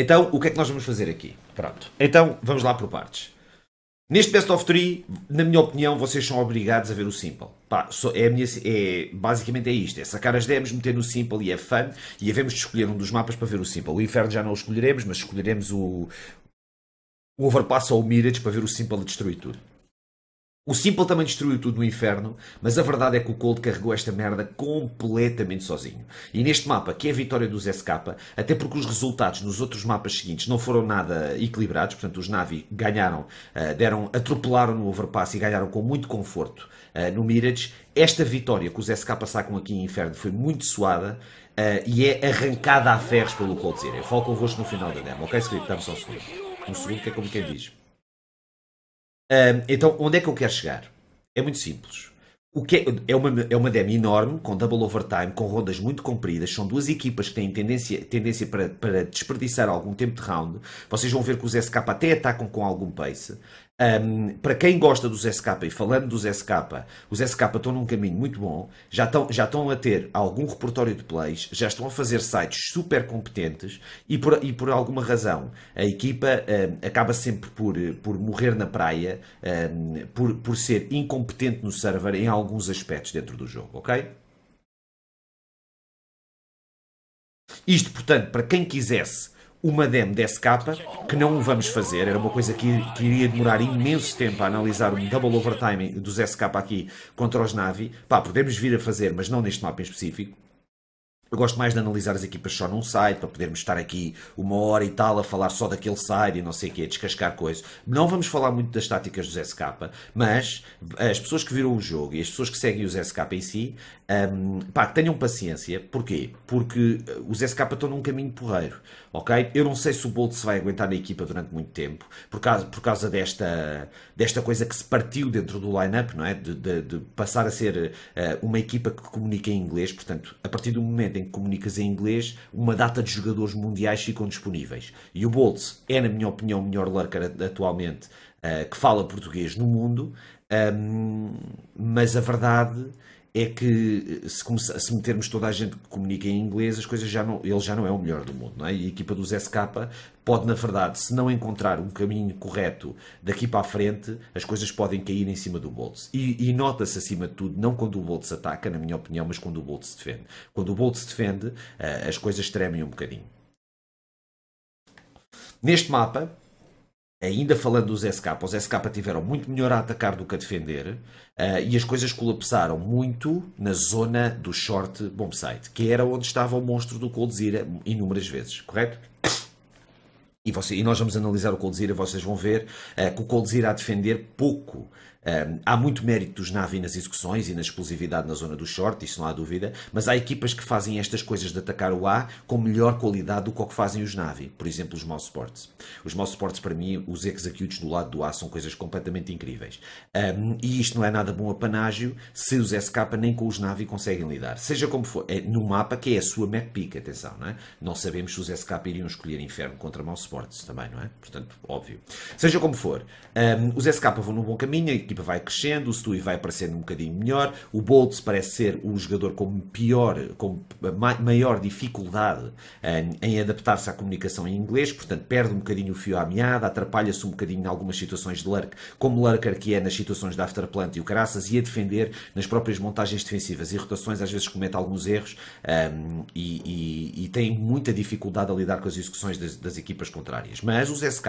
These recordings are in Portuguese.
Então, o que é que nós vamos fazer aqui? Pronto. Então, vamos lá por partes. Neste Best of three, na minha opinião, vocês são obrigados a ver o Simple. Pá, é minha, é, basicamente é isto: é sacar as demos, meter no Simple e é fã. E havemos de escolher um dos mapas para ver o Simple. O Inferno já não o escolheremos, mas escolheremos o, o Overpass ou o Mirage para ver o Simple destruir tudo. O Simple também destruiu tudo no inferno, mas a verdade é que o Cold carregou esta merda completamente sozinho. E neste mapa, que é a vitória dos SK, até porque os resultados nos outros mapas seguintes não foram nada equilibrados, portanto os Navi ganharam, eh, deram, atropelaram no overpass e ganharam com muito conforto eh, no Mirage. Esta vitória que os SK sacam aqui em Inferno foi muito suada eh, e é arrancada a ferros pelo Cold Zero. Eu falo convosco no final da demo, ok? Script, dá-me só um segundo. Um segundo que é como quem diz então, onde é que eu quero chegar? É muito simples. O que é, é, uma, é uma demo enorme, com double overtime, com rondas muito compridas. São duas equipas que têm tendência, tendência para, para desperdiçar algum tempo de round. Vocês vão ver que os SK até atacam com algum pace. Um, para quem gosta dos SK, e falando dos SK, os SK estão num caminho muito bom, já estão, já estão a ter algum repertório de plays, já estão a fazer sites super competentes e por, e por alguma razão a equipa um, acaba sempre por, por morrer na praia, um, por, por ser incompetente no server em alguns aspectos dentro do jogo, ok? Isto, portanto, para quem quisesse uma demo de SK, que não o vamos fazer, era uma coisa que, que iria demorar imenso tempo a analisar um double overtime dos SK aqui contra os Navi. Pá, podemos vir a fazer, mas não neste mapa em específico. Eu gosto mais de analisar as equipas só num site, para podermos estar aqui uma hora e tal a falar só daquele site e não sei o a descascar coisas. Não vamos falar muito das táticas dos SK, mas as pessoas que viram o jogo e as pessoas que seguem os SK em si, um, pá, tenham paciência. Porquê? Porque os SK estão num caminho porreiro ok? Eu não sei se o Bolt se vai aguentar na equipa durante muito tempo, por causa, por causa desta, desta coisa que se partiu dentro do line-up, não é? De, de, de, passar a ser uh, uma equipa que comunica em inglês, portanto, a partir do momento em que comunicas em inglês, uma data de jogadores mundiais ficam disponíveis. E o Bolt é, na minha opinião, o melhor lurker atualmente uh, que fala português no mundo, um, mas a verdade é que eh, se, começar, se metermos toda a gente que comunica em inglês, as coisas já não, ele já não é o melhor do mundo. Não é? E a equipa do SK pode, na verdade, se não encontrar um caminho correto daqui para a frente, as coisas podem cair em cima do Boltz. E, e nota-se, acima de tudo, não quando o Boltz ataca, na minha opinião, mas quando o Boltz defende. Quando o Boltz defende, eh, as coisas tremem um bocadinho. Neste mapa, ainda falando dos SK, os SK tiveram muito melhor a atacar do que a defender uh, e as coisas colapsaram muito na zona do short bombsite, site, que era onde estava o monstro do Coldzera inúmeras vezes, correto? E, você, e nós vamos analisar o Coldzera, vocês vão ver uh, que o Coldzera a defender pouco um, há muito mérito dos Navi nas execuções e na explosividade na zona do short, isso não há dúvida, mas há equipas que fazem estas coisas de atacar o A com melhor qualidade do que o que fazem os Navi, por exemplo os Mouse Sports. Os Mouse Sports, para mim, os executes do lado do A são coisas completamente incríveis. Um, e isto não é nada bom apanágio se os SK nem com os Navi conseguem lidar. Seja como for, é no mapa que é a sua map pick, atenção, não é? Não sabemos se os SK iriam escolher Inferno contra Mouse Sports também, não é? Portanto, óbvio. Seja como for, um, os SK vão no bom caminho equipa vai crescendo, o Stui vai parecendo um bocadinho melhor, o Bolts parece ser o jogador com pior, com maior dificuldade em, eh, em adaptar-se à comunicação em inglês, portanto perde um bocadinho o fio à meada, atrapalha-se um bocadinho em algumas situações de lurk, como lurker é que é nas situações da afterplant e o caraças, e a defender nas próprias montagens defensivas e rotações, às vezes comete alguns erros um, eh, e, e, e, tem muita dificuldade a lidar com as execuções das, das equipas contrárias. Mas os SK,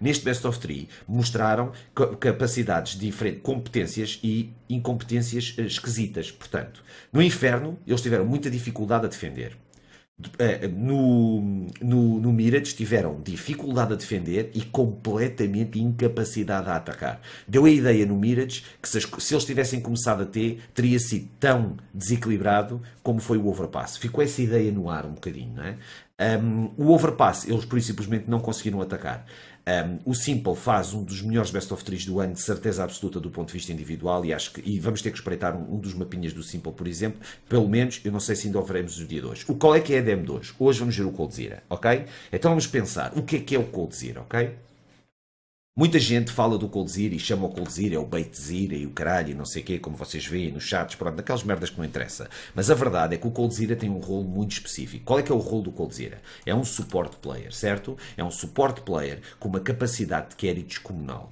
neste Best of Three, mostraram capacidades diferentes competências e incompetências eh, esquisitas. Portanto, no inferno eles tiveram muita dificuldade a defender. Eh, no, no, no Mirage tiveram dificuldade a defender e completamente incapacidade a atacar. Deu a ideia no Mirage que se, se eles tivessem começado a ter, teria sido tão desequilibrado como foi o overpass. Ficou essa ideia no ar um bocadinho, não é? Um, o overpass, eles por simplesmente não conseguiram atacar. Um, o Simple faz um dos melhores best of três do ano, de certeza absoluta do ponto de vista individual, e acho que e vamos ter que espreitar um, um dos mapinhas do Simple, por exemplo. Pelo menos, eu não sei se ainda o veremos no dia 2. O qual é que é a DM2? Hoje vamos ver o Coldzera, ok? Então vamos pensar o que é que é o Coldzera, ok? Muita gente fala do Coldzir e chama o Coldzir, é o Beitzir e é o caralho e não sei o quê, como vocês veem nos chats, pronto, daquelas merdas que não interessa. Mas a verdade é que o colzira tem um rol muito específico. Qual é que é o rol do colzira? É um suporte player, certo? É um suporte player com uma capacidade de carry descomunal,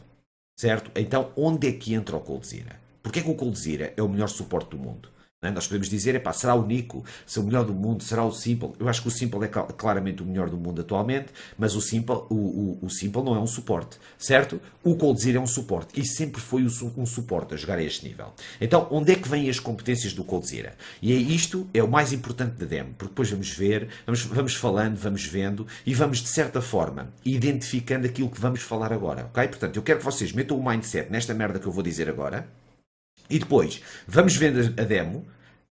certo? Então, onde é que entra o colzira? Porquê é que o colzira é o melhor suporte do mundo? É? Nós podemos dizer, epá, será o Nico, será o melhor do mundo, será o Simple. Eu acho que o Simple é claramente o melhor do mundo atualmente, mas o Simple, o, o, o Simple não é um suporte, certo? O Coldzera é um suporte e sempre foi um suporte a jogar a este nível. Então, onde é que vêm as competências do Coldzera? E é isto é o mais importante da demo, porque depois vamos ver, vamos, vamos falando, vamos vendo e vamos, de certa forma, identificando aquilo que vamos falar agora, ok? Portanto, eu quero que vocês metam o mindset nesta merda que eu vou dizer agora e depois, vamos ver a demo,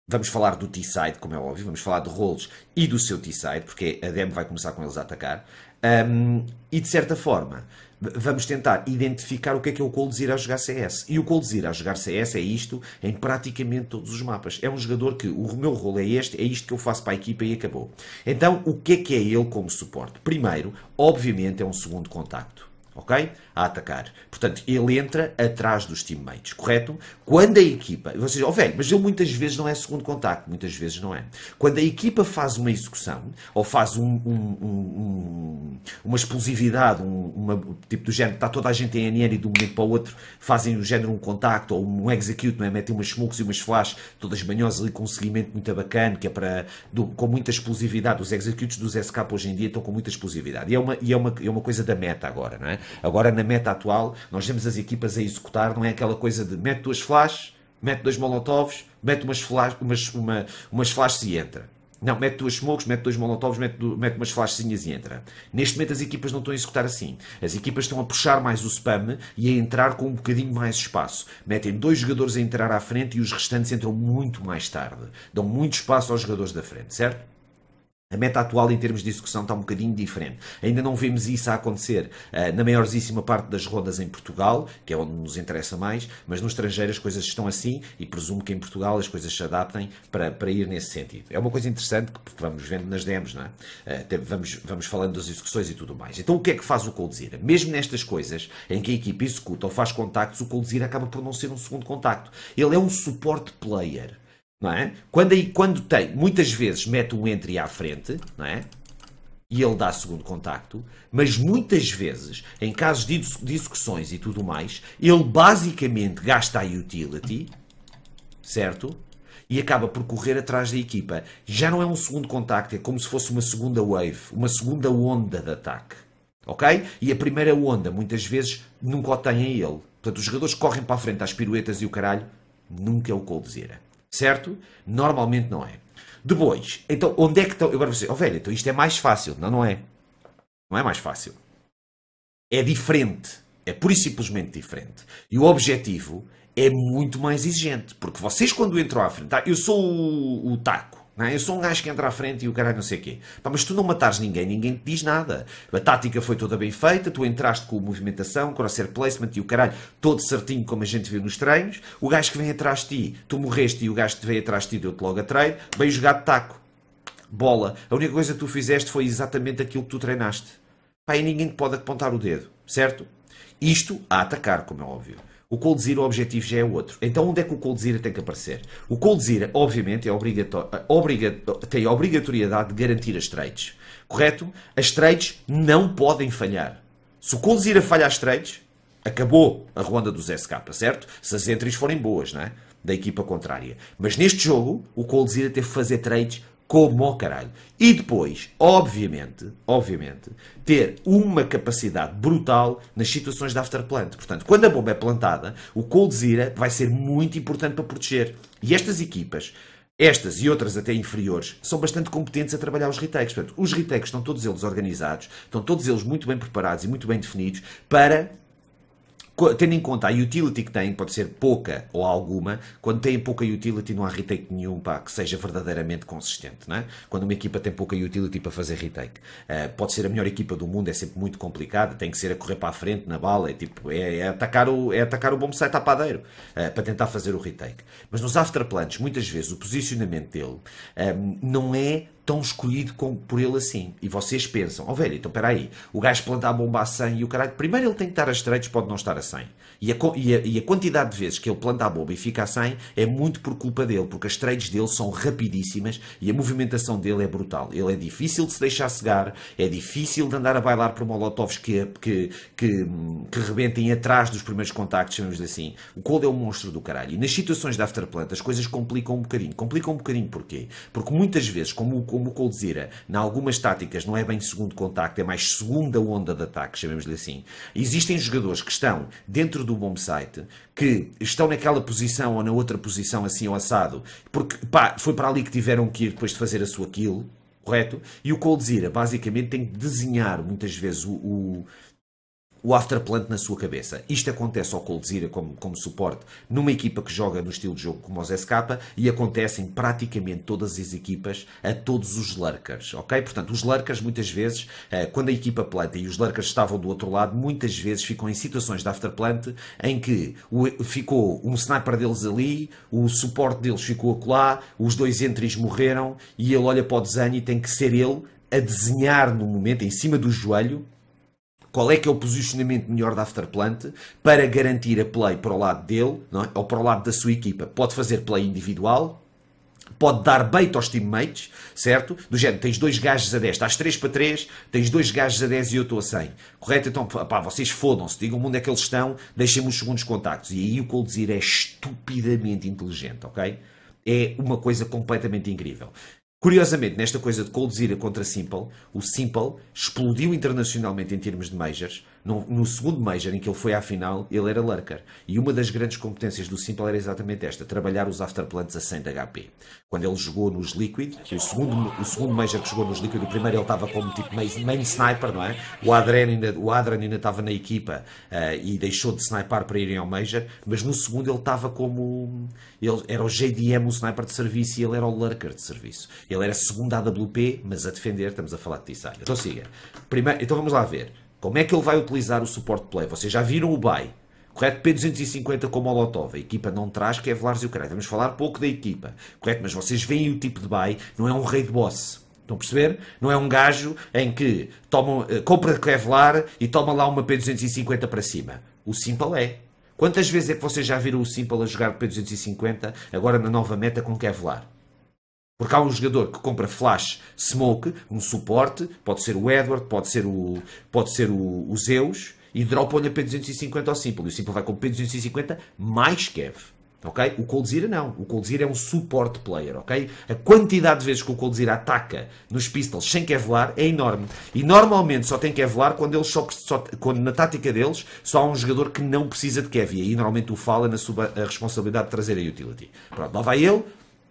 Vamos falar do T-Side, como é óbvio, vamos falar de roles e do seu T-Side, porque a demo vai começar com eles a atacar. Um, e de certa forma, vamos tentar identificar o que é que é o Coldzir a jogar CS. E o Coldzir a jogar CS é isto em praticamente todos os mapas. É um jogador que o meu rolo é este, é isto que eu faço para a equipa e acabou. Então, o que é que é ele como suporte? Primeiro, obviamente, é um segundo contacto ok? A atacar. Portanto, ele entra atrás dos teammates, correto? Quando a equipa, vocês, ó oh, velho, mas ele muitas vezes não é segundo contacto, muitas vezes não é. Quando a equipa faz uma execução, ou faz um, um, um, uma explosividade, uma, tipo do género, está toda a gente em NN e de um momento para o outro fazem o género um contacto, ou um execute, não é? Metem umas smokes e umas flash, todas manhosas ali com um seguimento muito bacana, que é para, do, com muita explosividade, os executes dos SK hoje em dia estão com muita explosividade. E é uma, e é uma, é uma coisa da meta agora, não é? Agora, na meta atual, nós temos as equipas a executar, não é aquela coisa de mete duas flashes mete dois molotovs, mete umas flashes umas, uma, umas flashes e entra. Não, mete duas smokes, mete dois molotovs, mete, do, mete umas flashzinhas e entra. Neste momento as equipas não estão a executar assim. As equipas estão a puxar mais o spam e a entrar com um bocadinho mais espaço. Metem dois jogadores a entrar à frente e os restantes entram muito mais tarde. Dão muito espaço aos jogadores da frente, certo? A meta atual em termos de execução está um bocadinho diferente. Ainda não vemos isso a acontecer uh, na maiorzíssima parte das rondas em Portugal, que é onde nos interessa mais, mas no estrangeiro as coisas estão assim e presumo que em Portugal as coisas se adaptem para, para ir nesse sentido. É uma coisa interessante que vamos vendo nas demos, não é? Uh, vamos, vamos falando das execuções e tudo mais. Então o que é que faz o Coldzera? Mesmo nestas coisas em que a equipe executa ou faz contactos, o Coldzera acaba por não ser um segundo contacto. Ele é um suporte player não é? Quando, quando tem, muitas vezes mete um entry à frente, não é? E ele dá segundo contacto, mas muitas vezes, em casos de discussões e tudo mais, ele basicamente gasta a utility, certo? E acaba por correr atrás da equipa. Já não é um segundo contacto, é como se fosse uma segunda wave, uma segunda onda de ataque. Ok? E a primeira onda, muitas vezes, nunca o tem a ele. Portanto, os jogadores que correm para a frente às piruetas e o caralho, nunca é o coldzera certo? Normalmente não é. Depois, então, onde é que estão? Agora você, oh velho, então isto é mais fácil. Não, não é. Não é mais fácil. É diferente. É pura e simplesmente diferente. E o objetivo é muito mais exigente. Porque vocês, quando entram à frente, tá? eu sou o, o taco. Não é? Eu sou um gajo que entra à frente e o caralho não sei o quê. Pá, mas tu não matares ninguém, ninguém te diz nada. A tática foi toda bem feita, tu entraste com movimentação, crosshair placement e o caralho todo certinho como a gente viu nos treinos. O gajo que vem atrás de ti, tu morreste e o gajo que vem atrás de ti deu-te logo a trade. Bem jogado taco. Bola. A única coisa que tu fizeste foi exatamente aquilo que tu treinaste. Pá, e ninguém te pode apontar o dedo, certo? Isto a atacar, como é óbvio. O Coldzera, o objetivo já é outro. Então, onde é que o Coldzera tem que aparecer? O Coldzera, obviamente, é obrigatório, obriga, tem a obrigatoriedade de garantir as trades. Correto? As trades não podem falhar. Se o Coldzera falhar falha as trades, acabou a ronda dos SK, certo? Se as entries forem boas, não é? Da equipa contrária. Mas neste jogo, o Coldzera teve que fazer trades como ao caralho. E depois, obviamente, obviamente, ter uma capacidade brutal nas situações de afterplant. Portanto, quando a bomba é plantada, o Coldzera vai ser muito importante para proteger. E estas equipas, estas e outras até inferiores, são bastante competentes a trabalhar os retakes. Portanto, os retakes estão todos eles organizados, estão todos eles muito bem preparados e muito bem definidos para tendo em conta a utility que tem, pode ser pouca ou alguma, quando tem pouca utility não há retake nenhum pá, que seja verdadeiramente consistente. Não é? Quando uma equipa tem pouca utility para fazer retake, uh, pode ser a melhor equipa do mundo, é sempre muito complicado tem que ser a correr para a frente na bala, é tipo, é, é atacar, o, é atacar o bom site à padeiro uh, eh, para tentar fazer o retake. Mas nos afterplants muitas vezes, o posicionamento dele um, eh, não é tão escolhido com, por ele assim. E vocês pensam, ó oh, velho, então peraí, o gajo planta a bomba a 100 e o caralho, primeiro ele tem que estar a estreitos, pode não estar a 100. E a, e, a, e a, quantidade de vezes que ele planta a boba e fica sem é muito por culpa dele, porque as trades dele são rapidíssimas e a movimentação dele é brutal. Ele é difícil de se deixar cegar, é difícil de andar a bailar por molotovs que, que, que, que rebentem atrás dos primeiros contactos, chamamos assim. O Cole é um monstro do caralho. E nas situações de afterplant as coisas complicam um bocadinho. Complicam um bocadinho porquê? Porque muitas vezes, como, como o Cole dizia, em algumas táticas não é bem segundo contacto, é mais segunda onda de ataque, chamemos-lhe assim. Existem jogadores que estão dentro do bom site que estão naquela posição ou na outra posição, assim ou assado, porque pá, foi para ali que tiveram que ir depois de fazer a sua kill, correto? E o Coldzera basicamente tem que desenhar muitas vezes o, o o afterplant na sua cabeça. Isto acontece ao Coldzira como, como suporte numa equipa que joga no estilo de jogo como os SK e acontece em praticamente todas as equipas a todos os lurkers, ok? Portanto, os lurkers muitas vezes, eh, quando a equipa planta e os lurkers estavam do outro lado, muitas vezes ficam em situações de afterplant em que ficou um sniper deles ali, o suporte deles ficou acolá, os dois entries morreram e ele olha para o desenho e tem que ser ele a desenhar no momento, em cima do joelho, qual é que é o posicionamento melhor da Afterplant para garantir a play para o lado dele não é? ou para o lado da sua equipa. Pode fazer play individual, pode dar bait aos teammates, certo? Do género, tens dois gajos a 10, estás 3 para 3, tens dois gajos a 10 e eu estou a 100. Correto? Então, pá, vocês fodam-se, digam o onde é que eles estão, deixem-me os segundos contactos. E aí o eu Zero é estupidamente inteligente, ok? É uma coisa completamente incrível. Curiosamente, nesta coisa de Coldzera contra Simple, o Simple explodiu internacionalmente em termos de majors, no, no, segundo Major em que ele foi à final, ele era lurker. E uma das grandes competências do Simple era exatamente esta: trabalhar os afterplants a 100 de HP. Quando ele jogou nos Liquid, o segundo, o segundo Major que jogou nos Liquid, o primeiro ele estava como tipo main, main sniper, não é? O Adrian ainda, o Adrian ainda estava na equipa uh, e deixou de sniper para irem ao Major, mas no segundo ele estava como. Ele era o JDM, o sniper de serviço, e ele era o lurker de serviço. Ele era segundo AWP, mas a defender, estamos a falar de Tissalha. Então siga. Primeiro, então vamos lá ver. Como é que ele vai utilizar o suporte play? Vocês já viram o Bay, correto? P250 com Molotov. A equipa não traz Kevlar e o caralho. Vamos falar pouco da equipa, correto? Mas vocês veem o tipo de Bay, não é um rei de boss. Estão a perceber? Não é um gajo em que toma, eh, compra Kevlar e toma lá uma P250 para cima. O Simple é. Quantas vezes é que vocês já viram o Simple a jogar P250 agora na nova meta com Kevlar? Porque há um jogador que compra flash, smoke, um suporte, pode ser o Edward, pode ser o, pode ser o, o Zeus, e dropa-lhe a P250 ao Simple. E o Simple vai com P250 mais Kev. Okay? O Coldzera não. O Coldzera é um suporte player. Okay? A quantidade de vezes que o Coldzera ataca nos pistols sem Kevlar é enorme. E normalmente só tem Kevlar quando, eles só, só, quando na tática deles só há um jogador que não precisa de Kev. E aí normalmente o fala na sua responsabilidade de trazer a utility. Pronto, lá vai ele,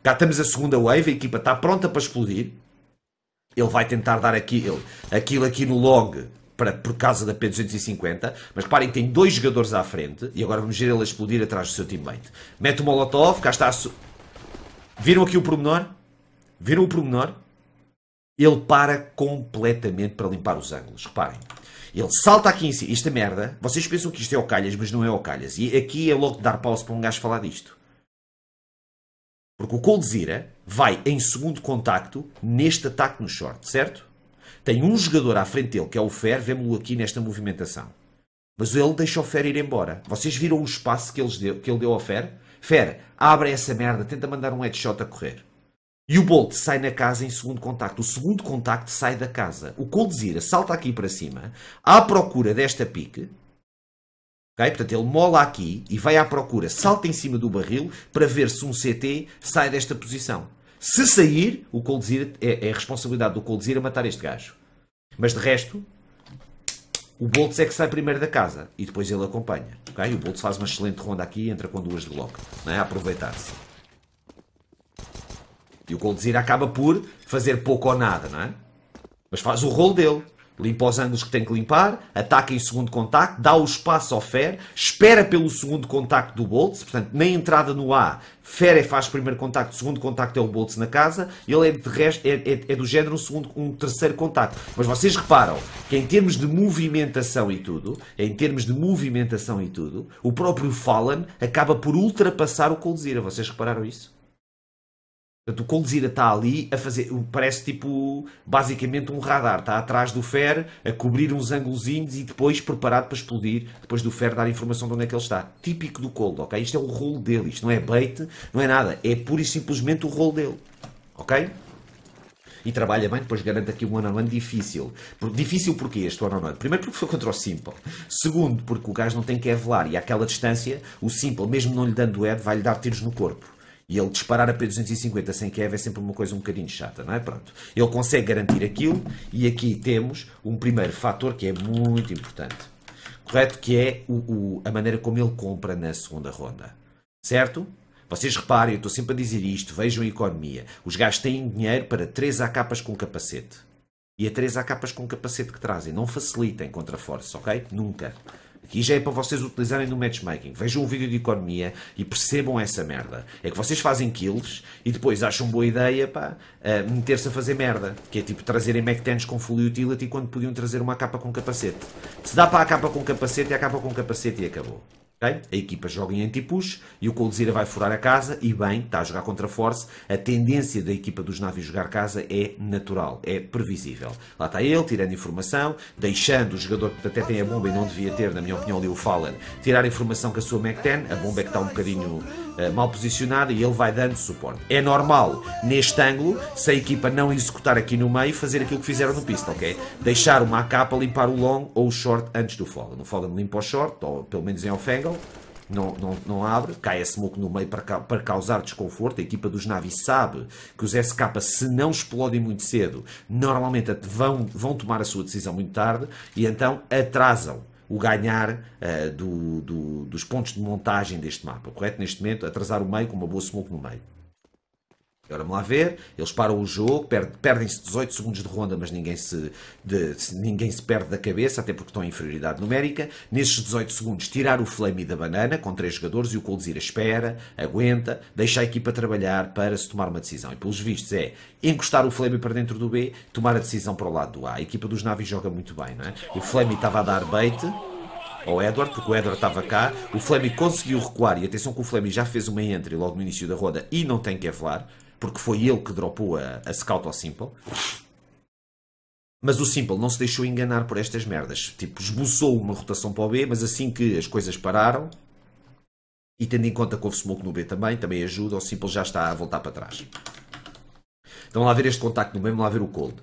já estamos a segunda wave, a equipa está pronta para explodir. Ele vai tentar dar aqui, ele, aquilo aqui no long para, por causa da P250, mas parem, tem dois jogadores à frente e agora vamos ver ele a explodir atrás do seu teammate. Mete o Molotov, cá está a su... Viram aqui o pormenor? Viram o pormenor? Ele para completamente para limpar os ângulos, reparem. Ele salta aqui em cima, si. isto é merda, vocês pensam que isto é o Calhas, mas não é o Calhas. E aqui é logo de dar pausa para um gajo falar disto. Porque o Coldzira vai em segundo contacto neste ataque no short, certo? Tem um jogador à frente dele, que é o Fer, vemos-lo aqui nesta movimentação. Mas ele deixa o Fer ir embora. Vocês viram o espaço que, deu, que ele deu ao Fer? Fer, abre essa merda, tenta mandar um headshot a correr. E o Bolt sai na casa em segundo contacto. O segundo contacto sai da casa. O Coldzira salta aqui para cima, à procura desta pique, Okay? Portanto, ele mola aqui e vai à procura, salta em cima do barril para ver se um CT sai desta posição. Se sair, o Coldzira é, é, a responsabilidade do Coldzira matar este gajo. Mas de resto, o Boltz é que sai primeiro da casa e depois ele acompanha. Okay? O Boltz faz uma excelente ronda aqui e entra com duas de bloco. Né? Aproveitar-se. E o Coldzir acaba por fazer pouco ou nada, não é? Mas faz o rol dele. Limpa os ângulos que tem que limpar, ataca em segundo contacto, dá o espaço ao Fer, espera pelo segundo contacto do Boltz, portanto, na entrada no A, Fer é faz primeiro contacto, segundo contacto é o Boltz na casa, ele é, de resto, é, é, é, do género um, segundo, um terceiro contacto. Mas vocês reparam que em termos de movimentação e tudo, em termos de movimentação e tudo, o próprio Fallen acaba por ultrapassar o Coldzera, vocês repararam isso? Portanto, o Coldzira está ali a fazer, parece tipo basicamente um radar, está atrás do Fer a cobrir uns ângulozinhos e depois preparado para explodir, depois do Fer dar informação de onde é que ele está. Típico do Cold, ok? Isto é o rolo dele, isto não é bait, não é nada, é pura e simplesmente o rolo dele, ok? E trabalha bem, depois garante aqui um ano on difícil. Difícil porquê este ano on Primeiro porque foi contra o Simple. Segundo porque o gajo não tem que evelar e àquela distância o Simple, mesmo não lhe dando web, vai-lhe dar tiros no corpo. E ele disparar a P250 sem Kev é sempre uma coisa um bocadinho chata, não é? Pronto. Ele consegue garantir aquilo e aqui temos um primeiro fator que é muito importante. Correto? Que é o, o, a maneira como ele compra na segunda ronda. Certo? Vocês reparem, eu estou sempre a dizer isto, vejam a economia. Os gajos têm dinheiro para 3 capas com capacete. E a 3 capas com capacete que trazem. Não facilitem contra força, ok? Nunca. Aqui já é para vocês utilizarem no matchmaking. Vejam um vídeo de economia e percebam essa merda. É que vocês fazem kills e depois acham boa ideia, pá, eh, meter-se a fazer merda. Que é tipo trazerem MacTens com full utility quando podiam trazer uma capa com capacete. Se dá para a capa com capacete, é a capa com capacete e acabou. Okay? A equipa joga em anti-push e o Coldzera vai furar a casa e bem, está a jogar contra Force. A tendência da equipa dos navios jogar casa é natural, é previsível. Lá está ele, tirando informação, deixando o jogador que até tem a bomba e não devia ter, na minha opinião, ali o Fallen, tirar informação com a sua Mac 10. A bomba é que está um bocadinho eh, mal posicionada e ele vai dando suporte. É normal, neste ângulo, se a equipa não executar aqui no meio, fazer aquilo que fizeram no pistol, ok? Deixar uma capa limpar o long ou o short antes do follow. No follow limpa o short, ou pelo menos em off-angle, não, não, não, abre, cai a smoke no meio para, para causar desconforto. A equipa dos Navi sabe que os SK, se não explodem muito cedo, normalmente vão, vão tomar a sua decisão muito tarde e então atrasam o ganhar uh, do, do, dos pontos de montagem deste mapa, correto? Neste momento, atrasar o meio com uma boa smoke no meio. Agora vamos lá ver, eles param o jogo, perdem-se 18 segundos de ronda, mas ninguém se, de, ninguém se perde da cabeça, até porque estão em inferioridade numérica. Nesses 18 segundos, tirar o Flame da banana, com três jogadores, e o Coldzir espera, aguenta, deixa a equipa trabalhar para se tomar uma decisão. E pelos vistos é encostar o Flame para dentro do B, tomar a decisão para o lado do A. A equipa dos navios joga muito bem, não é? O Flame estava a dar bait, ao Edward, porque o Edward estava cá, o Flame conseguiu recuar, e atenção que o Flame já fez uma entry logo no início da roda e não tem que avalar porque foi ele que dropou a, a scout ao Simple. Mas o Simple não se deixou enganar por estas merdas. Tipo, esboçou uma rotação para o B, mas assim que as coisas pararam, e tendo em conta que houve smoke no B também, também ajuda, o Simple já está a voltar para trás. Então lá ver este contacto no mesmo, lá ver o cold.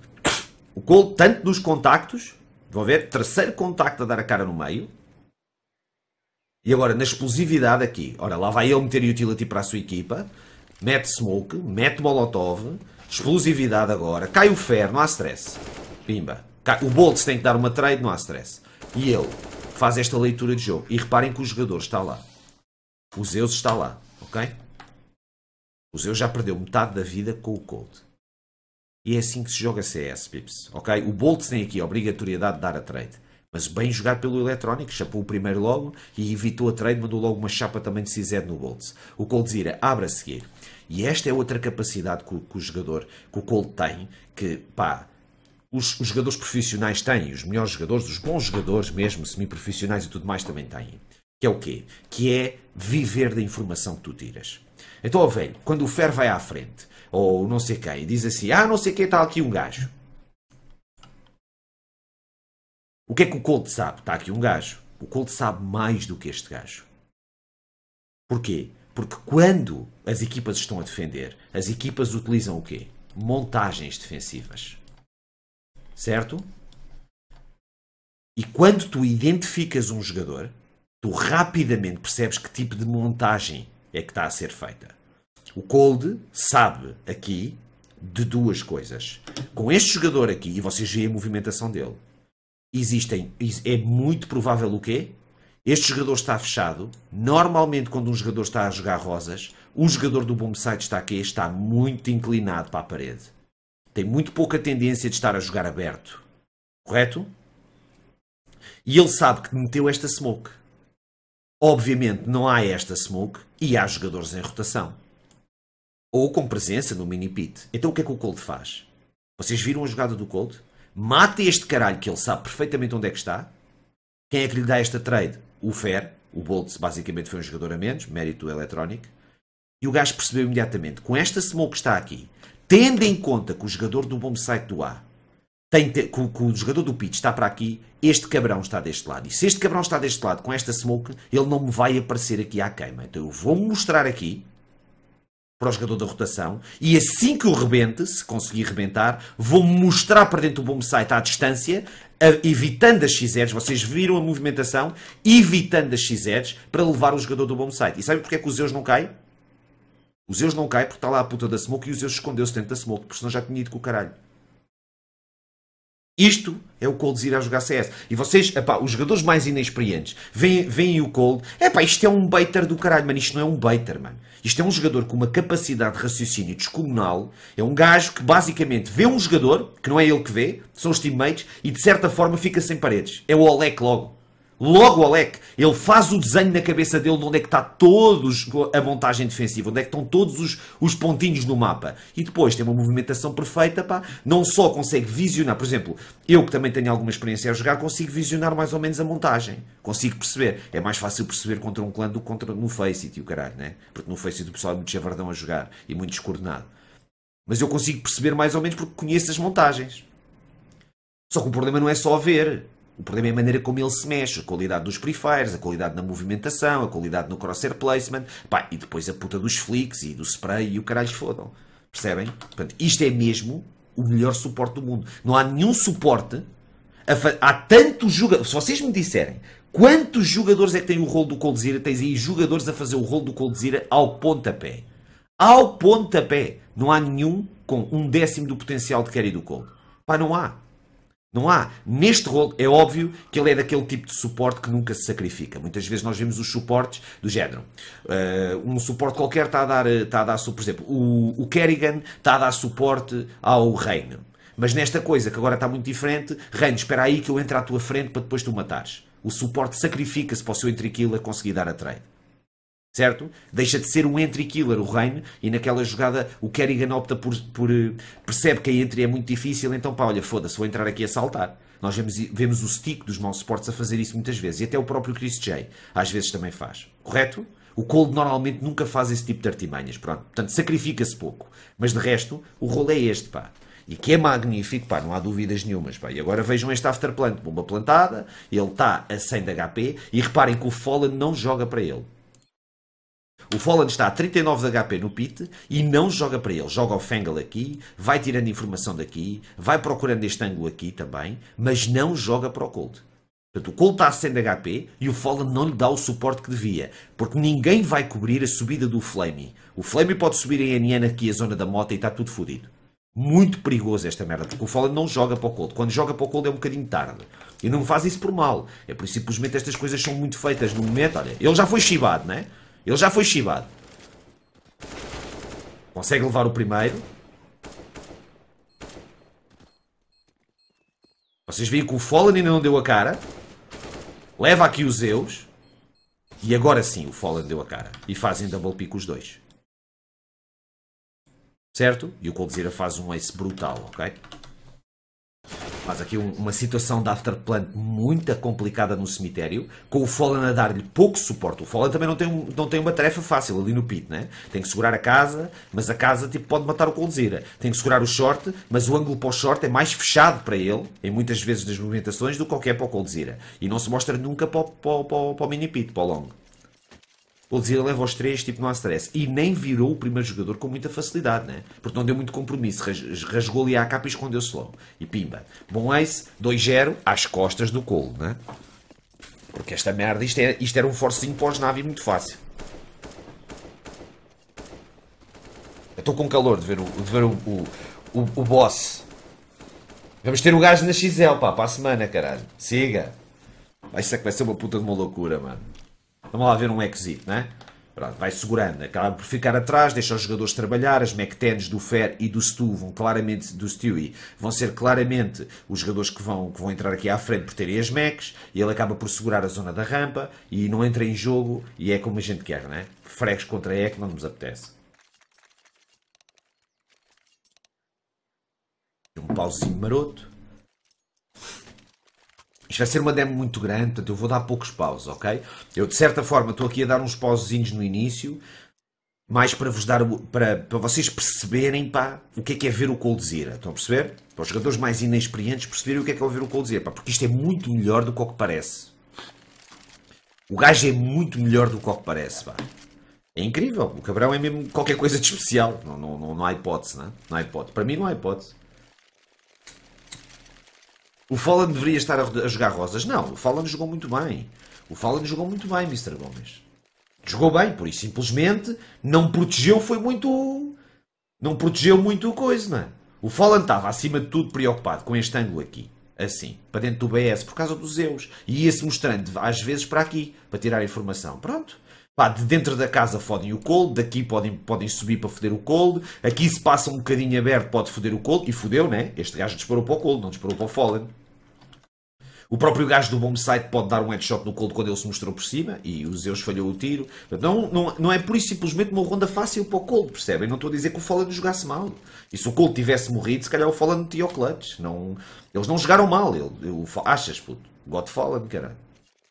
O cold, tanto nos contactos, vão ver, terceiro contacto a dar a cara no meio. E agora, na explosividade aqui. Ora, lá vai ele meter utility para a sua equipa. Mete smoke, mete molotov, explosividade agora, cai o ferro, não há stress. Pimba. O Bolts tem que dar uma trade, não há stress. E ele faz esta leitura de jogo. E reparem que o jogador está lá. O Zeus está lá, ok? O Zeus já perdeu metade da vida com o Cold. E é assim que se joga CS, Pips. Ok? O Bolts tem aqui a obrigatoriedade de dar a trade. Mas bem jogado pelo eletrónico, chapou o primeiro logo e evitou a trade, mandou logo uma chapa também de Cz no Bolts. O Coldzira abre a seguir. E esta é outra capacidade que o, que o jogador, que o Colt tem, que pá, os, os, jogadores profissionais têm, os melhores jogadores, os bons jogadores mesmo, semi-profissionais e tudo mais também têm. Que é o quê? Que é viver da informação que tu tiras. Então, ó velho, quando o Fer vai à frente, ou não sei quem, diz assim, ah, não sei quem, está aqui um gajo. O que é que o Colt sabe? Está aqui um gajo. O Colt sabe mais do que este gajo. Porquê? Porque quando as equipas estão a defender, as equipas utilizam o quê? Montagens defensivas. Certo? E quando tu identificas um jogador, tu rapidamente percebes que tipo de montagem é que está a ser feita. O Cold sabe aqui de duas coisas. Com este jogador aqui, e vocês veem a movimentação dele, existem, é muito provável o quê? Este jogador está fechado. Normalmente, quando um jogador está a jogar rosas, o jogador do bombsite está aqui, está muito inclinado para a parede. Tem muito pouca tendência de estar a jogar aberto. Correto? E ele sabe que meteu esta smoke. Obviamente não há esta smoke e há jogadores em rotação. Ou com presença no mini pit. Então o que é que o Cold faz? Vocês viram a jogada do Cold? Mata este caralho que ele sabe perfeitamente onde é que está. Quem é que lhe dá esta trade? o Fer, o Bolts basicamente foi um jogador a menos, mérito eletrónico, e o gajo percebeu imediatamente, com esta smoke que está aqui, tendo em conta que o jogador do bom site do A, tem te, que, que, o jogador do pitch está para aqui, este cabrão está deste lado. E se este cabrão está deste lado com esta smoke, ele não me vai aparecer aqui à queima. Então eu vou mostrar aqui, para o jogador da rotação e assim que o rebente, se conseguir rebentar, vou mostrar para dentro do bom site à distância evitando as x vocês viram a movimentação, evitando as x para levar o jogador do bom site E sabem porque é que o Zeus não cai? O Zeus não cai porque está lá a puta da smoke e o Zeus escondeu-se dentro da smoke, porque senão já tinha ido com o caralho. Isto é o Cold ir a jogar CS. E vocês, epá, os jogadores mais inexperientes, veem, veem o Cold. Epá, isto é um baiter do caralho, mano. Isto não é um baiter, mano. Isto é um jogador com uma capacidade de raciocínio descomunal. É um gajo que basicamente vê um jogador, que não é ele que vê, são os teammates, e de certa forma fica sem paredes. É o Olek logo. Logo o Alec, ele faz o desenho na cabeça dele de onde é que está todos a montagem defensiva, onde é que estão todos os, os pontinhos no mapa. E depois tem uma movimentação perfeita, pá. Não só consegue visionar, por exemplo, eu que também tenho alguma experiência a jogar, consigo visionar mais ou menos a montagem. Consigo perceber. É mais fácil perceber contra um clã do que contra no Faceit e o caralho, né? Porque no Faceit o pessoal é muito chavardão a jogar e muito descoordenado. Mas eu consigo perceber mais ou menos porque conheço as montagens. Só que o problema não é só ver. O problema é a maneira como ele se mexe, a qualidade dos prefires, a qualidade na movimentação, a qualidade no crosshair placement, pá, e depois a puta dos flicks e do spray e o caralho fodam. Percebem? Portanto, isto é mesmo o melhor suporte do mundo. Não há nenhum suporte. Há tantos jogadores. Se vocês me disserem quantos jogadores é que têm o rol do Coldzera, tens aí jogadores a fazer o rol do Coldzera ao pontapé. Ao pontapé. Não há nenhum com um décimo do potencial de carry do Cold. Pá, não há. Não há. Neste rol, é óbvio que ele é daquele tipo de suporte que nunca se sacrifica. Muitas vezes nós vemos os suportes do género. Uh, um suporte qualquer está a dar, eh, está a dar por exemplo, o, o Kerrigan está a dar suporte ao Reino. Mas nesta coisa que agora está muito diferente, Reino, espera aí que eu entre à tua frente para depois tu matares. O suporte sacrifica-se para o seu a conseguir dar a trade certo? Deixa de ser um entry killer o Reino e naquela jogada o Kerrigan opta por, por eh, percebe que a entry é muito difícil, então pá, olha, foda-se, vou entrar aqui a saltar. Nós vemos, vemos o stick dos maus suportes a fazer isso muitas vezes e até o próprio Chris J às vezes também faz, correto? O Cold normalmente nunca faz esse tipo de artimanhas, pronto. Portanto, sacrifica-se pouco. Mas de resto, o rolê é este, pá. E que é magnífico, pá, não há dúvidas nenhumas, pá. E agora vejam este afterplant, bomba plantada, ele está a 100 de HP e reparem que o Fallen não joga para ele. O Folland está a 39 de HP no pit e não joga para ele. Joga o Fengal aqui, vai tirando informação daqui, vai procurando este ângulo aqui também, mas não joga para o Colt. Portanto, o Colt está a 100 de HP e o Folland não lhe dá o suporte que devia, porque ninguém vai cobrir a subida do Flamey. O Flamey pode subir em NN aqui a zona da mota e está tudo fodido. Muito perigoso esta merda, porque o Folland não joga para o Colt. Quando joga para o Colt é um bocadinho tarde. E não faz isso por mal. É por simplesmente estas coisas são muito feitas no momento. Olha, ele já foi chibado, não é? Ele já foi chibado. Consegue levar o primeiro. Vocês veem que o Fallen ainda não deu a cara. Leva aqui os Zeus. E agora sim o Fallen deu a cara. E fazem double pick os dois. Certo? E o Coldzera faz um ace brutal, ok? faz aqui um, uma situação de Afterplant muito complicada no cemitério, com o Fallen a dar-lhe pouco suporte. O Fallen também não tem, um, não tem uma tarefa fácil ali no pit, né? Tem que segurar a casa, mas a casa tipo, pode matar o Coldzera. Tem que segurar o short, mas o ângulo para o short é mais fechado para ele, em muitas vezes nas movimentações, do que qualquer para o Coldzera. E não se mostra nunca para o, para, para o mini pit, para o longo. Ou dizer, leva os três, tipo, não há stress. E nem virou o primeiro jogador com muita facilidade, né? Porque não deu muito compromisso. Rasgou ali a capa e escondeu-se logo. E pimba. Bom ace, 2-0, às costas do colo, né? Porque esta merda, isto, é, isto era um forcinho para os Navi muito fácil. Estou com calor de ver o, de ver o, o, o, o boss. Vamos ter o um gajo na XL, pá, para a semana, caralho. Siga. vai ser que vai ser uma puta de uma loucura, mano. Vamos lá ver um exit, né? Pronto, vai segurando, acaba por ficar atrás, deixa os jogadores trabalhar, as McTens do Fer e do Stu vão claramente, do Stewie, vão ser claramente os jogadores que vão, que vão entrar aqui à frente por terem as Macs, e ele acaba por segurar a zona da rampa, e não entra em jogo, e é como a gente quer, né? Fregues contra é que não nos apetece. Um pauzinho maroto. Isto vai ser uma demo muito grande, portanto eu vou dar poucos paus, ok? Eu de certa forma estou aqui a dar uns pausezinhos no início, mais para vos dar, para, para vocês perceberem, pá, o que é que é ver o Coldzera, estão a perceber? Para os jogadores mais inexperientes perceberem o que é que é ver o Coldzera, porque isto é muito melhor do que o que parece. O gajo é muito melhor do que o que parece, pá. É incrível, o Cabrão é mesmo qualquer coisa de especial, não, não, não, não há hipótese, não é? Não há hipótese, para mim não há hipótese. O Fallen deveria estar a, jogar rosas. Não, o Fallen jogou muito bem. O Fallen jogou muito bem, Mr. Gomes. Jogou bem, por isso simplesmente não protegeu, foi muito. Não protegeu muito a coisa, não é? O Fallen estava, acima de tudo, preocupado com este ângulo aqui. Assim, para dentro do BS, por causa dos Zeus. E ia-se mostrando, às vezes, para aqui, para tirar informação. Pronto. Pá, de dentro da casa fodem o cold, daqui podem, podem subir para foder o cold, aqui se passa um bocadinho aberto pode foder o cold, e fodeu, né? Este gajo disparou para o cold, não disparou para o Fallen. O próprio gajo do bomb pode dar um headshot no cold quando ele se mostrou por cima e o Zeus falhou o tiro. Não, não, não é por isso simplesmente uma ronda fácil para o cold, percebem? Não estou a dizer que o Fallen jogasse mal. E se o cold tivesse morrido, se calhar o Fallen tinha o clutch. Não, eles não jogaram mal. Ele, ele, achas, puto? God Fallen, caralho.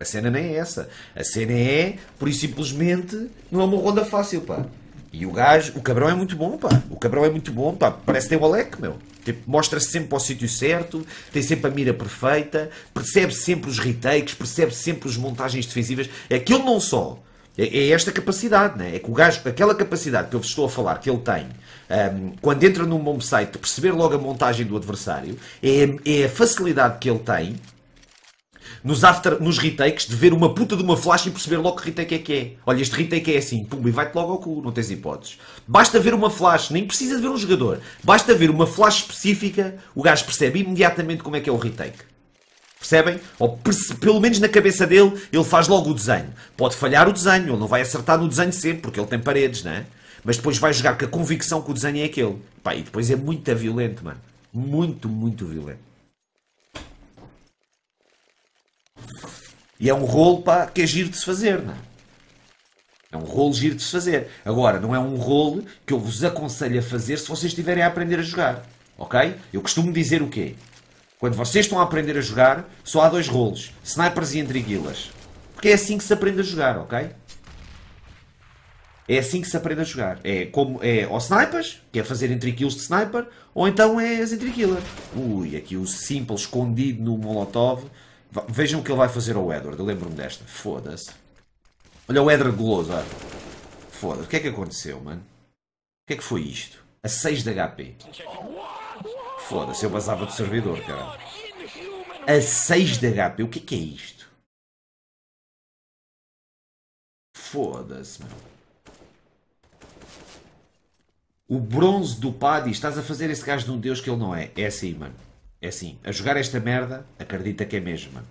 A cena nem é essa. A cena é, por isso simplesmente, não é uma ronda fácil, pá. E o gajo, o cabrão é muito bom, pá. O cabrão é muito bom, pá. Parece que tem o Alec, meu. Tipo, mostra-se sempre ao sítio certo, tem sempre a mira perfeita, percebe sempre os retakes, percebe sempre as montagens defensivas. É que ele não só. É, é esta capacidade, né? É que o gajo, aquela capacidade que eu vos estou a falar, que ele tem, um, quando entra num bom site, perceber logo a montagem do adversário, é, é a facilidade que ele tem nos, after, nos retakes de ver uma puta de uma flash e perceber logo que retake é que é. Olha, este retake é assim, pum, e vai-te logo ao cu, não tens hipóteses. Basta ver uma flash, nem precisa de ver um jogador. Basta ver uma flash específica, o gajo percebe imediatamente como é que é o retake. Percebem? Ou pelo menos na cabeça dele, ele faz logo o desenho. Pode falhar o desenho, ele não vai acertar no desenho sempre, porque ele tem paredes, não é? Mas depois vai jogar com a convicção que o desenho é aquele. Pá, e depois é muito violento, mano. Muito, muito violento. E é um rolo pá, que é giro de se fazer, não é? É um rolo giro de se fazer. Agora, não é um rolo que eu vos aconselho a fazer se vocês estiverem a aprender a jogar. Ok? Eu costumo dizer o quê? Quando vocês estão a aprender a jogar, só há dois rolos: snipers e intriguilas. Porque é assim que se aprende a jogar, ok? É assim que se aprende a jogar. É como é ou snipers, que é fazer entre kills de sniper, ou então é as entre killer. Ui, aqui o simples escondido no molotov Vejam o que ele vai fazer ao Edward. Eu lembro-me desta. Foda-se. Olha o Edward goloso. Foda-se. O que é que aconteceu, mano? O que é que foi isto? A 6 de HP. Foda-se. Eu vazava do servidor, cara A 6 de HP. O que é que é isto? Foda-se, mano. O bronze do Paddy. Estás a fazer esse gajo de um deus que ele não é. É assim, mano. É assim, a jogar esta merda, acredita que é mesma.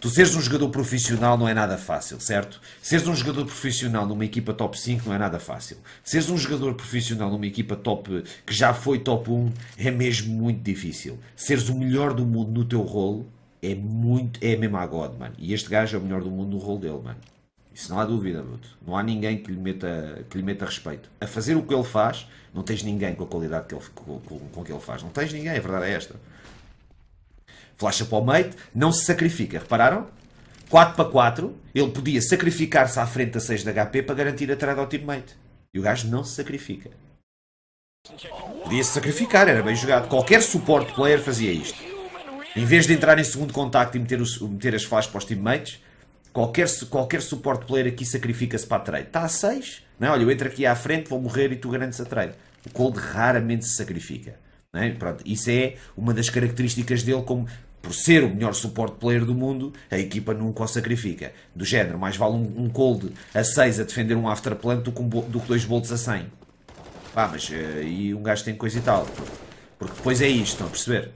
Tu seres um jogador profissional não é nada fácil, certo? Seres um jogador profissional numa equipa top 5 não é nada fácil. Seres um jogador profissional numa equipa top que já foi top 1 é mesmo muito difícil. Seres o melhor do mundo no teu rolo é muito. é mesmo a God, mano. E este gajo é o melhor do mundo no rolo dele, mano. Isso não há dúvida, Bruto. Não há ninguém que lhe, meta, que lhe meta respeito. A fazer o que ele faz, não tens ninguém com a qualidade que ele, com, com, com que ele faz. Não tens ninguém, a verdade é esta. Flasha para o mate, não se sacrifica. Repararam? 4 para 4, ele podia sacrificar-se à frente a 6 de HP para garantir a trade ao teammate. E o gajo não se sacrifica. Podia se sacrificar, era bem jogado. Qualquer suporte player fazia isto. Em vez de entrar em segundo contacto e meter, os, meter as flashes para os teammates, Qualquer, qualquer suporte player aqui sacrifica-se para a trade. Está a 6. Não, né? olha, eu entro aqui à frente, vou morrer e tu garantes a trade. O Cold raramente se sacrifica. é? Pronto, isso é uma das características dele como por ser o melhor suporte player do mundo, a equipa nunca o sacrifica. Do género, mais vale um, um cold a 6 a defender um after do, do que dois bolts a 100. Pá, mas aí eh, um gajo tem coisa e tal. Porque depois é isto, estão a perceber?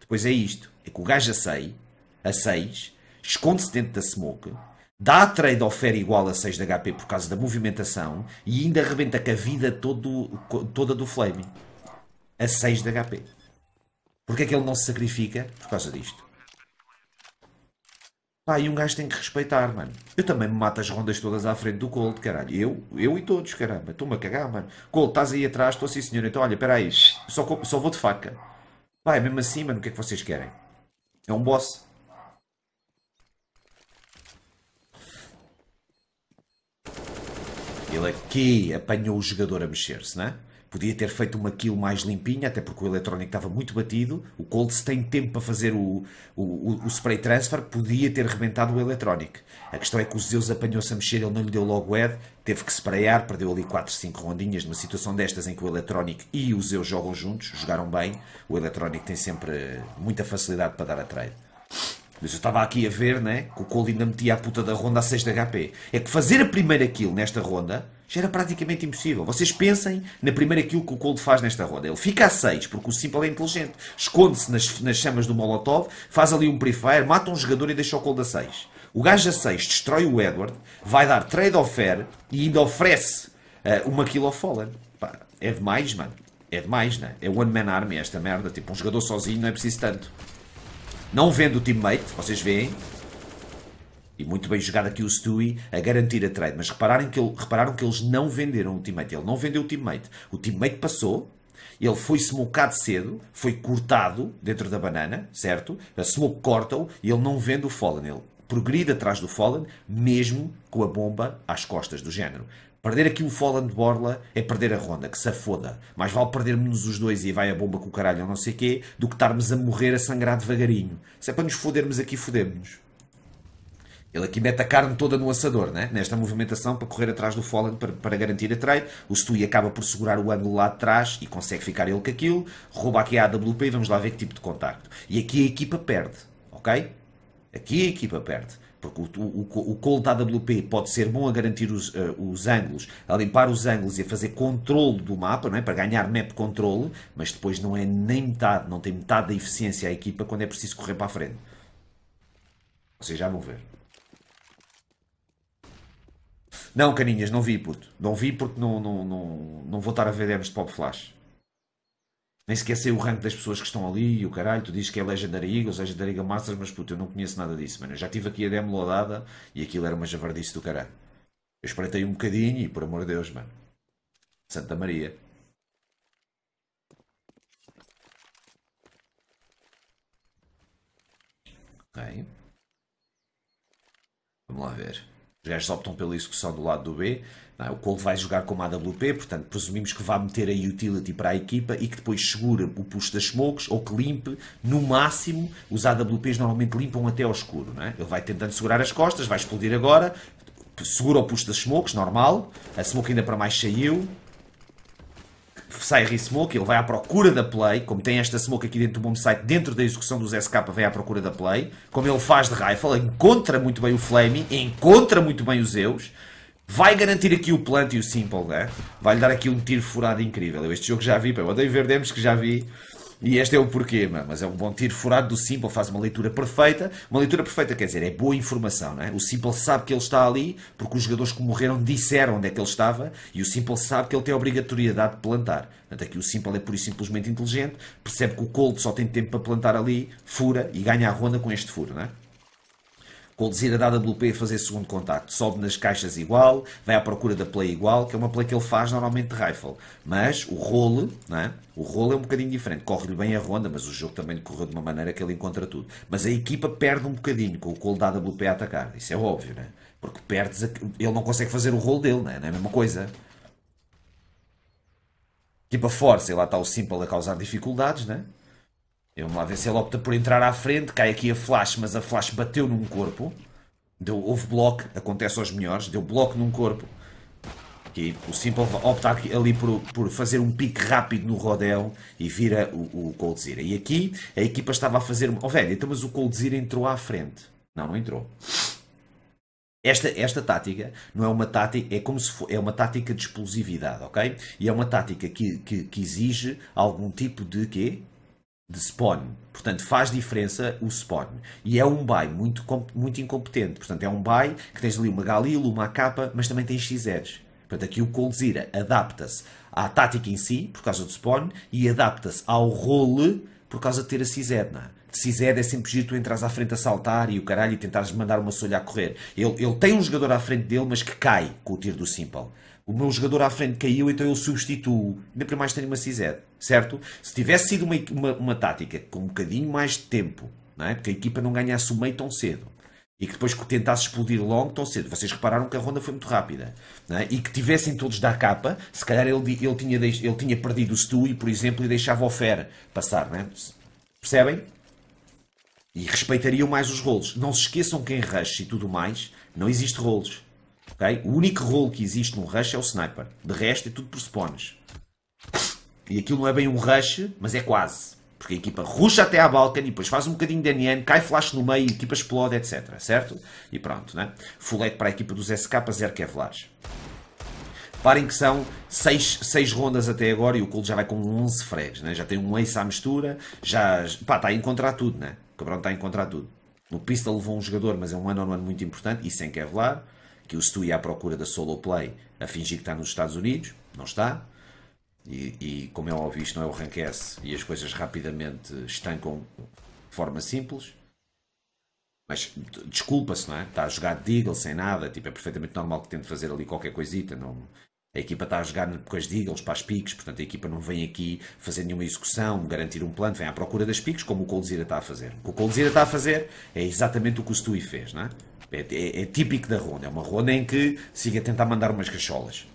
Depois é isto. É que o gajo a 6, a 6 esconde-se dentro da smoke, dá trade offer igual a 6 de HP por causa da movimentação e ainda arrebenta com a vida todo, toda do Flame a 6 de HP. Porquê é que ele não se sacrifica? Por causa disto. Pá, e um gajo tem que respeitar, mano. Eu também me mato as rondas todas à frente do Cold, caralho. Eu, eu e todos, caramba. Estou-me a cagar, mano. Cold, estás aí atrás? Estou assim, senhor. Então, olha, espera aí. Só, só vou de faca. Pá, é mesmo assim, mano. O que é que vocês querem? É um boss. Ele aqui é apanhou o jogador a mexer-se, não é? Podia ter feito uma kill mais limpinha, até porque o eletrónico estava muito batido. O Colts tem tempo para fazer o, o, o, spray transfer, podia ter rebentado o eletrónico. A questão é que o Zeus apanhou-se a mexer, ele não lhe deu logo head, teve que sprayar, perdeu ali 4, 5 rondinhas. Numa situação destas em que o eletrónico e o Zeus jogam juntos, jogaram bem, o eletrónico tem sempre muita facilidade para dar a trade. Mas eu estava aqui a ver, né? Que o Cole ainda metia a puta da ronda a 6 de HP. É que fazer a primeira kill nesta ronda já era praticamente impossível. Vocês pensem na primeira kill que o Cold faz nesta ronda. Ele fica a 6, porque o Simple é inteligente. Esconde-se nas, nas, chamas do Molotov, faz ali um pre-fire, mata um jogador e deixa o Cold a 6. O gajo a 6 destrói o Edward, vai dar trade ao e ainda oferece uh, uma kill of Fallen. Pá, é demais, mano. É demais, né? É one man army esta merda. Tipo, um jogador sozinho não é preciso tanto. Não vendo o teammate, vocês veem. E muito bem jogado aqui o Stewie a garantir a trade. Mas repararam que, ele, repararam que eles não venderam o teammate. Ele não vendeu o teammate. O teammate passou. Ele foi smocado cedo, foi cortado dentro da banana, certo? A smoke corta-o e ele não vende o Fallen. Ele progride atrás do Fallen, mesmo com a bomba às costas do género. Perder aqui o Folland de Borla é perder a ronda, que se a foda. Mais vale perdermos os dois e vai a bomba com o caralho ou não sei quê, do que estarmos a morrer a sangrar devagarinho. Se é para nos fodermos aqui, fodemos-nos. Ele aqui mete a carne toda no assador, né? nesta movimentação, para correr atrás do Folland para, para, garantir a trade. O Stui acaba por segurar o ângulo lá de trás e consegue ficar ele com aquilo. Rouba aqui a AWP e vamos lá ver que tipo de contacto. E aqui a equipa perde, ok? Aqui a equipa perde. Porque o, o, o cold AWP pode ser bom a garantir os, uh, os ângulos, a limpar os ângulos e a fazer controle do mapa, não é? para ganhar map control, mas depois não é nem metade, não tem metade da eficiência à equipa quando é preciso correr para a frente. Vocês já vão ver. Não, caninhas, não vi, puto. Não vi porque não, não, não, não vou estar a ver demos de pop flash nem sequer sei o rank das pessoas que estão ali e o caralho, tu dizes que é Legendary Eagles, Legendary Eagle Masters, mas puto, eu não conheço nada disso, mano. Eu já tive aqui a demo lodada e aquilo era uma javardice do caralho. Eu espreitei um bocadinho e, por amor de Deus, mano. Santa Maria. Ok. Vamos lá ver. Os gajos optam pela execução do lado do B. É? O Colt vai jogar como AWP, portanto, presumimos que vá meter a utility para a equipa e que depois segura o push das smokes ou que limpe, no máximo, os AWPs normalmente limpam até ao escuro. É? Ele vai tentando segurar as costas, vai explodir agora, segura o push das smokes, normal, a smoke ainda para mais saiu, sai re-smoke, ele vai à procura da play, como tem esta smoke aqui dentro do bom site, dentro da execução dos SK, vem à procura da play, como ele faz de rifle, encontra muito bem o Flaming, encontra muito bem os Zeus, vai garantir aqui o plant e o simple, né? Vai-lhe dar aqui um tiro furado incrível. Eu este jogo já vi, pá, eu odeio ver demos que já vi. E este é o porquê, mano. mas é um bom tiro furado do Simple, faz uma leitura perfeita. Uma leitura perfeita quer dizer, é boa informação, né? O Simple sabe que ele está ali, porque os jogadores que morreram disseram onde é que ele estava, e o Simple sabe que ele tem a obrigatoriedade de plantar. Portanto, aqui o Simple é pura e simplesmente inteligente, percebe que o Cold só tem tempo para plantar ali, fura e ganha a ronda com este furo, né? com o desir WP a fazer segundo contacto. Sobe nas caixas igual, vai à procura da play igual, que é uma play que ele faz normalmente de rifle. Mas o role, né é? o role é um bocadinho diferente. Corre-lhe bem a ronda, mas o jogo também correu de uma maneira que ele encontra tudo. Mas a equipa perde um bocadinho com o colo da WP a atacar. Isso é óbvio, né Porque perdes a... ele não consegue fazer o role dele, não é? não é a mesma coisa. Equipa força, e lá está o Simple a causar dificuldades, não é? eu vamos lá ver se ele opta por entrar à frente, cai aqui a flash, mas a flash bateu num corpo. Deu, houve bloco, acontece aos melhores, deu bloco num corpo. e o Simple opta ali por, por fazer um pique rápido no rodel e vira o, o Coldzera. E aqui a equipa estava a fazer... Oh velho, então mas o Coldzera entrou à frente. Não, não entrou. Esta, esta tática não é uma tática, é como se for, é uma tática de explosividade, ok? E é uma tática que, que, que exige algum tipo de quê? de spawn. Portanto, faz diferença o spawn. E é um buy muito, muito incompetente. Portanto, é um buy que tens ali uma Galil, uma capa, mas também tens XRs. Portanto, aqui o Coldzera adapta-se à tática em si, por causa do spawn, e adapta-se ao role por causa de ter a Cisedna. CZ é? é sempre giro, tu entras à frente a saltar e o caralho e tentares mandar uma solha a correr. Ele, ele tem um jogador à frente dele, mas que cai com o tiro do Simple o meu jogador à frente caiu, então eu substituo. Ainda para mais tenho uma CZ, certo? Se tivesse sido uma, uma, uma tática com um bocadinho mais de tempo, não é? porque a equipa não ganhasse o meio tão cedo, e que depois tentasse explodir longo tão cedo. Vocês repararam que a ronda foi muito rápida. É? E que tivessem todos da capa, se calhar ele, ele, tinha, ele tinha perdido o Stewie, por exemplo, e deixava o Fer passar. É? Percebem? E respeitariam mais os rolos. Não se esqueçam que em Rush e tudo mais, não existe rolos. Okay? O único rol que existe no rush é o sniper. De resto é tudo por spawns. E aquilo não é bem um rush, mas é quase. Porque a equipa ruxa até à balcão e depois faz um bocadinho de NN, cai flash no meio, a equipa explode, etc. Certo? E pronto, né? Fulete para a equipa dos SK, zero Kevlar. Parem que são 6 rondas até agora e o Cole já vai com 11 fregues, né? já tem um ace à mistura, já pá, está a encontrar tudo, né? o cabrão está a encontrar tudo. No pistol levou um jogador, mas é um ano on ano muito importante e sem Kevlar que Stu estou à procura da solo play a fingir que está nos Estados Unidos, não está. E, e como é óbvio, isto não é o S e as coisas rapidamente estancam de forma simples. Mas desculpa-se, não é? Está a jogar Deagle sem nada, tipo, é perfeitamente normal que tente fazer ali qualquer coisita. Não... A equipa está a jogar com as Deagles para as piques, portanto a equipa não vem aqui fazer nenhuma execução, garantir um plano, vem à procura das piques, como o Coldzira está a fazer. O que o Coldzira está a fazer é exatamente o que o Stewie fez, não é? É, é, é típico da ronda. É uma ronda em que siga a tentar mandar umas cacholas.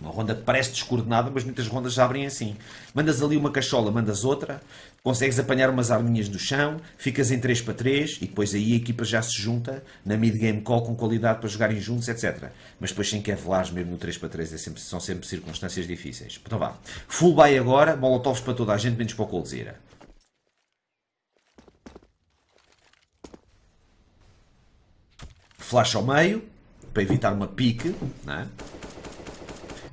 Uma ronda que parece descoordenada, mas muitas rondas abrem assim. Mandas ali uma cachola, mandas outra, consegues apanhar umas arminhas no chão, ficas em 3 para 3 e depois aí a equipa já se junta na mid-game call com qualidade para jogarem juntos, etc. Mas depois sem velar mesmo no 3 para 3 é sempre, são sempre circunstâncias difíceis. Então vá. Full buy agora, molotovs para toda a gente, menos para o Coldzera. flash ao meio, para evitar uma pique, é?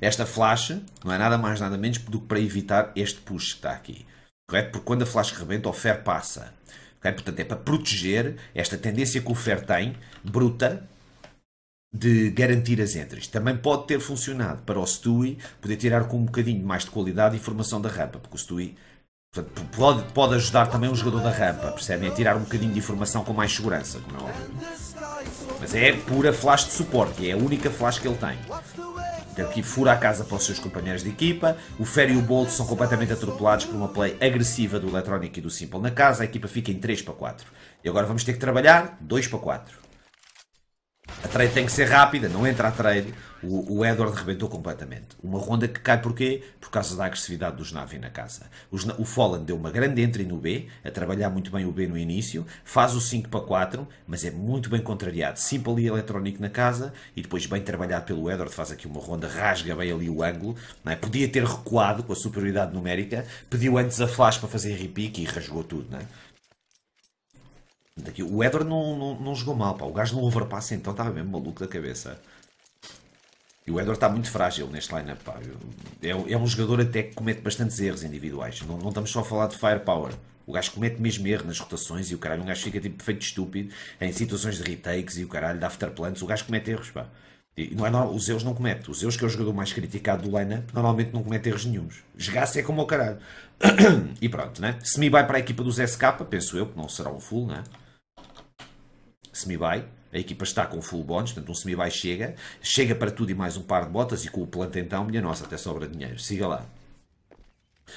Esta flash não é nada mais nada menos do que para evitar este push que está aqui. Correto? Porque quando a flash rebenta, o fer passa. Correto? Portanto, é para proteger esta tendência que o fer tem, bruta, de garantir as entries. Também pode ter funcionado para o Stewie poder tirar com um bocadinho mais de qualidade informação da rampa, porque o Stewie portanto, pode, pode ajudar também o jogador da rampa, percebem? A tirar um bocadinho de informação com mais segurança, como é óbvio. Mas é pura flash de suporte, é a única flash que ele tem. Ele aqui fura a casa para os seus companheiros de equipa. O Fer e o Bolt são completamente atropelados por uma play agressiva do Electronic e do Simple na casa. A equipa fica em 3 para 4. E agora vamos ter que trabalhar 2 para 4. A trade tem que ser rápida, não entra a trade. O, o Edward rebentou completamente. Uma ronda que cai porquê? Por causa da agressividade dos Navi na casa. Os, o Folland deu uma grande entre no B, a trabalhar muito bem o B no início, faz o 5 para 4, mas é muito bem contrariado. Simple e eletrónico na casa e depois bem trabalhado pelo Edward, faz aqui uma ronda, rasga bem ali o ângulo. É? Podia ter recuado com a superioridade numérica, pediu antes a flash para fazer repique e rasgou tudo. Não é? O Edward não, não, não jogou mal, pá. o gajo não overpassa, então estava mesmo maluco da cabeça. E o Edward está muito frágil neste line-up. É, é, um jogador até que comete bastantes erros individuais. Não, não, estamos só a falar de firepower. O gajo comete mesmo erro nas rotações e o caralho, um gajo fica tipo feito estúpido em situações de retakes e o caralho, de afterplants. O gajo comete erros, pá. E não é, não, o Zeus não comete. O Zeus, que é o jogador mais criticado do line-up, normalmente não comete erros nenhums. Jogasse é como o caralho. e pronto, né? Semi vai para a equipa dos SK, penso eu, que não será um full, né? Semi vai a equipa está com full bonds, portanto um semi chega, chega para tudo e mais um par de botas e com o plantão então, minha nossa, até sobra dinheiro. Siga lá.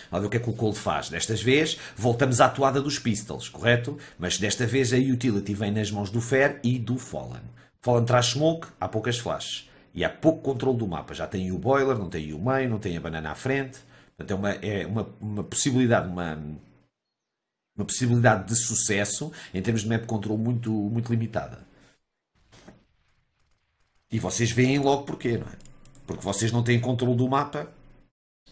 Vamos ver o que é que o Cold faz. Destas vez, voltamos à toada dos Pistols, correto? Mas desta vez a Utility vem nas mãos do Fer e do Fallen. Fallen traz Smoke, há poucas flashes. E há pouco controle do mapa. Já tem o Boiler, não tem o meio, não tem a banana à frente. Portanto, é uma, é uma, uma possibilidade, uma, uma possibilidade de sucesso em termos de map control muito, muito limitada. E vocês veem logo porquê, não é? Porque vocês não têm controle do mapa.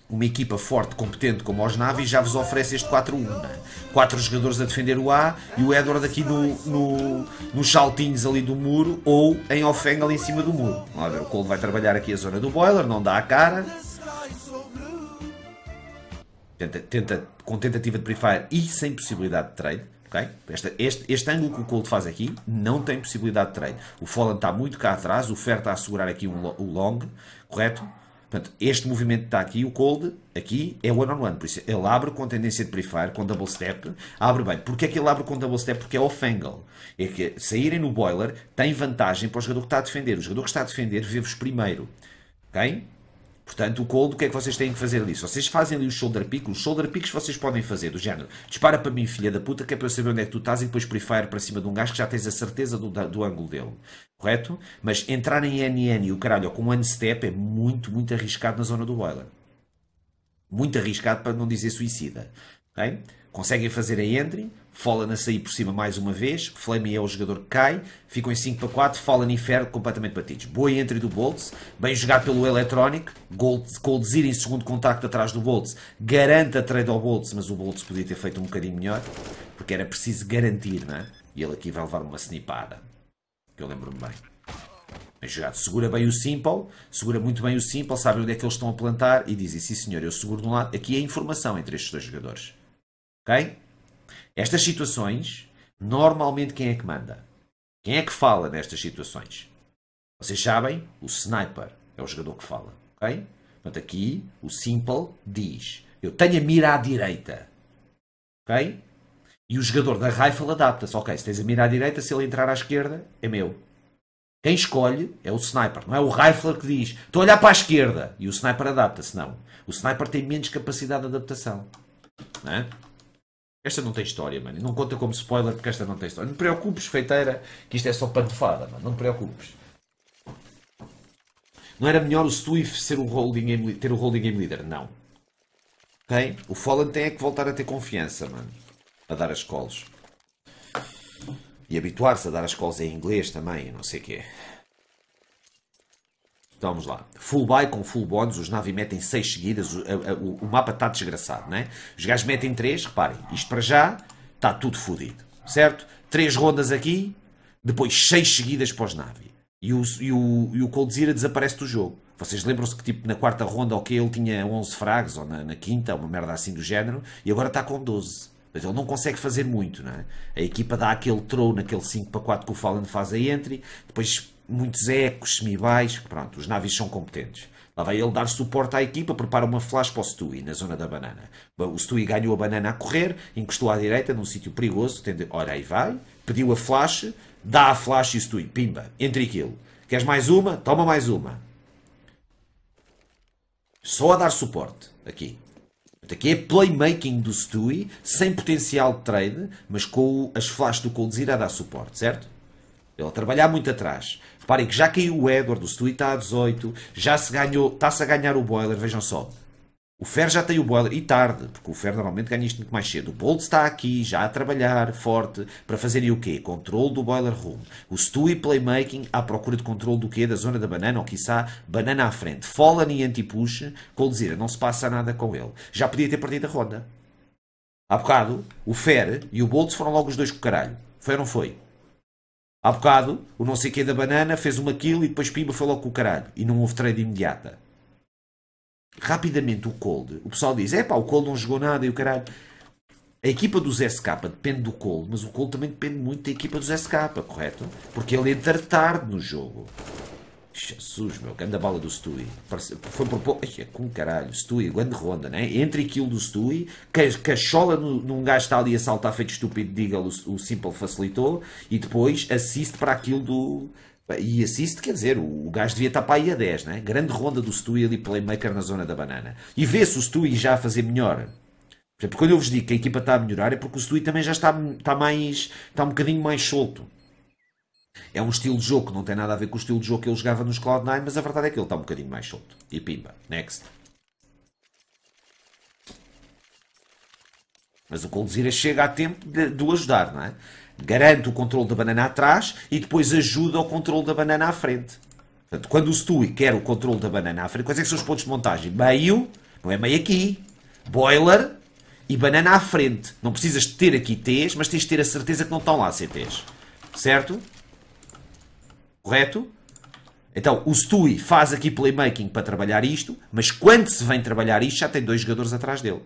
Uma equipa forte, competente como os Navi já vos oferece este 4-1. É? Quatro jogadores a defender o A e o Edward aqui no, no, nos saltinhos ali do muro ou em offeng ali em cima do muro. Vamos ver, o Cold vai trabalhar aqui a zona do boiler, não dá a cara. Tenta, tenta, com tentativa de pre-fire e sem possibilidade de trade. Okay? Este, este, este, ângulo que o Colt faz aqui não tem possibilidade de trade. O Folland está muito cá atrás, o Fer está a segurar aqui um, o long, correto? Portanto, este movimento está aqui, o cold, aqui é one-on-one. On one. Por isso, ele abre com tendência de prefire, com double step, abre bem. Porquê é que ele abre com double step? Porque é off-angle. É que saírem no boiler tem vantagem para o jogador que está a defender. O jogador que está a defender vê-vos primeiro. Ok? Portanto, o cold, o que é que vocês têm que fazer ali? Se vocês fazem ali os shoulder picks, os shoulder picks vocês podem fazer, do género, dispara para mim, filha da puta, que é para eu saber onde é que tu estás e depois prefire para cima de um gajo que já tens a certeza do, do ângulo dele. Correto? Mas entrar em NN e o caralho, com one step, é muito, muito arriscado na zona do boiler. Muito arriscado para não dizer suicida. Okay? Conseguem fazer a entry, Fallen a sair por cima mais uma vez, Flamey é o jogador que cai, ficam em 5 para 4, Fallen e Fer completamente batidos. Boa entre do Boltz, bem jogado pelo Electronic, Goldzir em segundo contacto atrás do Boltz, garanta a trade ao Boltz, mas o Boltz podia ter feito um bocadinho melhor, porque era preciso garantir, não é? E ele aqui vai levar uma snipada, que eu lembro-me bem. Bem jogado, segura bem o Simple, segura muito bem o Simple, sabe onde é que eles estão a plantar e dizem, sim senhor, eu seguro de um lado. Aqui é informação entre estes dois jogadores, ok? Estas situações, normalmente quem é que manda? Quem é que fala nestas situações? Vocês sabem, o sniper é o jogador que fala, ok? Portanto, aqui o simple diz: Eu tenho a mira à direita, ok? E o jogador da rifle adapta-se, ok? Se tens a mira à direita, se ele entrar à esquerda, é meu. Quem escolhe é o sniper, não é o rifler que diz: Estou a olhar para a esquerda. E o sniper adapta-se, não. O sniper tem menos capacidade de adaptação. Não é? Esta não tem história, mano. Não conta como spoiler porque esta não tem história. Não te preocupes, feiteira, que isto é só pantofada, mano. Não te preocupes. Não era melhor o Swift ser o holding game, ter o holding game leader? Não. tem O Fallen tem é que voltar a ter confiança, mano. A dar as calls. E habituar-se a dar as calls em inglês também, não sei o quê. Vamos lá. Full buy com full bónus, os Navi metem 6 seguidas, o, o, o mapa está desgraçado, não é? Os gajos metem 3, reparem, isto para já está tudo fodido, certo? 3 rondas aqui, depois 6 seguidas para os Navi. E o, e o, e o Coldzira desaparece do jogo. Vocês lembram-se que tipo na quarta ronda, ok, ele tinha 11 frags, ou na, na quinta, uma merda assim do género, e agora está com 12. Mas ele não consegue fazer muito, não é? A equipa dá aquele throw naquele 5 para 4 que o Fallen faz a entry, depois muitos ecos, semibais, pronto, os navios são competentes. Lá vai ele dar suporte à equipa, prepara uma flash para o Stewie, na zona da banana. O Stewie ganhou a banana a correr, encostou à direita, num sítio perigoso, tende... ora aí vai, pediu a flash, dá a flash e o Stewie, pimba, entre aquilo. Queres mais uma? Toma mais uma. Só a dar suporte, aqui. Aqui é playmaking do Stewie, sem potencial de trade, mas com as flashes do Coldzir a dar suporte, certo? Ele a trabalhar muito atrás. Reparem que já caiu o Edward, o Stewie está a 18, já se ganhou, está-se a ganhar o Boiler, vejam só. O Fer já tem o Boiler, e tarde, porque o Fer normalmente ganha isto muito mais cedo. O Bolt está aqui, já a trabalhar, forte, para fazerem o quê? Controle do Boiler Room. O Stewie Playmaking à procura de controle do quê? Da zona da banana, ou quiçá, banana à frente. Fallen e anti-push, Coldzera, não se passa nada com ele. Já podia ter partido a ronda. Há bocado, o Fer e o Bolt foram logo os dois com o caralho. Foi ou não foi? Há bocado, o não sei quê da banana fez uma kill e depois Pimba falou com o caralho. E não houve trade imediata. Rapidamente o Cold. O pessoal diz, é pá, o Cold não jogou nada e o caralho. A equipa dos SK depende do Cold, mas o Cold também depende muito da equipa dos SK, correto? Porque ele entra tarde no jogo. Jesus, meu, grande bala do Stui. Foi por pouco. É com caralho, Stui, grande ronda, né? Entre aquilo do Stewie, cachola num gajo está ali a saltar feito estúpido, diga o, o Simple facilitou, e depois assiste para aquilo do. E assiste, quer dizer, o, o gajo devia estar para aí a 10, né? Grande ronda do Stui ali, playmaker na zona da banana. E vê-se o Stui já a fazer melhor. Porque quando eu vos digo que a equipa está a melhorar, é porque o Stui também já está, está mais. está um bocadinho mais solto é um estilo de jogo que não tem nada a ver com o estilo de jogo que ele jogava nos Cloud9, mas a verdade é que ele está um bocadinho mais solto. E pimba, next. Mas o Coldzera chega a tempo de, de o ajudar, não é? Garante o controle da banana atrás e depois ajuda ao controle da banana à frente. Portanto, quando o Stewie quer o controle da banana à frente, quais é que são os pontos de montagem? Meio, não é meio aqui, boiler e banana à frente. Não precisas de ter aqui T's, mas tens de ter a certeza que não estão lá CTs. Certo? correto? Então, o Stui faz aqui playmaking para trabalhar isto, mas quando se vem trabalhar isto, já tem dois jogadores atrás dele.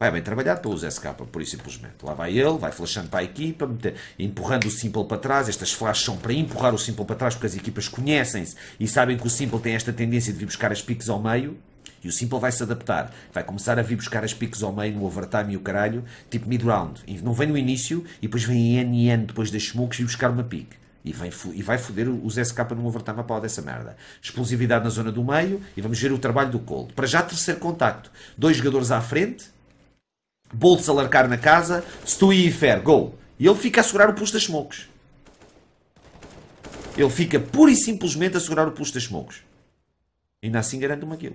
Vai bem trabalhado pelo SK, por isso simplesmente. Lá vai ele, vai flashando para a equipa, empurrando o Simple para trás. Estas flashes são para empurrar o Simple para trás, porque as equipas conhecem-se e sabem que o Simple tem esta tendência de vir buscar as piques ao meio. E o Simple vai se adaptar. Vai começar a vir buscar as picks ao meio no overtime e o caralho, tipo mid-round. E não vem no início e depois vem N e N depois das smokes e buscar uma pick. E, vem, e vai foder os SK no overtime a pau dessa merda. Explosividade na zona do meio e vamos ver o trabalho do Cold. Para já, terceiro contacto. Dois jogadores à frente, Bolts a largar na casa, Stewie e Fer, go! E ele fica a segurar o pulso das smokes. Ele fica pura e simplesmente a segurar o pulso das smokes. Ainda assim garante uma kill.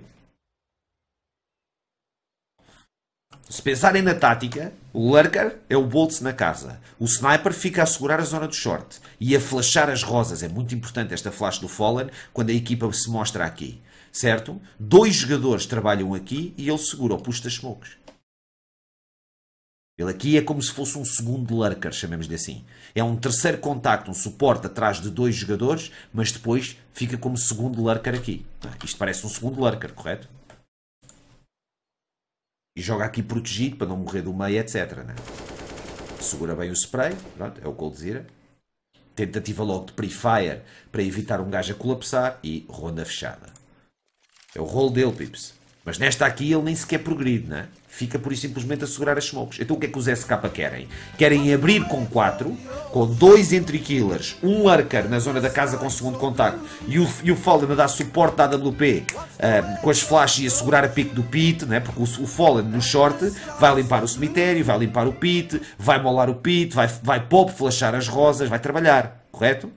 Se pensarem na tática, o lurker é o bolts na casa. O sniper fica a segurar a zona do short e a flashar as rosas. É muito importante esta flash do Fallen quando a equipa se mostra aqui. Certo? Dois jogadores trabalham aqui e ele segura o push das smokes. Ele aqui é como se fosse um segundo lurker, chamemos-lhe assim. É um terceiro contacto, um suporte atrás de dois jogadores, mas depois fica como segundo lurker aqui. Isto parece um segundo lurker, correto? e joga aqui protegido para não morrer do meio, etc. Né? Segura bem o spray, pronto, é o Coldzera. Tentativa logo de pre-fire para evitar um gajo a colapsar e ronda fechada. É o rol dele, Pips. Mas nesta aqui ele nem sequer progride, né? fica por e simplesmente a segurar as smokes. Então o que é que os SK querem? Querem abrir com 4, com dois entry killers, um arcar na zona da casa com segundo contacto e o, e o Fallen a dar suporte à AWP uh, ah, com as flashes e a segurar a pique do pit, né? porque o, o, Fallen no short vai limpar o cemitério, vai limpar o pit, vai molar o pit, vai, vai pop flashar as rosas, vai trabalhar, correto?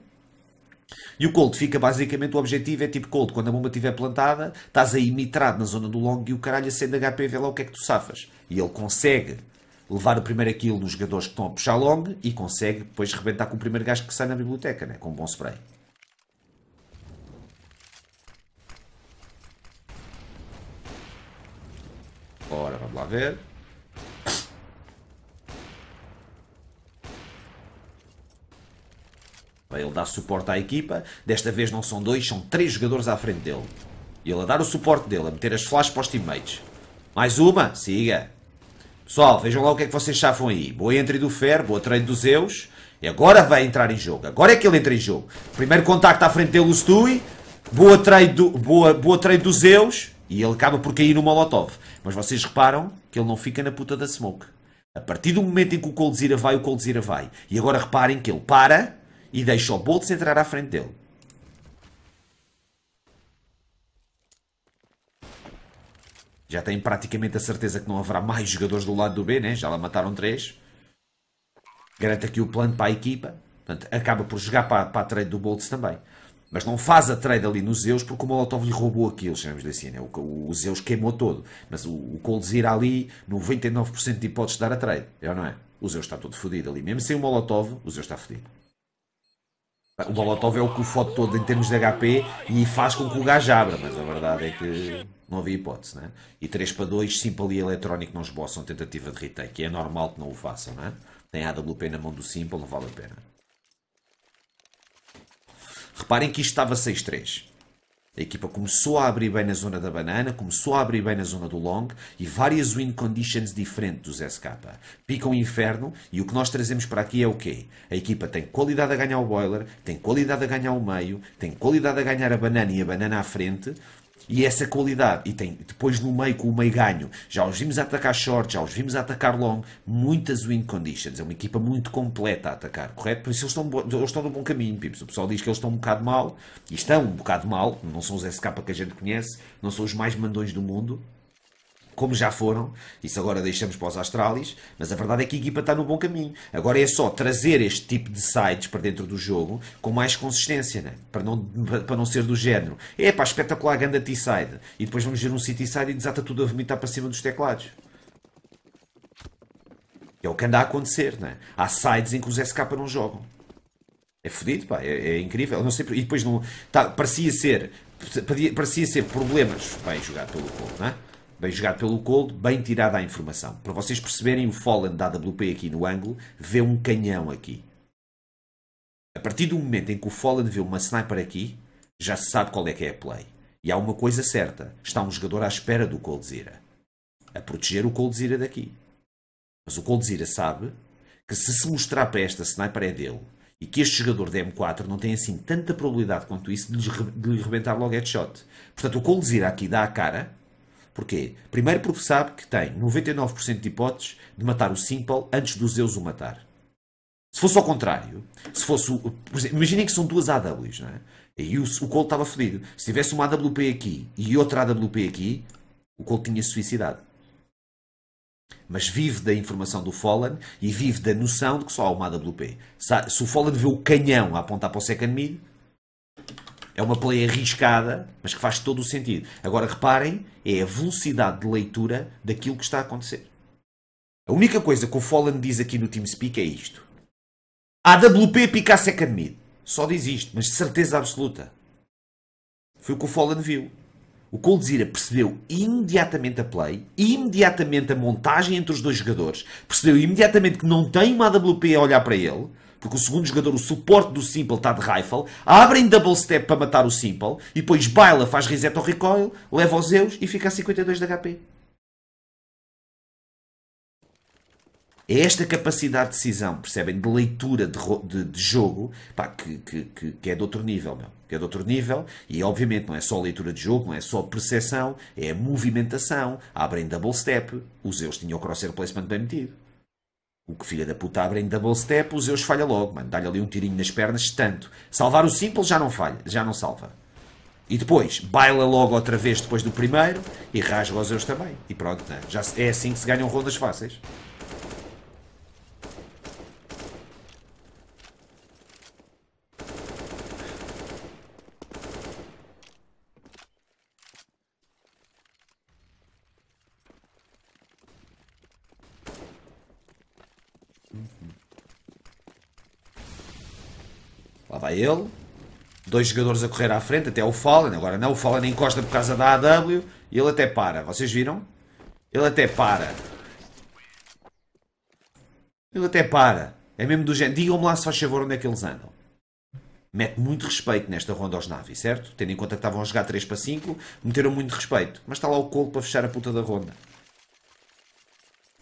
E o cold fica basicamente, o objetivo é tipo cold, quando a bomba estiver plantada, estás aí mitrado na zona do long e o caralho acende HP e vê lá o que é que tu safas. E ele consegue levar o primeiro aquilo nos jogadores que estão a puxar long e consegue depois rebentar com o primeiro gajo que sai na biblioteca, né? com um bom spray. Ora, vamos lá ver. Ele dá suporte à equipa, desta vez não são dois, são três jogadores à frente dele. E ele a dar o suporte dele, a meter as flashes para os teammates. Mais uma? Siga. Pessoal, vejam lá o que é que vocês chafam aí. Boa entrada do Fer, boa trade do Zeus. E agora vai entrar em jogo. Agora é que ele entra em jogo. Primeiro contacto à frente dele o Stui. Boa trade do, boa, boa trade do Zeus. E ele acaba por cair no Molotov. Mas vocês reparam que ele não fica na puta da smoke. A partir do momento em que o Coldzira vai, o Coldzira vai. E agora reparem que ele para e deixa o Boltz entrar à frente dele. Já tem praticamente a certeza que não haverá mais jogadores do lado do B, né? já lá mataram três. Garante aqui o plano para a equipa. Portanto, acaba por jogar para, para a trade do Boltz também. Mas não faz a trade ali nos Zeus porque o Molotov lhe roubou aquilo, chamamos-lhe assim. Né? O, o, Zeus queimou todo. Mas o, o Colts irá ali 99% de hipótese de dar a trade. É ou não é? O Zeus está todo fodido ali. Mesmo sem o Molotov, o Zeus está fodido. O Molotov é o que o foto todo em termos de HP e faz com que o gajo abra, mas a verdade é que não havia hipótese, né? E 3 para 2, Simple ali eletrónico não esboçam tentativa de retake, é normal que não o façam, né? Tem a AWP na mão do Simple, não vale a pena. Reparem que isto estava 6-3. A equipa começou a abrir bem na zona da banana, começou a abrir bem na zona do long e várias win conditions diferentes dos SK. Pica um inferno e o que nós trazemos para aqui é o quê? A equipa tem qualidade a ganhar o boiler, tem qualidade a ganhar o meio, tem qualidade a ganhar a banana e a banana à frente, e essa qualidade, e tem depois no meio com o meio ganho, já os vimos atacar short, já os vimos atacar long, muitas win conditions, é uma equipa muito completa a atacar, correto? Por isso eles estão, eles estão no bom caminho, Pips. O pessoal diz que eles estão um bocado mal, e estão um bocado mal, não são os SK que a gente conhece, não são os mais mandões do mundo, como já foram, isso agora deixamos para os Astralis, mas a verdade é que a equipa está no bom caminho. Agora é só trazer este tipo de sites para dentro do jogo com mais consistência, né? para, não, para não ser do género. É pá, espetacular, ganda T-side. E depois vamos ver um City Side e desata tudo a vomitar para cima dos teclados. É o que anda a acontecer, né? Há sites em que os SK não jogam. É fodido, pá, é, é incrível. Eu não sei, e depois não. Tá, parecia ser. Parecia ser problemas. Bem jogado pelo povo, não é? Bem jogado pelo Cold, bem tirada a informação. Para vocês perceberem, o Fallen da AWP aqui no ângulo vê um canhão aqui. A partir do momento em que o Fallen vê uma sniper aqui, já se sabe qual é que é a play. E há uma coisa certa, está um jogador à espera do Coldzera. A proteger o Coldzera daqui. Mas o Coldzera sabe que se se mostrar para esta sniper é dele. E que este jogador de M4 não tem assim tanta probabilidade quanto isso de lhe rebentar logo headshot. Portanto, o Coldzera aqui dá a cara Porquê? Primeiro porque sabe que tem 99% de hipóteses de matar o Simple antes do Zeus o matar. Se fosse ao contrário, se fosse. O, exemplo, imaginem que são duas AWs, não é? o, o Colt estava fodido. Se tivesse uma AWP aqui e outra AWP aqui, o Colt tinha suicidado. Mas vive da informação do Fallen e vive da noção de que só há uma AWP. Se o Fallen vê o canhão a apontar para o Second Mid, é uma play arriscada, mas que faz todo o sentido. Agora reparem, é a velocidade de leitura daquilo que está a acontecer. A única coisa que o Folland diz aqui no TeamSpeak é isto. AWP Picasso a second Só diz isto, mas de certeza absoluta. Foi o que o Folland viu. O Coldzira percebeu imediatamente a play, imediatamente a montagem entre os dois jogadores, percebeu imediatamente que não tem uma AWP a olhar para ele, porque o segundo jogador, o suporte do Simple está de rifle, abrem double step para matar o Simple, e depois baila, faz reset ao recoil, leva aos Zeus e fica a 52 de HP. É esta capacidade de decisão, percebem? De leitura de, de, de jogo, pá, que, que, que, que, é de outro nível, meu. Que é de outro nível, e obviamente não é só leitura de jogo, não é só percepção, é movimentação, abrem double step, os Zeus tinham o crosshair placement bem metido. O que filha da puta abre em double step, o Zeus falha logo, mano. Dá-lhe ali um tirinho nas pernas, tanto. Salvar o simples já não falha, já não salva. E depois, baila logo outra vez depois do primeiro e rasga os Zeus também. E pronto, né? já é assim que se ganham rondas fáceis. Lá vai ele. Dois jogadores a correr à frente, até o Fallen. Agora não, o Fallen encosta por causa da AW. E ele até para. Vocês viram? Ele até para. Ele até para. É mesmo do género. Digam-me lá, se faz favor, onde é que eles andam. Mete muito respeito nesta ronda aos Navi, certo? Tendo em conta que estavam a jogar 3 para 5, meteram muito respeito. Mas está lá o colo para fechar a puta da ronda.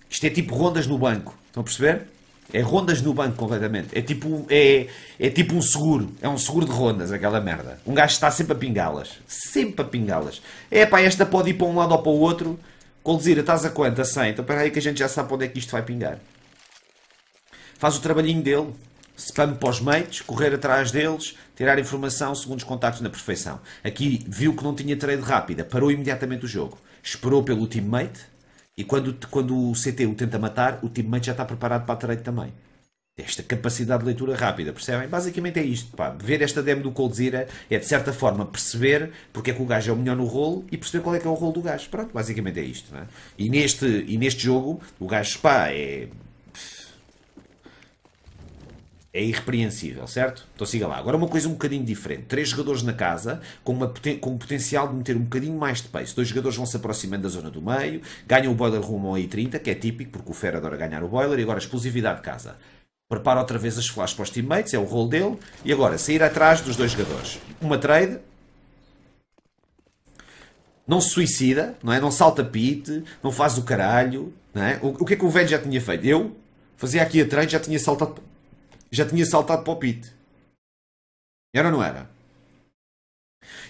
Isto é tipo rondas no banco. Estão a perceber? É rondas no banco completamente. É tipo, é, é tipo um seguro. É um seguro de rondas, aquela merda. Um gajo está sempre a pingá-las. Sempre a pingá-las. É pá, esta pode ir para um lado ou para o outro. Coldzira, estás a quanto? A 100. Então espera aí que a gente já sabe para onde é que isto vai pingar. Faz o trabalhinho dele. Spam para os mates, correr atrás deles, tirar informação segundo os contactos na perfeição. Aqui viu que não tinha trade rápida, parou imediatamente o jogo. Esperou pelo teammate, e quando, quando o o tenta matar, o teammate já está preparado para a trade também. Esta capacidade de leitura rápida, percebem? Basicamente é isto. Pá. Ver esta demo do Coldzera é de certa forma perceber porque é que o gajo é o melhor no rolo e perceber qual é que é o rolo do gajo. Pronto, basicamente é isto. É? E, neste, e neste jogo, o gajo pá, é é irrepreensível, certo? Então siga lá. Agora uma coisa um bocadinho diferente. Três jogadores na casa, com, uma, com um potencial de meter um bocadinho mais de pace. Dois jogadores vão se aproximando da zona do meio, ganham o boiler rumo ao I30, que é típico, porque o Fer adora ganhar o boiler, e agora explosividade de casa. Prepara outra vez as flashes para os teammates, é o rol dele, e agora sair atrás dos dois jogadores. Uma trade, não se suicida, não é? Não salta pit, não faz o caralho, não é? O, o que é que o velho já tinha feito? Eu fazia aqui a trade, já tinha saltado já tinha saltado para o pit. Era ou não era?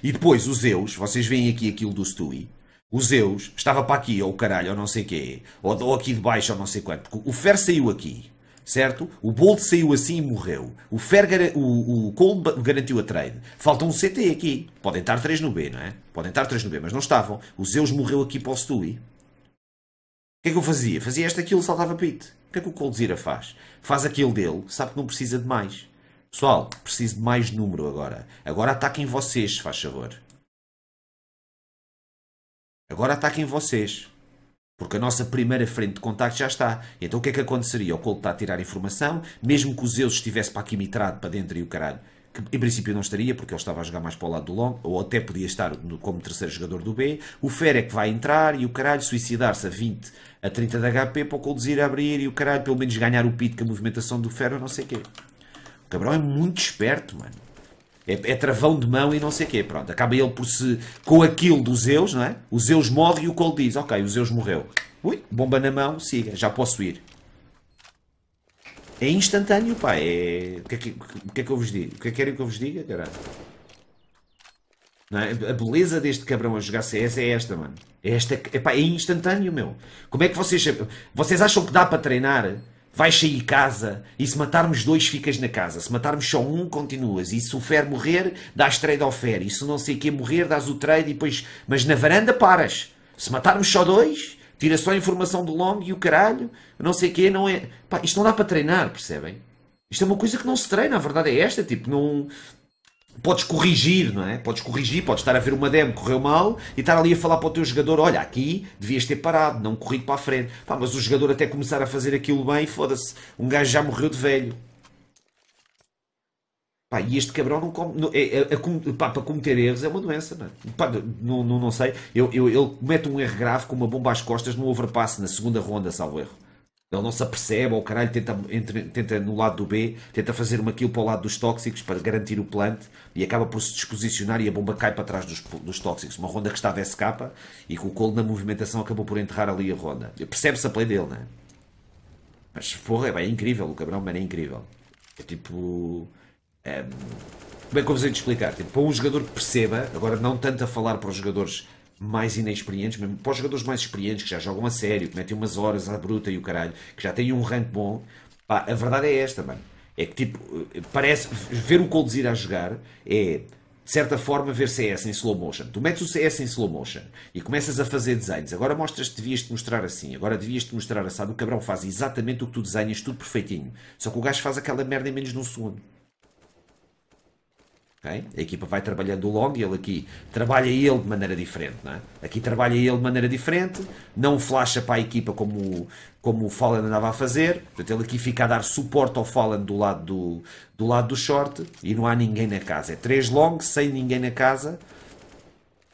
E depois os Zeus, vocês veem aqui aquilo do Stewie. O Zeus estava para aqui, ou o caralho, ou não sei o quê, ou, ou aqui de baixo, ou não sei quanto. Porque o Fer saiu aqui, certo? O Bolt saiu assim e morreu. O Fer, o, o Cole garantiu a trade. Falta um CT aqui. Podem estar 3 no B, não é? Podem estar 3 no B, mas não estavam. O Zeus morreu aqui para o Stewie. O que é que eu fazia? Fazia esta aquilo, saltava pit. O que é que o Coldzira faz? faz aquele dele, sabe que não precisa de mais. Pessoal, preciso de mais número agora. Agora ataquem vocês, faz favor. Agora ataquem vocês. Porque a nossa primeira frente de contacto já está. Então o que é que aconteceria? O Colt está a tirar informação, mesmo que o Zeus estivesse para aqui mitrado para dentro e o caralho, que em princípio não estaria, porque ele estava a jogar mais para o lado do long, ou até podia estar como terceiro jogador do B. O Fer é que vai entrar e o caralho suicidar-se a 20 a 30 de HP para o conduzir a abrir e o caralho, pelo menos ganhar o pit com a movimentação do ferro, não sei o quê. O Cabrão é muito esperto, mano. É, é, travão de mão e não sei o quê. Pronto, acaba ele por se. com aquilo dos Zeus, não é? O Zeus morre e o Cole diz: Ok, o Zeus morreu. Ui, bomba na mão, siga, já posso ir. É instantâneo, pá. É... O, que é que, o que é que eu vos digo? O que é que querem que eu vos diga, caralho? É? A beleza deste cabrão a jogar CS é esta, mano. É, esta, epá, é instantâneo, meu. Como é que vocês. Vocês acham que dá para treinar? Vais sair casa e se matarmos dois, ficas na casa. Se matarmos só um, continuas. E se o Fer morrer, dás trade ao Fer. E se não sei quem morrer, dás o trade e depois. Mas na varanda paras. Se matarmos só dois, tira só a informação do long e o caralho, não sei o não é. isto não dá para treinar, percebem? Isto é uma coisa que não se treina, a verdade é esta, tipo, não podes corrigir, não é? Podes corrigir, podes estar a ver uma demo, correu mal, e estar ali a falar para o teu jogador: olha, aqui devias ter parado, não corrido para a frente. Pá, mas o jogador até começar a fazer aquilo bem, foda-se, um gajo já morreu de velho. Pá, e este cabrão não come. Não, é, é, é, pá, para cometer erros é uma doença, não é? Pá, não, não, não sei. Eu, eu, ele comete um erro grave com uma bomba às costas no overpass na segunda ronda, salvo erro. Ele não se apercebe, ou o caralho, tenta, entre, tenta no lado do B, tenta fazer uma kill para o lado dos tóxicos para garantir o plant e acaba por se desposicionar e a bomba cai para trás dos, dos tóxicos. Uma ronda que estava SK e com o colo na movimentação acabou por enterrar ali a ronda. Percebe-se a play dele, né? Mas porra, é, bem, é incrível, o Cabrão, mano, é incrível. É tipo. É, como é que eu vos hei de explicar? Tipo, para um jogador que perceba, agora não tanto a falar para os jogadores mais inexperientes, mesmo para os jogadores mais experientes, que já jogam a sério, que metem umas horas à bruta e o caralho, que já têm um rank bom, pá, a verdade é esta, mano. É que tipo, parece. Ver o Coldzir a jogar é de certa forma, ver CS em slow motion. Tu metes o CS em slow motion e começas a fazer desenhos. Agora mostras que devias-te mostrar assim, agora devias-te mostrar assado. O cabrão faz exatamente o que tu desenhas, tudo perfeitinho. Só que o gajo faz aquela merda em menos de um segundo. Okay? A equipa vai trabalhando logo e ele aqui trabalha ele de maneira diferente. Não é? Aqui trabalha ele de maneira diferente, não flasha para a equipa como, como o Fallen andava a fazer. Portanto, ele aqui fica a dar suporte ao Fallen do lado do, do lado do short e não há ninguém na casa. É três longs, sem ninguém na casa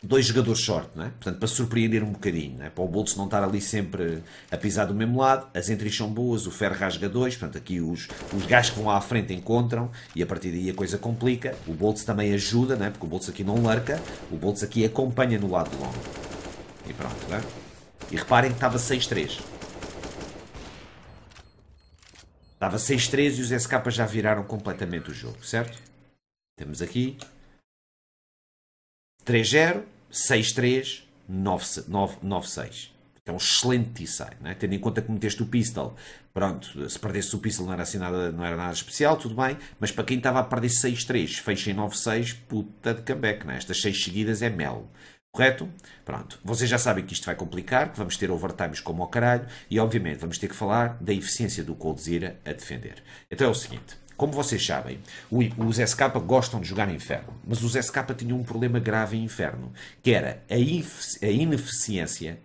dois jogadores short, não é? Portanto, para surpreender um bocadinho, não é? Para o Bolts não estar ali sempre a pisar do mesmo lado, as entries são boas, o ferro rasga dois, portanto, aqui os, os gajos que vão à frente encontram e a partir daí a coisa complica. O Bolts também ajuda, não é? Porque o Bolts aqui não larca, o Bolts aqui acompanha no lado longo. E pronto, não é? E reparem que estava 6-3. Estava 6-3 e os SK já viraram completamente o jogo, certo? Temos aqui 3-0, 6-3, 9-6. É um excelente t é? tendo em conta que meteste o pistol. Pronto, se perdesse o pistol não era, assim nada, não era nada especial, tudo bem, mas para quem estava a perder 6-3, fecha em 9-6, puta de comeback, não é? Estas 6 seguidas é mel. Correto? Pronto. Vocês já sabem que isto vai complicar, que vamos ter overtimes como ao caralho e, obviamente, vamos ter que falar da eficiência do Coldzera a defender. Então é o seguinte. Como vocês sabem, os SK gostam de jogar inferno, mas os SK tinham um problema grave em inferno, que era a, a ineficiência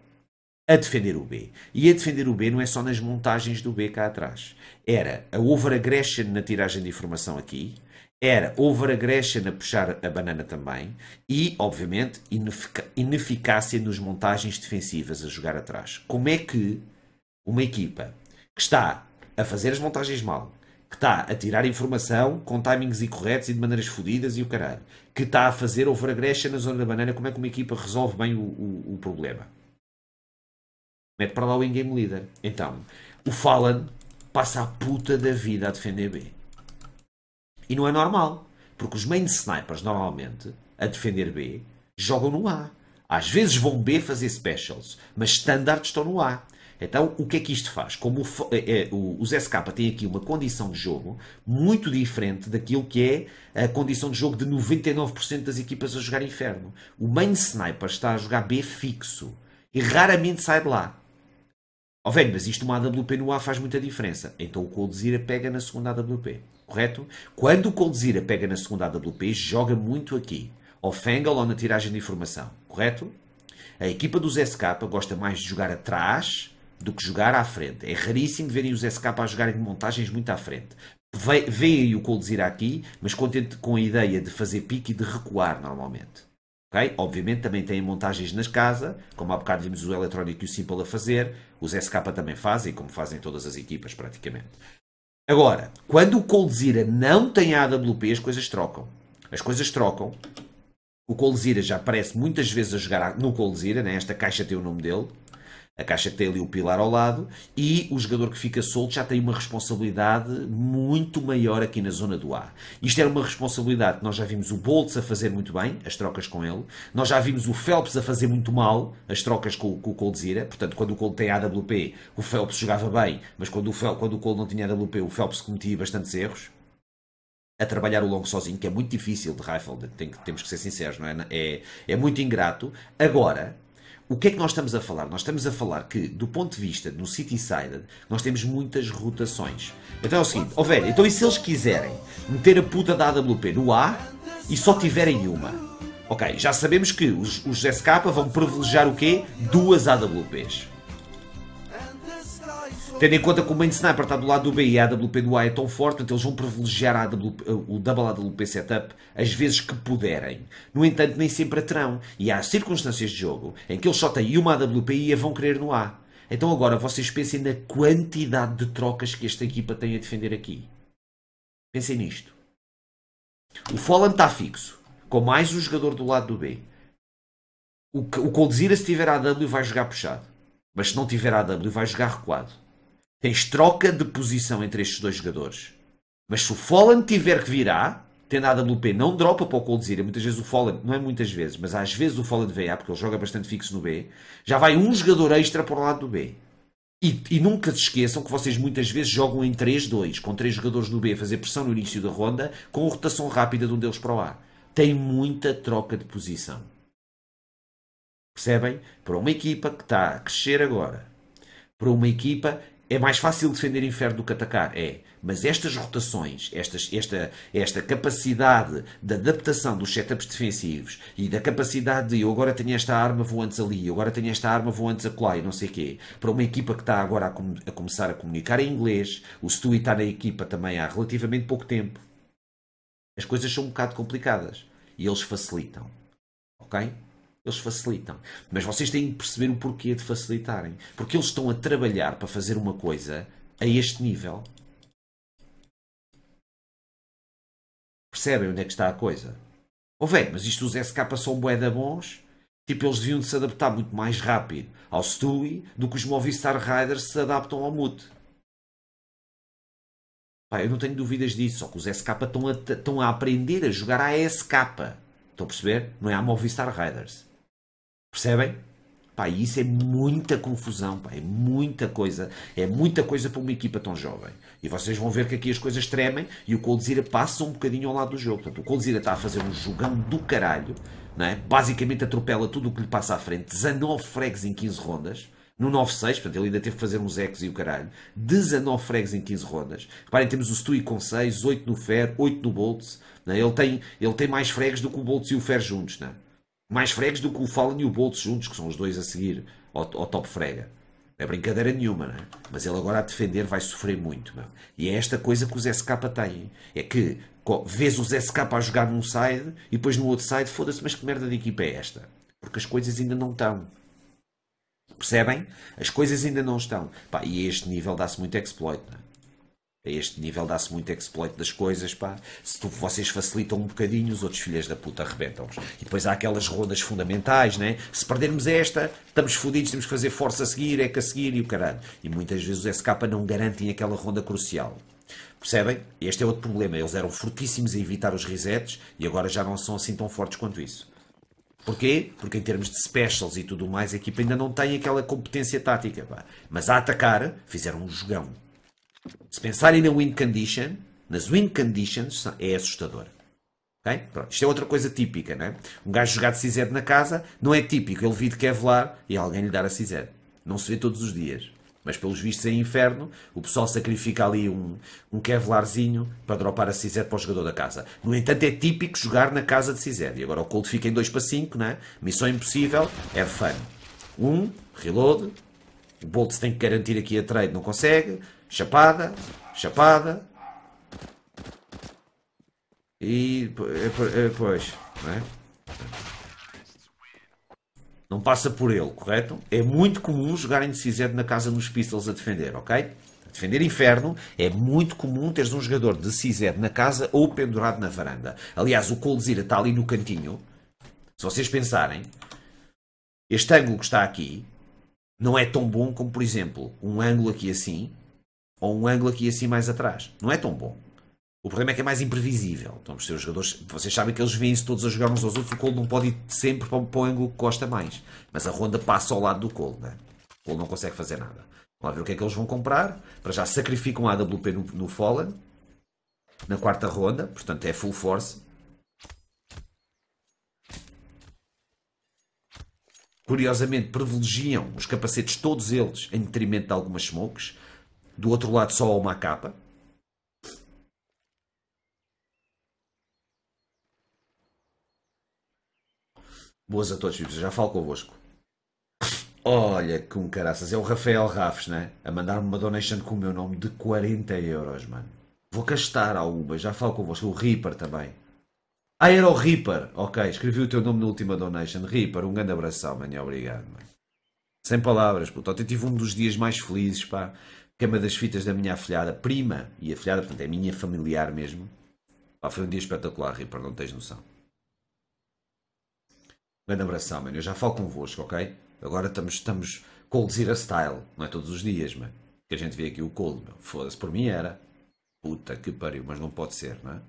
a defender o B. E a defender o B não é só nas montagens do B cá atrás. Era a overaggression na tiragem de informação aqui, era overaggression a puxar a banana também e, obviamente, inefic ineficácia nos montagens defensivas a jogar atrás. Como é que uma equipa que está a fazer as montagens mal, que está a tirar informação com timings incorretos e de maneiras fodidas e o caralho, que está a fazer overagressão na zona da banana, como é que uma equipa resolve bem o, o, o problema? Mete para lá o in-game leader. Então, o Fallen passa a puta da vida a defender B. E não é normal, porque os main snipers normalmente, a defender B, jogam no A. Às vezes vão B fazer specials, mas standard estão no A. Então, o que é que isto faz? Como o, é, é, o, os SK têm aqui uma condição de jogo muito diferente daquilo que é a condição de jogo de 99% das equipas a jogar inferno. O main sniper está a jogar B fixo e raramente sai de lá. Ó oh, velho, mas isto uma AWP no A faz muita diferença. Então o Coldzera pega na segunda AWP, correto? Quando o Coldzera pega na segunda AWP, joga muito aqui. Ao Fangle ou na tiragem de informação, correto? A equipa dos SK gosta mais de jogar atrás do que jogar à frente. É raríssimo verem os SK a jogarem de montagens muito à frente. Veem o Coldzera aqui, mas contente com a ideia de fazer pique e de recuar normalmente. Okay? Obviamente também têm montagens nas casas, como há bocado vimos o eletrónico e o Simple a fazer, os SK também fazem, como fazem todas as equipas praticamente. Agora, quando o Coldzera não tem a AWP, as coisas trocam. As coisas trocam. O Coldzera já aparece muitas vezes a jogar no Coldzera, né? esta caixa tem o nome dele, a caixa tem ali o pilar ao lado e o jogador que fica solto já tem uma responsabilidade muito maior aqui na zona do ar. Isto era uma responsabilidade que nós já vimos o Boltz a fazer muito bem, as trocas com ele. Nós já vimos o Phelps a fazer muito mal, as trocas com, com o Coldzira. Portanto, quando o Cold tem AWP, o Phelps jogava bem, mas quando o, Fel, quando o Cold não tinha AWP, o Phelps cometia bastantes erros a trabalhar o longo sozinho, que é muito difícil de rifle, tem temos que ser sinceros, não é? é? É muito ingrato. Agora, o que é que nós estamos a falar? Nós estamos a falar que, do ponto de vista do city nós temos muitas rotações. Então é o seguinte, ó oh velho, então e se eles quiserem meter a puta da AWP no A e só tiverem uma? Ok, já sabemos que os, os SK vão privilegiar o quê? Duas AWPs. Tendo em conta que o main sniper está do lado do B e a AWP do A é tão forte, então eles vão privilegiar AWP, o double AWP setup as vezes que puderem. No entanto, nem sempre a terão, e há circunstâncias de jogo em que eles só têm uma AWP e a vão querer no A. Então agora vocês pensem na quantidade de trocas que esta equipa tem a defender aqui. Pensem nisto. O Folland está fixo, com mais um jogador do lado do B. O, o Coldzira, se tiver AW, vai jogar puxado. Mas se não tiver AW, vai jogar recuado. Tens troca de posição entre estes dois jogadores. Mas se o Folland tiver que virar, tendo a AWP não dropa para o Coldzera, muitas vezes o Folland, não é muitas vezes, mas às vezes o Folland vem A, porque ele joga bastante fixo no B, já vai um jogador extra para o lado do B. E, e, nunca se esqueçam que vocês muitas vezes jogam em 3-2, com três jogadores no B a fazer pressão no início da ronda, com rotação rápida de um deles para o A. Tem muita troca de posição. Percebem? Para uma equipa que está a crescer agora, para uma equipa é mais fácil defender inferno do que atacar? É. Mas estas rotações, estas, esta, esta capacidade de adaptação dos setups defensivos e da capacidade de eu agora tenho esta arma vou antes ali, eu agora tenho esta arma antes acolá e não sei o quê, para uma equipa que está agora a, com, a, começar a comunicar em inglês, o Stewie está na equipa também há relativamente pouco tempo. As coisas são um bocado complicadas e eles facilitam. Ok? eles facilitam. Mas vocês têm que perceber o porquê de facilitarem. Porque eles estão a trabalhar para fazer uma coisa a este nível. Percebem onde é que está a coisa? Ou oh, velho, mas isto os SK são da bons. Tipo, eles deviam se adaptar muito mais rápido ao Stewie do que os Movistar Riders se adaptam ao Mute. Pá, eu não tenho dúvidas disso, só que os SK estão a, estão a aprender a jogar à SK. Estão a perceber? Não é a Movistar Riders. Percebem? Pá, e isso é muita confusão, pá, é muita coisa, é muita coisa para uma equipa tão jovem. E vocês vão ver que aqui as coisas tremem e o Coldzira passa um bocadinho ao lado do jogo. Portanto, o Coldzira está a fazer um jogão do caralho, não é? basicamente atropela tudo o que lhe passa à frente, 19 fregues em 15 rondas, no 9-6, portanto ele ainda teve que fazer uns ecos e o caralho, 19 fregues em 15 rondas. Reparem, temos o Stui com 6, 8 no Fer, 8 no Boltz, é? ele, tem, ele tem mais fregues do que o Boltz e o Fer juntos, não é? mais fregues do que o Fallen e o Bolt juntos, que são os dois a seguir ao, ao top frega. é brincadeira nenhuma, né? Mas ele agora a defender vai sofrer muito, meu. E é esta coisa que os SK têm. É que vês os SK a jogar num side e depois no outro side, foda-se, mas que merda de equipa é esta? Porque as coisas ainda não estão. Percebem? As coisas ainda não estão. Pá, e a este nível dá-se muito exploit, Né? A este nível dá-se muito exploit das coisas, pá. Se tu, vocês facilitam um bocadinho, os outros filhas da puta arrebentam-nos. E depois há aquelas rondas fundamentais, né? Se perdermos esta, estamos fodidos, temos que fazer força a seguir, é que a seguir e o caralho. E muitas vezes os SK não garantem aquela ronda crucial. Percebem? Este é outro problema. Eles eram fortíssimos a evitar os resets e agora já não são assim tão fortes quanto isso. Porquê? Porque em termos de specials e tudo mais, a equipa ainda não tem aquela competência tática, pá. Mas a atacar, fizeram um jogão. Se pensarem na Wind condition, nas Wind conditions é assustador. Okay? Pronto, isto é outra coisa típica, não é? Um gajo jogar de CZ na casa não é típico. Ele vir de Kevlar e alguém lhe dar a CZ. Não se vê todos os dias. Mas pelos vistos em inferno, o pessoal sacrifica ali um, um Kevlarzinho para dropar a CZ para o jogador da casa. No entanto, é típico jogar na casa de CZ. E agora o Cold fica em 2 para 5, né? Missão impossível, é fun. 1, um, reload. O Bolt tem que garantir aqui a trade, não consegue. Chapada, chapada. E depois, eh, eh, não é? Não passa por ele, correto? É muito comum jogarem de Cizete na casa nos Pistols a defender, ok? defender inferno, é muito comum teres um jogador de Cizete na casa ou pendurado na varanda. Aliás, o Coldzira está ali no cantinho. Se vocês pensarem, este ângulo que está aqui não é tão bom como, por exemplo, um ângulo aqui assim, ou um ângulo aqui assim mais atrás. Não é tão bom. O problema é que é mais imprevisível. Então, os ser jogadores, vocês sabem que eles vêm-se todos a jogar uns aos outros, o Cole não pode ir sempre para, o ângulo que gosta mais. Mas a ronda passa ao lado do Cole né? O Cole não consegue fazer nada. Vamos lá ver o que é que eles vão comprar. Para já sacrificam a AWP no, no Fallen. Na quarta ronda, portanto é full force. Curiosamente privilegiam os capacetes, todos eles, em detrimento de algumas smokes. Do outro lado só há uma capa. Boas a todos, Já falo convosco. Olha que um caraças. É o Rafael Rafes, né? A mandar-me uma donation com o meu nome de 40 euros, mano. Vou castar algumas. Já falo convosco. O Reaper também. Ah, era o Reaper. Ok, escrevi o teu nome na última donation. Reaper, um grande abração, mano. Obrigado, mano. Sem palavras, puto. Até tive um dos dias mais felizes, pá cama é das fitas da minha afilhada, prima, e afilhada, portanto, é minha familiar mesmo. Pá, foi um dia espetacular, Ripper, não tens noção. Um grande abração, mano. Eu já falo convosco, ok? Agora estamos, estamos a style, não é todos os dias, mano. Que a gente vê aqui o cold, meu. Foda-se, por mim era. Puta que pariu, mas não pode ser, não é?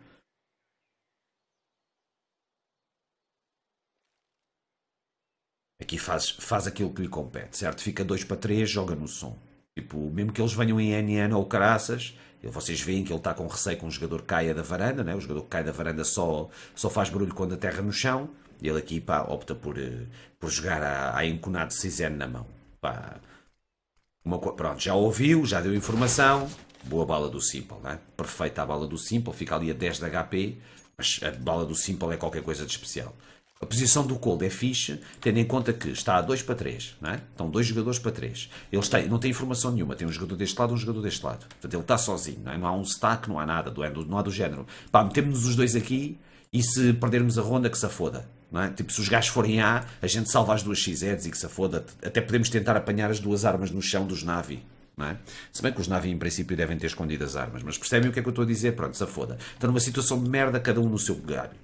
Aqui faz, faz aquilo que lhe compete, certo? Fica 2 para 3, joga no som. Tipo, mesmo que eles venham em NN ou caraças, vocês veem que ele está com receio que um jogador caia da varanda, né? o jogador que cai da varanda só, só faz barulho quando terra no chão. e Ele aqui pá, opta por, eh, por jogar a, enconado Cisene na mão. Pá. Uma, pronto, já ouviu, já deu informação. Boa bala do Simple, né? perfeita a bala do Simple, fica ali a 10 de HP, mas a bala do Simple é qualquer coisa de especial. A posição do Cold é ficha, tendo em conta que está a 2 para 3, não é? Estão dois jogadores para 3. Ele está, não tem informação nenhuma, tem um jogador deste lado um jogador deste lado. Portanto, ele está sozinho, não, é? não há um stack, não há nada, é não há do género. Pá, metemos-nos os dois aqui e se perdermos a ronda, que se foda. É? Tipo, se os gajos forem A, a gente salva as duas XZs e que se foda. Até podemos tentar apanhar as duas armas no chão dos Navi. Não é? Se bem que os Navi em princípio devem ter escondido as armas, mas percebem o que é que eu estou a dizer? Pronto, se foda. Estão numa situação de merda, cada um no seu galho.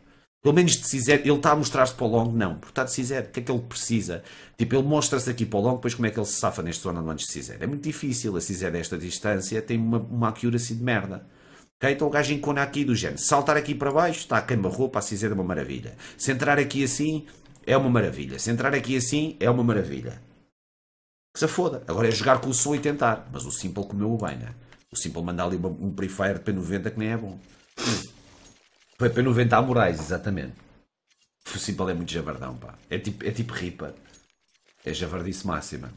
Pelo menos de Cizer, ele está a mostrar-se para o longo, não. Porque está de Cizer, o que é que ele precisa? Tipo, ele mostra-se aqui para o longo, depois como é que ele se safa neste zona do antes de Cizer? É muito difícil, a Cizer desta distância tem uma, uma accuracy de merda. Okay? Então o gajo encona aqui do género. Saltar aqui para baixo, está a queima-roupa, a Cizer é uma maravilha. Se entrar aqui assim, é uma maravilha. Se entrar aqui assim, é uma maravilha. Que se foda. Agora é jogar com o som e tentar. Mas o Simple comeu o bem, né? O Simple manda ali um, prefire fire de P90 que nem é bom. Foi para 90 Moraes, exatamente. Fussível é muito javardão, pá. É tipo, é tipo ripa. É javardice máxima.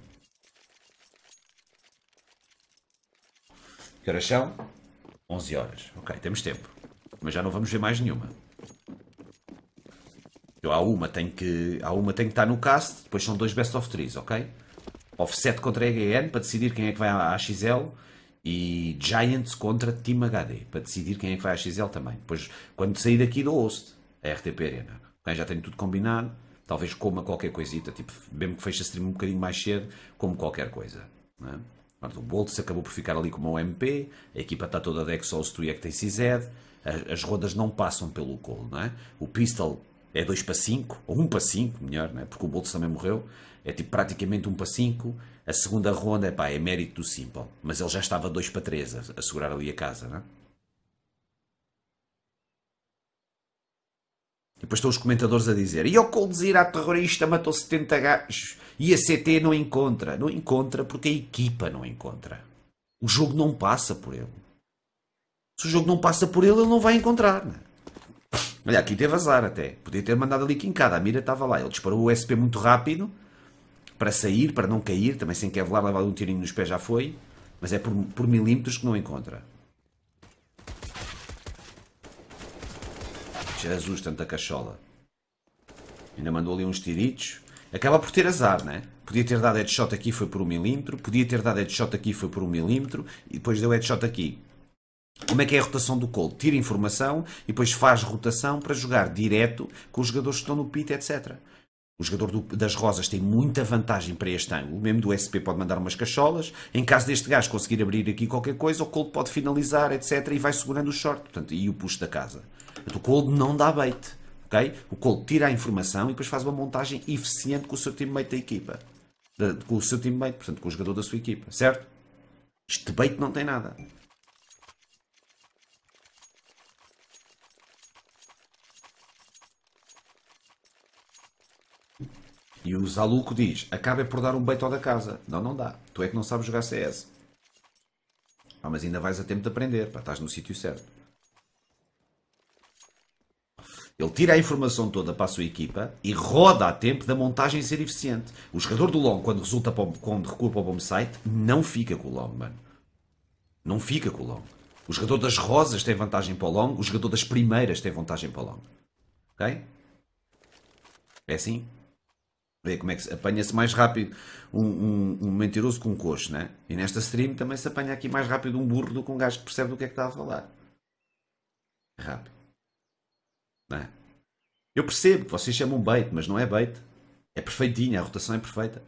Que horas são? 11 horas. Ok, temos tempo. Mas já não vamos ver mais nenhuma. Eu, há uma tem que há uma tem que estar no cast, depois são dois best of threes, ok? Offset contra EGN para decidir quem é que vai à XL e Giants contra Team HD para decidir quem é que vai à XL também. Depois, quando sair daqui do host, a RTP Arena. já tenho tudo combinado. Talvez coma qualquer coisita, tipo, mesmo que feche a stream um bocadinho mais cedo, como qualquer coisa. Né? Pronto, o Boltz acabou por ficar ali como OMP, a equipa está toda de Exhaust e é que tem CZ, as, as rodas não passam pelo colo, não é? O Pistol é 2 para 5, ou 1 um para 5, melhor, não é? porque o Boltz também morreu, é tipo praticamente 1 um para 5, a segunda ronda pá, é mérito do Simple, mas ele já estava 2 para 3 a, a segurar ali a casa, não é? E depois estão os comentadores a dizer: e o a terrorista, matou 70 gajos e a CT não encontra. Não encontra porque a equipa não encontra. O jogo não passa por ele. Se o jogo não passa por ele, ele não vai encontrar. É? Olha, aqui teve azar até. Podia ter mandado ali quincada. A mira estava lá. Ele disparou o SP muito rápido para sair, para não cair, também sem Kevlar, levar um tirinho nos pés já foi, mas é por, por milímetros que não encontra. Jesus, tanta cachola. Ainda mandou ali uns tiritos. Acaba por ter azar, né? Podia ter dado headshot aqui, foi por um milímetro. Podia ter dado headshot aqui, foi por um milímetro. E depois deu headshot aqui. Como é que é a rotação do Colt? Tira informação e depois faz rotação para jogar direto com os jogadores que estão no pit, etc. O jogador do, das Rosas tem muita vantagem para este ângulo. O mesmo do SP pode mandar umas cacholas. Em caso deste gajo conseguir abrir aqui qualquer coisa, o Cold pode finalizar, etc. E vai segurando o short. Portanto, e o push da casa. Portanto, o Cold não dá bait. Okay? O Cold tira a informação e depois faz uma montagem eficiente com o seu teammate da equipa. Da, com o seu teammate, portanto, com o jogador da sua equipa. Certo? Este bait não tem nada. E o Zaluco diz: acaba por dar um beito da casa. Não, não dá. Tu é que não sabes jogar CS. Ah, mas ainda vais a tempo de aprender, pá, estás no sítio certo. Ele tira a informação toda para a sua equipa e roda a tempo da montagem ser eficiente. O jogador do long, quando, resulta para o, quando recua para o site, não fica com o long, mano. Não fica com o long. O jogador das rosas tem vantagem para o long, o jogador das primeiras tem vantagem para o long. Ok? É assim? Vê como é que se apanha-se mais rápido um, um, um, mentiroso com um coxo, né? E nesta stream também se apanha aqui mais rápido um burro do que um gajo que percebe do que é que está a falar. Rápido. né? Eu percebo que vocês chamam bait, mas não é bait. É perfeitinha, a rotação é perfeita.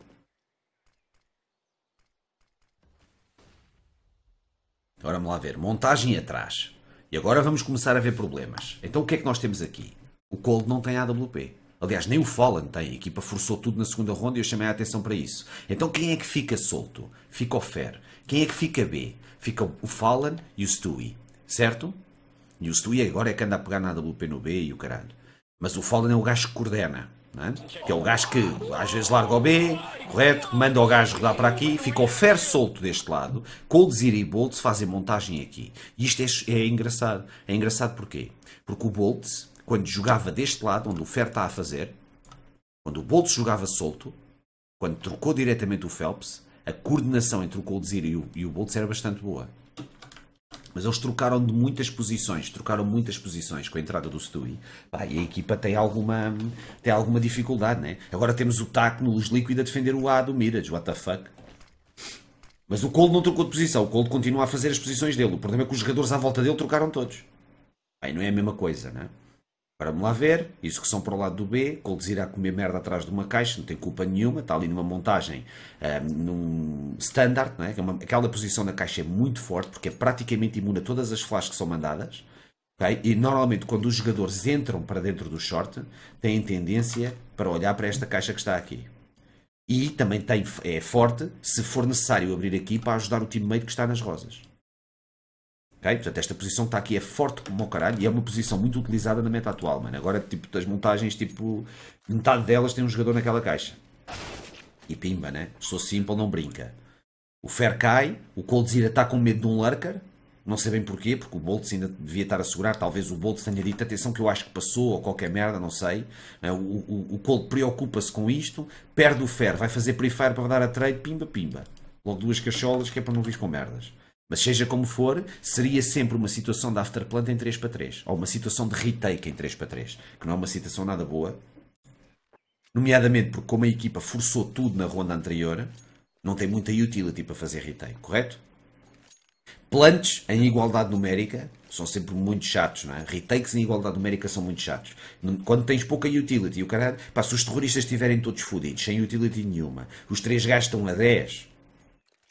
Agora vamos lá ver. Montagem atrás. E agora vamos começar a ver problemas. Então o que é que nós temos aqui? O cold não tem AWP. Aliás, nem o Fallen tem. A equipa forçou tudo na segunda ronda e eu chamei a atenção para isso. Então quem é que fica solto? Fica o Fer. Quem é que fica B? Fica o Fallen e o Stewie. Certo? E o Stewie agora é que anda a pegar na AWP no B e o caralho. Mas o Fallen é o gajo que coordena. É? Que é o gajo que às vezes larga o B, correto? Manda o gajo rodar para aqui, fica o Fer solto deste lado. Coldzir e Boltz fazem montagem aqui. E isto é, é engraçado. É engraçado porquê? Porque o Boltz quando jogava deste lado, onde o Fer está a fazer, quando o Bolt jogava solto, quando trocou diretamente o Phelps, a coordenação entre o Coldzir e o, e o Boltz era bastante boa. Mas eles trocaram de muitas posições, trocaram muitas posições com a entrada do Stewie. Pá, e a equipa tem alguma, tem alguma dificuldade, né? Agora temos o TAC no Luz Líquida a defender o A do Mirage, what the fuck? Mas o Cold não trocou de posição, o Cold continua a fazer as posições dele. O problema é que os jogadores à volta dele trocaram todos. Bem, não é a mesma coisa, né? Para-me lá ver, execução para o lado do B, Coldes irá comer merda atrás de uma caixa, não tem culpa nenhuma, está ali numa montagem, um, ah, num standard, não é? é aquela posição da caixa é muito forte, porque é praticamente imune a todas as flashes que são mandadas, okay? e normalmente quando os jogadores entram para dentro do short, têm tendência para olhar para esta caixa que está aqui. E também tem, é forte se for necessário abrir aqui para ajudar o teammate que está nas rosas. Okay? Portanto, esta posição está aqui é forte como o caralho e é uma posição muito utilizada na meta atual, mano. Agora, tipo, das montagens, tipo, metade delas tem um jogador naquela caixa. E pimba, né? Sou simple, não brinca. O Fer cai, o Coldzir está com medo de um lurker, não sei bem porquê, porque o Boltz ainda devia estar a segurar, talvez o Boltz tenha dito atenção que eu acho que passou ou qualquer merda, não sei. Né? O, o, o Cold preocupa-se com isto, perde o Fer, vai fazer pre-fire para dar a trade, pimba, pimba. Logo duas cacholas que é para não vir com merdas. Mas seja como for, seria sempre uma situação de afterplant em 3 para 3, ou uma situação de retake em 3 para 3, que não é uma situação nada boa. Nomeadamente porque como a equipa forçou tudo na ronda anterior, não tem muita utility para fazer retake, correto? Plantes em igualdade numérica são sempre muito chatos, não é? Retakes em igualdade numérica são muito chatos. Quando tens pouca utility, o caralho, pá, se os terroristas estiverem todos fodidos, sem utility nenhuma, os três gastam a 10,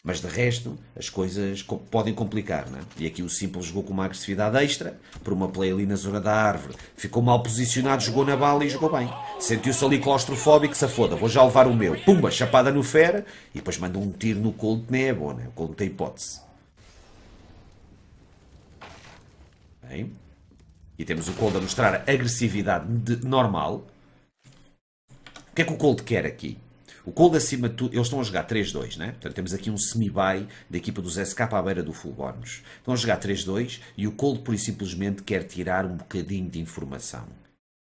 mas de resto, as coisas co podem complicar, é? E aqui o Simples jogou com uma agressividade extra, por uma play ali na zona da árvore. Ficou mal posicionado, jogou na bala e jogou bem. Sentiu-se ali claustrofóbico, se foda, vou já levar o meu. Pumba, chapada no fera, e depois manda um tiro no Colt, nem é bom, né? O Colt tem hipótese. Bem. E temos o Colt a mostrar agressividade normal. O que é que o Colt quer aqui? O Cold, acima de tudo, eles estão a jogar 3-2, né? Portanto, temos aqui um semi bay da equipa do SK à beira do Fulbornos. Estão a jogar 3-2 e o Cold, por e simplesmente, quer tirar um bocadinho de informação.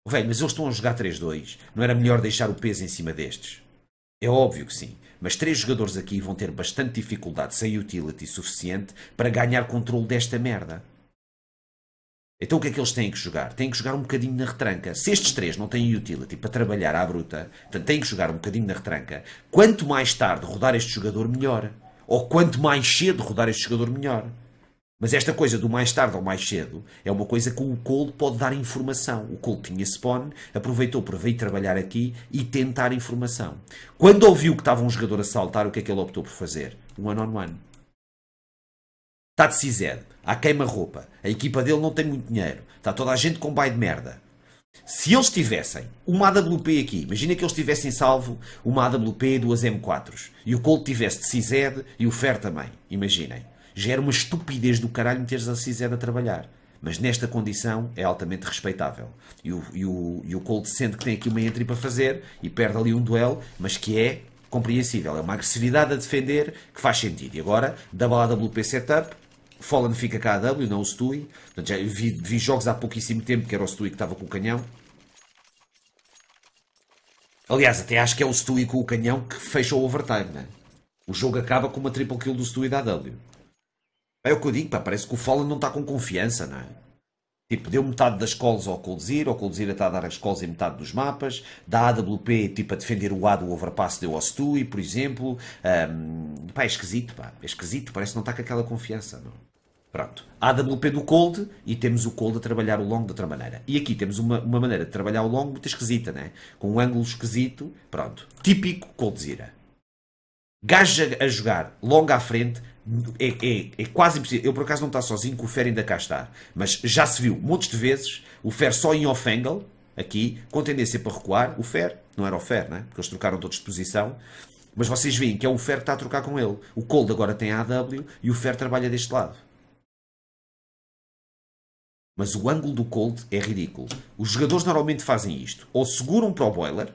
Velho, mas eles estão a jogar 3-2. Não era melhor deixar o peso em cima destes? É óbvio que sim, mas três jogadores aqui vão ter bastante dificuldade sem utility suficiente para ganhar controle desta merda. Então o que é que eles têm que jogar? Têm que jogar um bocadinho na retranca. Se estes três não têm utility para trabalhar à bruta, portanto têm que jogar um bocadinho na retranca. Quanto mais tarde rodar este jogador, melhor. Ou quanto mais cedo rodar este jogador, melhor. Mas esta coisa do mais tarde ou mais cedo é uma coisa que o Cole pode dar informação. O Cole tinha spawn, aproveitou para vir trabalhar aqui e tentar informação. Quando ouviu que estava um jogador a saltar, o que é que ele optou por fazer? Um one-on-one. -on -one. Está de Cized, há queima-roupa, a equipa dele não tem muito dinheiro, está toda a gente com baile de merda. Se eles tivessem uma AWP aqui, imagina que eles tivessem salvo uma AWP e duas M4s, e o Colt tivesse de Cized e o Fer também, imaginem. Já era uma estupidez do caralho meteres a Cized a trabalhar mas nesta condição é altamente respeitável. E o, e o, e o Colt sente que tem aqui uma entry para fazer e perde ali um duelo, mas que é compreensível. É uma agressividade a defender que faz sentido. E agora, double AWP setup, Fallen fica cá a W, não o Stewie. Portanto, já vi, vi jogos há pouquíssimo tempo que era o Stewie que estava com o canhão. Aliás, até acho que é o Stewie com o canhão que fecha o overtime, né? O jogo acaba com uma triple kill do Stewie da W. É o que eu digo, pá, parece que o Fallen não está com confiança, não é? Tipo, deu metade das calls ao Coldzir, ao Coldzir está a dar as calls em metade dos mapas, da AWP, tipo, a defender o A do overpass deu ao Stewie, por exemplo. Um, pá, é esquisito, pá, é esquisito, parece que não está com aquela confiança, não é? Pronto. AWP do cold e temos o cold a trabalhar o longo de outra maneira. E aqui temos uma, uma maneira de trabalhar o longo muito esquisita, né? Com um ângulo esquisito, pronto. Típico coldzera. Gaja a jogar longo à frente é, é, é quase impossível. Eu por acaso não está sozinho, que o Fer ainda cá está. Mas já se viu montes de vezes o Fer só em off-angle, aqui, com tendência para recuar. O Fer, não era o Fer, né? Porque eles trocaram todos de posição. Mas vocês veem que é o Fer que está a trocar com ele. O Cold agora tem a AW e o Fer trabalha deste lado. Mas o ângulo do cold é ridículo. Os jogadores normalmente fazem isto. Ou seguram para o boiler,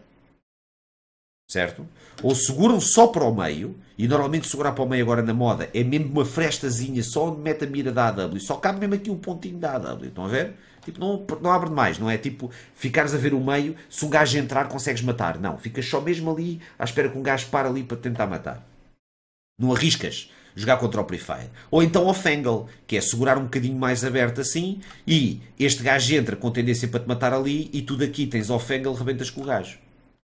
certo? Ou seguram só para o meio, e normalmente segurar para o meio agora na moda é mesmo uma frestazinha só onde mete a mira da AW, só cabe mesmo aqui um pontinho da AW, estão a ver? Tipo, não, não abre mais, não é tipo ficares a ver o meio, se um gajo entrar consegues matar, não, ficas só mesmo ali à espera que um gajo pare ali para tentar matar. Não arriscas, jogar contra o Prefire. Ou então o Fengal, que é segurar um bocadinho mais aberto assim e este gajo entra com tendência para te matar ali e tu daqui tens o Fengal, rebentas com o gajo.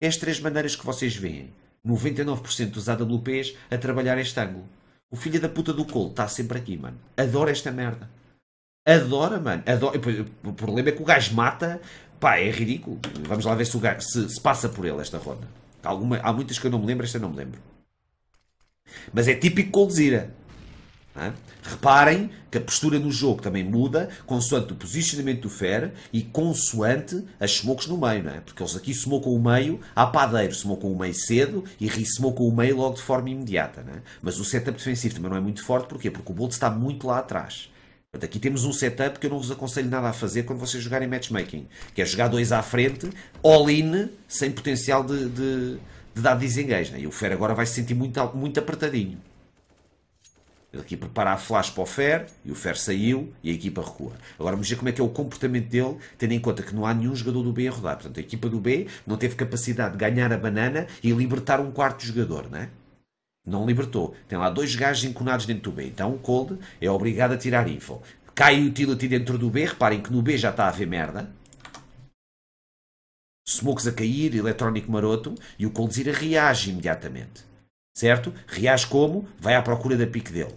estas é as três maneiras que vocês veem 99% dos AWPs a trabalhar este ângulo. O filho da puta do Cole está sempre aqui, mano. Adora esta merda. Adora, mano. Adora. O problema é que o gajo mata. Pá, é ridículo. Vamos lá ver se, o gajo, se, se passa por ele esta roda. Alguma, há muitas que eu não me lembro, esta eu não me lembro. Mas é típico Coldzera. É? Reparem que a postura no jogo também muda consoante o posicionamento do Fer e consoante as smokes no meio, não é? Porque eles aqui smokam o meio à padeiro, smokam o meio cedo e smokam o meio logo de forma imediata, é? Mas o setup defensivo também não é muito forte, porquê? Porque o Bolt está muito lá atrás. Portanto, aqui temos um setup que eu não vos aconselho nada a fazer quando vocês jogarem matchmaking, que é jogar dois à frente, all-in, sem potencial de, de de dar disengage. Né? E o Fer agora vai se sentir muito, muito apertadinho. Ele aqui prepara a flash para o Fer, e o Fer saiu, e a equipa recua. Agora vamos ver como é que é o comportamento dele, tendo em conta que não há nenhum jogador do B a rodar. Portanto, a equipa do B não teve capacidade de ganhar a banana e libertar um quarto jogador, é? Não libertou. Tem lá dois gajos enconados dentro do B. Então o Cold é obrigado a tirar info. Cai o utility dentro do B. Reparem que no B já está a haver merda smokes a cair, eletrónico maroto, e o Coldzera reage imediatamente. Certo? Reage como? Vai à procura da pique dele.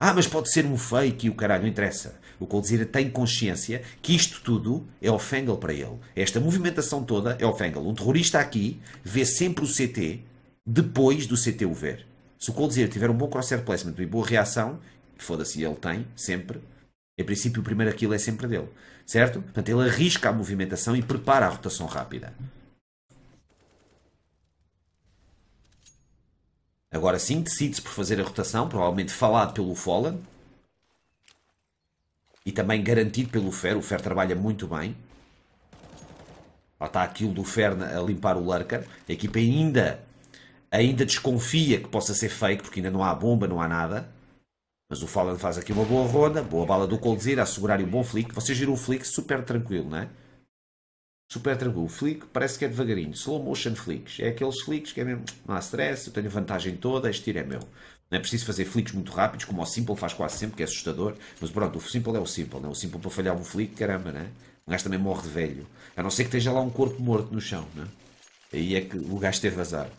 Ah, mas pode ser um fake e o caralho, não interessa. O Coldzera tem consciência que isto tudo é o Fengel para ele. Esta movimentação toda é o Fengel. Um terrorista aqui vê sempre o CT depois do CT o ver. Se o Coldzera tiver um bom crosshair placement e boa reação, foda-se, ele tem, sempre. Em princípio, o primeiro aquilo é sempre dele certo? Portanto, ele arrisca a movimentação e prepara a rotação rápida. Agora sim, decide-se por fazer a rotação, provavelmente falado pelo Folland. E também garantido pelo Fer, o Fer trabalha muito bem. Lá está aquilo do Fer a limpar o Lurker. A equipa ainda, ainda desconfia que possa ser fake, porque ainda não há bomba, não há nada. Mas o Fallen faz aqui uma boa ronda, boa bala do Coldzir a assegurar um bom flick. Vocês viram o flick super tranquilo, não é? Super tranquilo. O flick parece que é devagarinho. Slow motion flicks. É aqueles flicks que é mesmo. Não há stress, eu tenho vantagem toda, este tiro é meu. Não é preciso fazer flicks muito rápidos, como o Simple faz quase sempre, que é assustador. Mas pronto, o Simple é o Simple, não é? O Simple para falhar um flick, caramba, não é? O gajo também morre de velho. A não ser que esteja lá um corpo morto no chão, não é? Aí é que o gajo teve azar.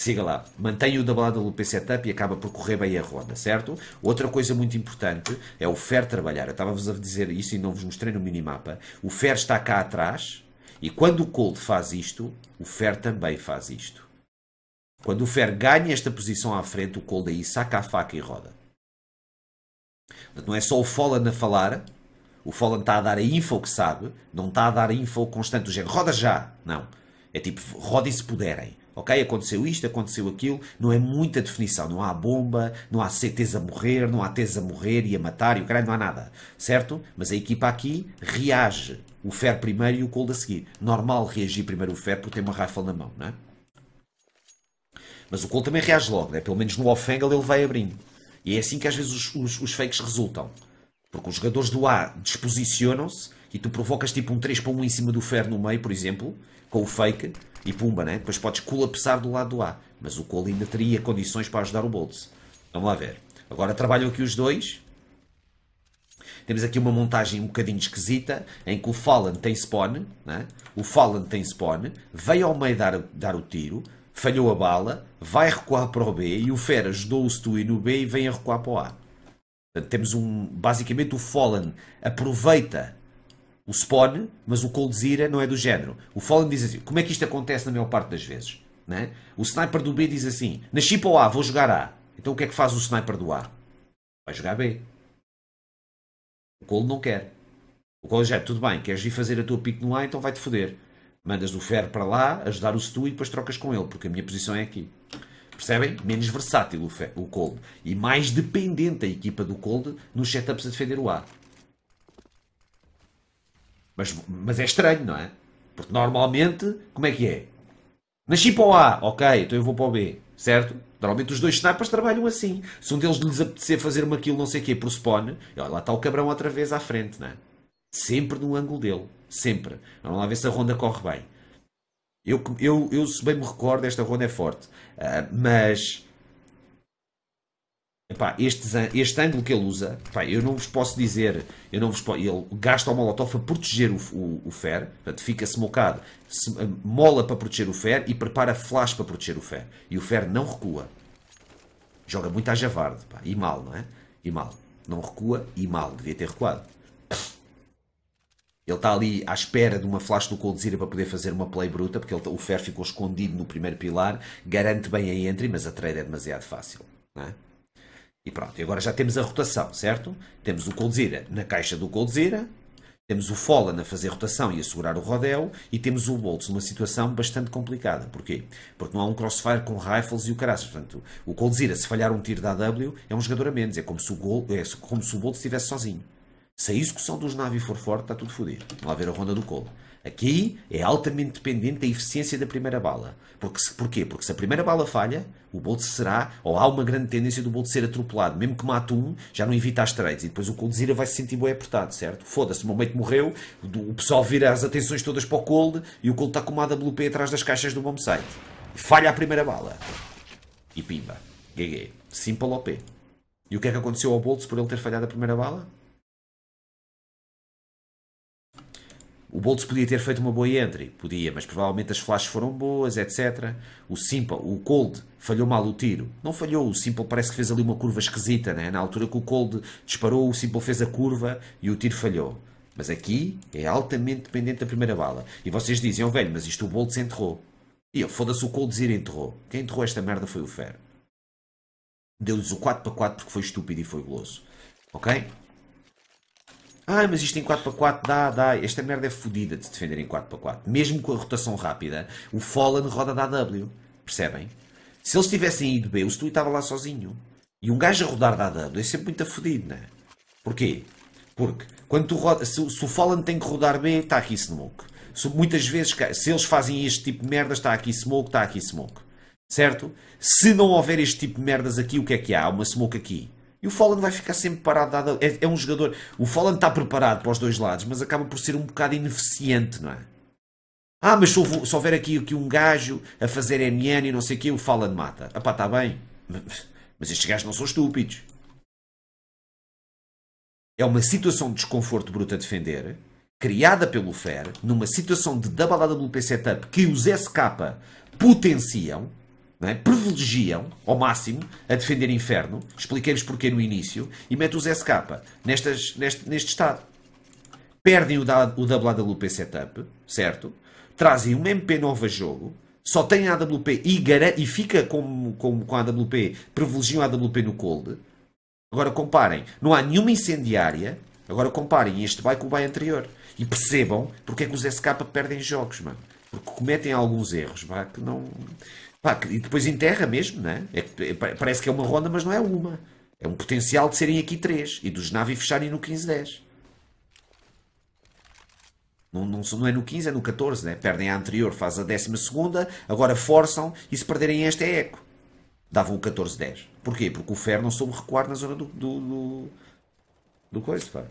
Siga lá. Mantenha o WP Setup e acaba por correr bem a ronda, certo? Outra coisa muito importante é o FER trabalhar. Eu estava-vos a dizer isso e não vos mostrei no minimapa. O FER está cá atrás e quando o Cold faz isto, o FER também faz isto. Quando o FER ganha esta posição à frente, o Cold aí saca a faca e roda. Não é só o Fallen a falar, o Fallen está a dar a info que sabe, não está a dar a info constante, do género roda já, não. É tipo, roda e se puderem ok? Aconteceu isto, aconteceu aquilo, não é muita definição, não há bomba, não há certeza a morrer, não há Ts a morrer e a matar e o caralho, não há nada, certo? Mas a equipa aqui reage, o Fer primeiro e o Cold a seguir. Normal reagir primeiro o Fer porque tem uma rifle na mão, não é? Mas o Cold também reage logo, né? pelo menos no off-angle ele vai abrindo. E é assim que às vezes os, os, os fakes resultam. Porque os jogadores do A disposicionam-se e tu provocas tipo um 3 para 1 em cima do Fer no meio, por exemplo, com o fake, e pumba, né? Depois podes colapsar do lado do A. Mas o Cole ainda teria condições para ajudar o Bolts. Vamos lá ver. Agora trabalham aqui os dois. Temos aqui uma montagem um bocadinho esquisita, em que o Fallen tem spawn, né? o Fallen tem spawn, veio ao meio dar, dar o tiro, falhou a bala, vai recuar para o B e o Fer ajudou-o Stewie no B e vem a recuar para o A. Portanto, temos um, basicamente o Fallen aproveita o Spawn, mas o Coldzera não é do género. O Fallen diz assim, como é que isto acontece na maior parte das vezes? né O sniper do B diz assim, na chipa o A, vou jogar A. Então o que é que faz o sniper do A? Vai jogar B. O Cold não quer. O Cold já, é, tudo bem, queres vir fazer a tua pick no A, então vai-te foder. Mandas o Fer para lá, ajudar o Stu e depois trocas com ele, porque a minha posição é aqui. Percebem? Menos versátil o, o Cold. E mais dependente a equipa do Cold nos setups a defender o A. Mas, mas é estranho, não é? Porque normalmente, como é que é? Nasci para o A, ok, então eu vou para o B, certo? Normalmente os dois snipers trabalham assim. Se um deles lhes apetecer fazer uma kill não sei o quê por spawn, lá está o cabrão outra vez à frente, não é? Sempre no ângulo dele. Sempre. Vamos lá ver se a ronda corre bem. Eu, eu, eu se bem me recordo, esta ronda é forte. Uh, mas Epá, este, este ângulo que ele usa, epá, eu não vos posso dizer, eu não vos posso, ele gasta o molotov a proteger o, o, o fer, portanto, fica smocado, se, eh, mola para proteger o fer e prepara flash para proteger o fer. E o fer não recua. Joga muito à javarde, pá, e mal, não é? E mal. Não recua e mal, devia ter recuado. Ele está ali à espera de uma flash do Coldzira para poder fazer uma play bruta, porque ele, o Fer ficou escondido no primeiro pilar, garante bem a entry, mas a trade é demasiado fácil. Não é? E pronto, e agora já temos a rotação, certo? Temos o Coldzera na caixa do Coldzera, temos o Folland a fazer rotação e a segurar o rodel e temos o Boltz numa situação bastante complicada. Porquê? Porque não há um crossfire com rifles e o caraças. Portanto, o Coldzera, se falhar um tiro da AW, é um jogador a menos. É como se o, gol, é como se o Boltz estivesse sozinho. Se a execução dos navios for forte, está tudo fodido. Vamos lá ver a ronda do Cold. Aqui é altamente dependente da eficiência da primeira bala. Porque, se, porquê? Porque se a primeira bala falha, o Bolt será, ou há uma grande tendência do Bolt ser atropelado. Mesmo que mate um, já não evita as trades. E depois o Coldzira vai se sentir bem apertado, certo? Foda-se, o momento morreu, o pessoal vira as atenções todas para o Cold e o Cold está com uma AWP atrás das caixas do bomb site. Falha a primeira bala. E pimba. GG. Simple OP. E o que é que aconteceu ao Bolt por ele ter falhado a primeira bala? O Bolts podia ter feito uma boa entry, podia, mas provavelmente as flashes foram boas, etc. O Simple, o Cold, falhou mal o tiro. Não falhou, o Simple parece que fez ali uma curva esquisita, né? na altura que o Cold disparou, o Simple fez a curva e o tiro falhou. Mas aqui é altamente dependente da primeira bala. E vocês dizem, oh velho, mas isto o Bolts enterrou. E eu, foda-se o Cold ir enterrou. Quem enterrou esta merda foi o Fer. Deu-lhes o 4 para 4 porque foi estúpido e foi goloso. Ok? Ah, mas isto em 4x4 dá, dá. Esta merda é fodida de se defender em 4x4. Mesmo com a rotação rápida, o Fallen roda da AW. Percebem? Se eles tivessem ido B, o Stu estava lá sozinho. E um gajo a rodar da AW é sempre muito fodido, não é? Porquê? Porque quando roda, se, se, o Fallen tem que rodar B, está aqui Smoke. Se, muitas vezes, se eles fazem este tipo de merdas, está aqui Smoke, está aqui Smoke. Certo? Se não houver este tipo de merdas aqui, o que é que há? Uma Smoke aqui. E o Folland vai ficar sempre parado. É, é um jogador. O Folland está preparado para os dois lados, mas acaba por ser um bocado ineficiente, não é? Ah, mas se houver, aqui, aqui um gajo a fazer NN e não sei o que, o Fallen mata. Ah pá, está bem. Mas estes gajos não são estúpidos. É uma situação de desconforto bruto a defender, criada pelo Fer, numa situação de double WWP setup que os SK potenciam, é? privilegiam ao máximo a defender Inferno, expliquei-vos porquê no início, e mete os SK nestas, neste, neste estado. Perdem o, da, o WP setup, certo? Trazem um MP novo a jogo, só tem a AWP e, e fica com, com, com a AWP, privilegiam a AWP no cold. Agora comparem, não há nenhuma incendiária, agora comparem este bike com o bike anterior. E percebam porque é que os SK perdem jogos, mano. Porque cometem alguns erros, vá, que não... Pá, e depois enterra mesmo, não é? é? é parece que é uma ronda, mas não é uma. É um potencial de serem aqui três e dos Navi fecharem no 15-10. Não, não, não, é no 15, é no 14, né? Perdem a anterior, faz a 12, agora forçam e se perderem esta é eco. Davam o 14-10. Porquê? Porque o Fer não soube recuar na zona do. do, do, do coisa, pá.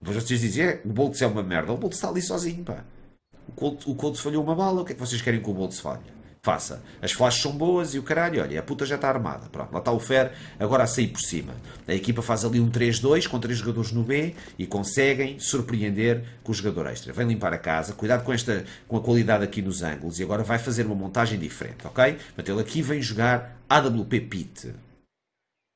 Depois vocês dizem, é, o Boltz é uma merda. O Boltz está ali sozinho, pá. O Colts, o Colts falhou uma bala, o que é que vocês querem que o Boltz falhe? faça. As flashes são boas e o caralho, olha, a puta já está armada. Pronto, lá está o Fer agora a sair por cima. A equipa faz ali um 3-2 com 3 jogadores no B e conseguem surpreender com o jogador extra. Vem limpar a casa, cuidado com, esta, com a qualidade aqui nos ângulos e agora vai fazer uma montagem diferente, ok? Mas ele aqui vem jogar AWP Pit.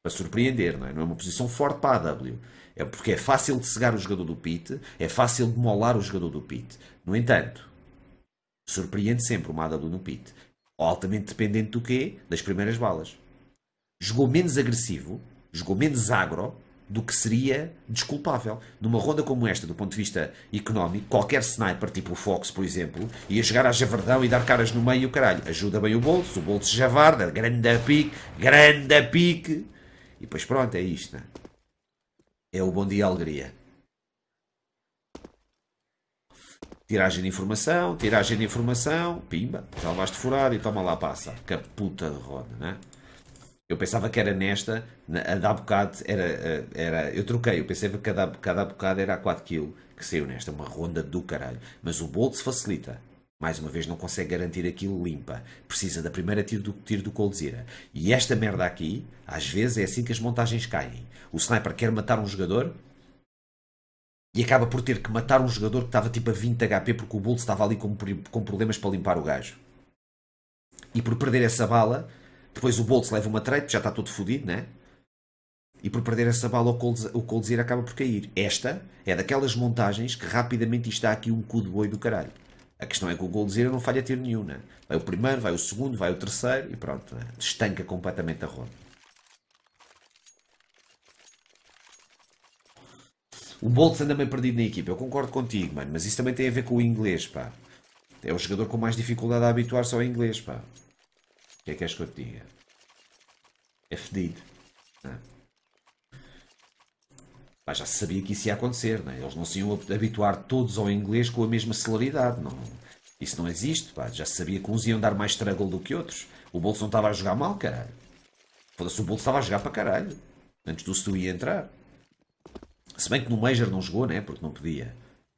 Para surpreender, não é? Não é uma posição forte para a AW. É porque é fácil de cegar o jogador do Pit, é fácil de molar o jogador do Pit. No entanto, surpreende sempre uma AW no Pit altamente dependente do quê? Das primeiras balas. Jogou menos agressivo, jogou menos agro do que seria desculpável. Numa ronda como esta, do ponto de vista económico, qualquer sniper, tipo o Fox, por exemplo, ia jogar a Javardão e dar caras no meio, caralho. Ajuda bem o Boltz, o Boltz javarda, grande pique, grande pique. E depois pronto, é isto. Né? É o bom dia e alegria. Tiragem de informação, tiragem de informação, pimba, já te furado e toma lá passa. Caputa de roda, né? Eu pensava que era nesta, a da bocado era, eh, era. Eu troquei, eu pensei que a da, cada bocado era a 4kg que saiu nesta, uma ronda do caralho. Mas o bolo se facilita. Mais uma vez, não consegue garantir aquilo limpa. Precisa da primeira tiro do, tiro do Coldzera. E esta merda aqui, às vezes, é assim que as montagens caem. O sniper quer matar um jogador, e acaba por ter que matar um jogador que estava tipo a 20 HP porque o Bolt estava ali com, com problemas para limpar o gajo. E por perder essa bala, depois o Bolt leva uma treta, já está todo fodido, né? E por perder essa bala, o Coldzir acaba por cair. Esta é daquelas montagens que rapidamente está aqui um cu de boi do caralho. A questão é que o Coldzir não falha tiro nenhum, né? Vai o primeiro, vai o segundo, vai o terceiro e pronto, né? estanca completamente a ronda. O Bolts anda meio perdido na equipa. Eu concordo contigo, mano. Mas isso também tem a ver com o inglês, pá. É o jogador com mais dificuldade a habituar-se ao inglês, pá. O que é que és que eu te diga? É fedido. É? Pá, já se sabia que isso ia acontecer, né? Eles não se iam habituar todos ao inglês com a mesma celeridade, não. Isso não existe, pá. Já se sabia que uns iam dar mais struggle do que outros. O Bolts não estava a jogar mal, caralho. Foda-se, o Bolts estava a jogar para caralho. Antes do Stu ia entrar. Se bem que no Major não jogou, né? Porque não podia.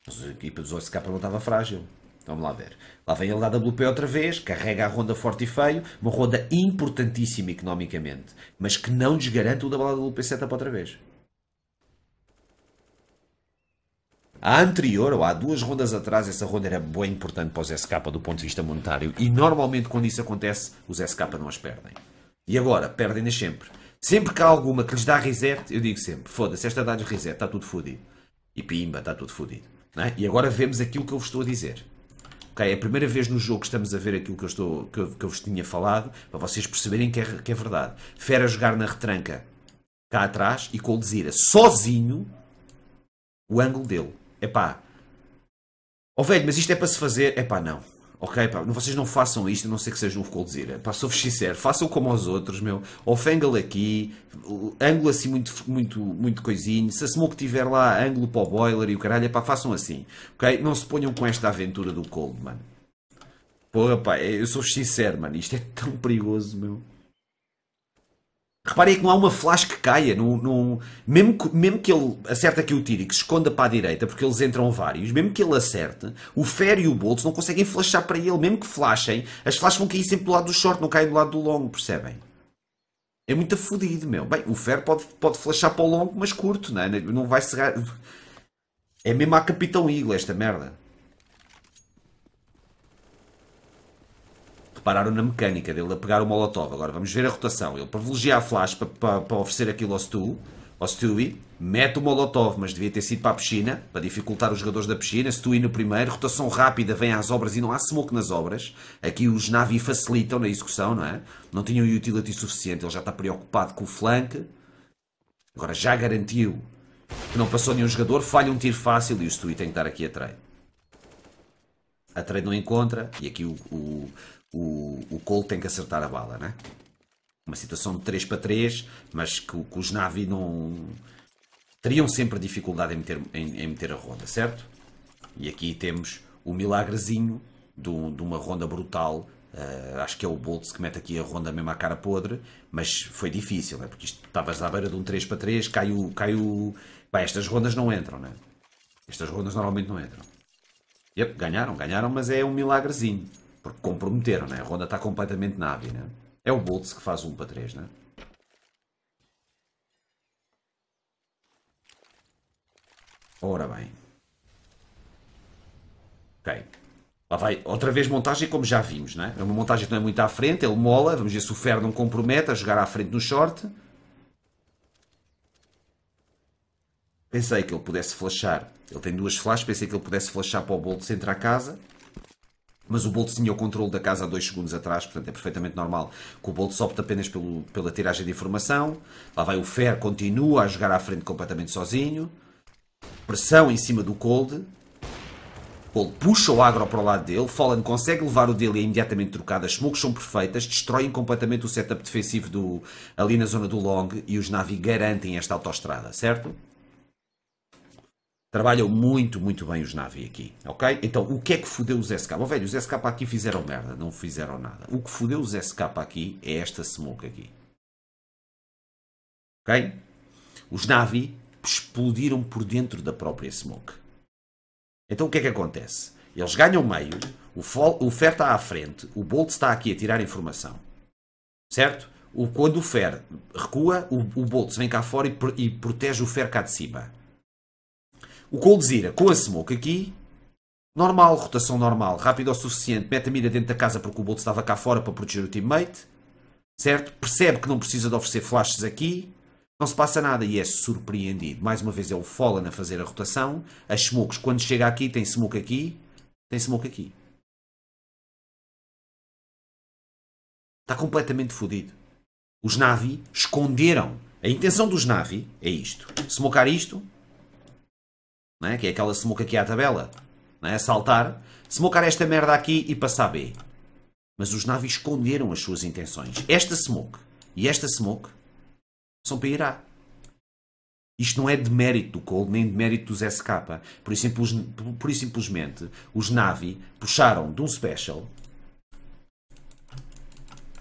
Mas a equipa dos OSK não estava frágil. Então, vamos lá ver. Lá vem ele da WP outra vez, carrega a ronda forte e feio, uma ronda importantíssima economicamente, mas que não lhes o da WP setup outra vez. A anterior, ou há duas rondas atrás, essa ronda era bem importante para os SK do ponto de vista monetário e normalmente quando isso acontece, os SK não as perdem. E agora, perdem-nas sempre. Sempre que há alguma que lhes dá reset, eu digo sempre: foda-se, esta dá-lhes reset, está tudo fodido. E pimba, está tudo fodido. É? E agora vemos aquilo que eu vos estou a dizer. Ok? É a primeira vez no jogo que estamos a ver aquilo que eu, estou, que eu, que eu vos tinha falado, para vocês perceberem que é, que é verdade. Fera jogar na retranca cá atrás e com o sozinho o ângulo dele. É pá, oh velho, mas isto é para se fazer. É pá, não. Ok, pá, vocês não façam isto, a não ser que sejam um coldzera. Pá, sou-vos sincero, façam como os outros, meu. Ofenga-lhe aqui, ângulo assim muito, muito, muito coisinho. Se a Smoke tiver lá ângulo para o boiler e o caralho, pá, façam assim. Ok? Não se ponham com esta aventura do cold, mano. Porra, pá, é, eu sou sincero, mano. Isto é tão perigoso, meu. Reparem que não há uma flash que caia. mesmo, que, mesmo que ele acerta aqui o tiro e que se esconda para a direita, porque eles entram vários, mesmo que ele acerte, o Fer e o Boltz não conseguem flashar para ele. Mesmo que flashem, as flashes vão cair sempre do lado do short, não caem do lado do longo, percebem? É muito fodido, meu. Bem, o Fer pode, pode flashar para o longo, mas curto, não, é? não vai ser. É mesmo a Capitão Eagle esta merda. pararam na mecânica dele a pegar o Molotov. Agora vamos ver a rotação. Ele privilegia a flash para, para, para oferecer aquilo ao Stu, ao Stewie, mete o Molotov, mas devia ter sido para a piscina, para dificultar os jogadores da piscina. Stewie no primeiro, rotação rápida, vem às obras e não há smoke nas obras. Aqui os Navi facilitam na execução, não é? Não tinham utility suficiente, ele já está preocupado com o flank. Agora já garantiu que não passou nenhum jogador, falha um tiro fácil e o Stewie tem que estar aqui a trade. A trade não encontra e aqui o, o, o, o Cole tem que acertar a bala, né? Uma situação de 3 para 3, mas que, que os Navi não. teriam sempre dificuldade em meter, em, em meter a ronda, certo? E aqui temos o milagrezinho de, de uma ronda brutal Uh, acho que é o Boltz que mete aqui a ronda mesmo à cara podre, mas foi difícil, né? porque estavas à beira de um 3 para 3, caiu caiu estas rondas não entram, né? Estas rondas normalmente não entram. Yep, ganharam, ganharam, mas é um milagrezinho. Porque comprometeram, né? A ronda está completamente na AVI, né? É o Boltz que faz 1 para 3, né? Ora bem. Ok. Lá vai outra vez montagem como já vimos, né? É uma montagem que não é muito à frente, ele mola. Vamos ver se o Fer não compromete a jogar à frente no short. Pensei que ele pudesse flashar. Ele tem duas flashes, pensei que ele pudesse flashar para o Boltz entrar a casa. Mas o Bolt tinha o controle da casa há dois segundos atrás, portanto é perfeitamente normal que o Bolt opte apenas pelo, pela tiragem de informação. Lá vai o Fer, continua a jogar à frente completamente sozinho. Pressão em cima do Cold. Cold puxa o agro para o lado dele. Fallen consegue levar o dele é imediatamente trocado. As smokes são perfeitas, destroem completamente o setup defensivo do, ali na zona do long e os Navi garantem esta autoestrada, certo? Trabalham muito, muito bem os Navi aqui, ok? Então, o que é que fudeu os SK? Bom, velho, os SK aqui fizeram merda, não fizeram nada. O que fudeu os SK aqui é esta smoke aqui. Ok? Os Navi explodiram por dentro da própria smoke. Então, o que é que acontece? Eles ganham meio, o, o Fer está à frente, o Bolt está aqui a tirar informação. Certo? O, quando o Fer recua, o, o Bolt vem cá fora e, e protege o Fer cá de cima. O Coldzira, com a smoke aqui, normal, rotação normal, rápido o suficiente, mete a mira dentro da casa porque o Bolt estava cá fora para proteger o teammate, certo? Percebe que não precisa de oferecer flashes aqui, não se passa nada e é surpreendido. Mais uma vez é o Fallen a fazer a rotação, as smokes, quando chega aqui, tem smoke aqui, tem smoke aqui. Está completamente fodido. Os Navi esconderam. A intenção dos Navi é isto. Smocar isto, é? que é aquela smoke aqui à tabela, é? saltar, smocar esta merda aqui e passar B. Mas os navios esconderam as suas intenções. Esta smoke e esta smoke são para ir A. Isto não é demérito do Cold, nem demérito dos SK. Por isso, por isso simplesmente, os Navi puxaram de um special,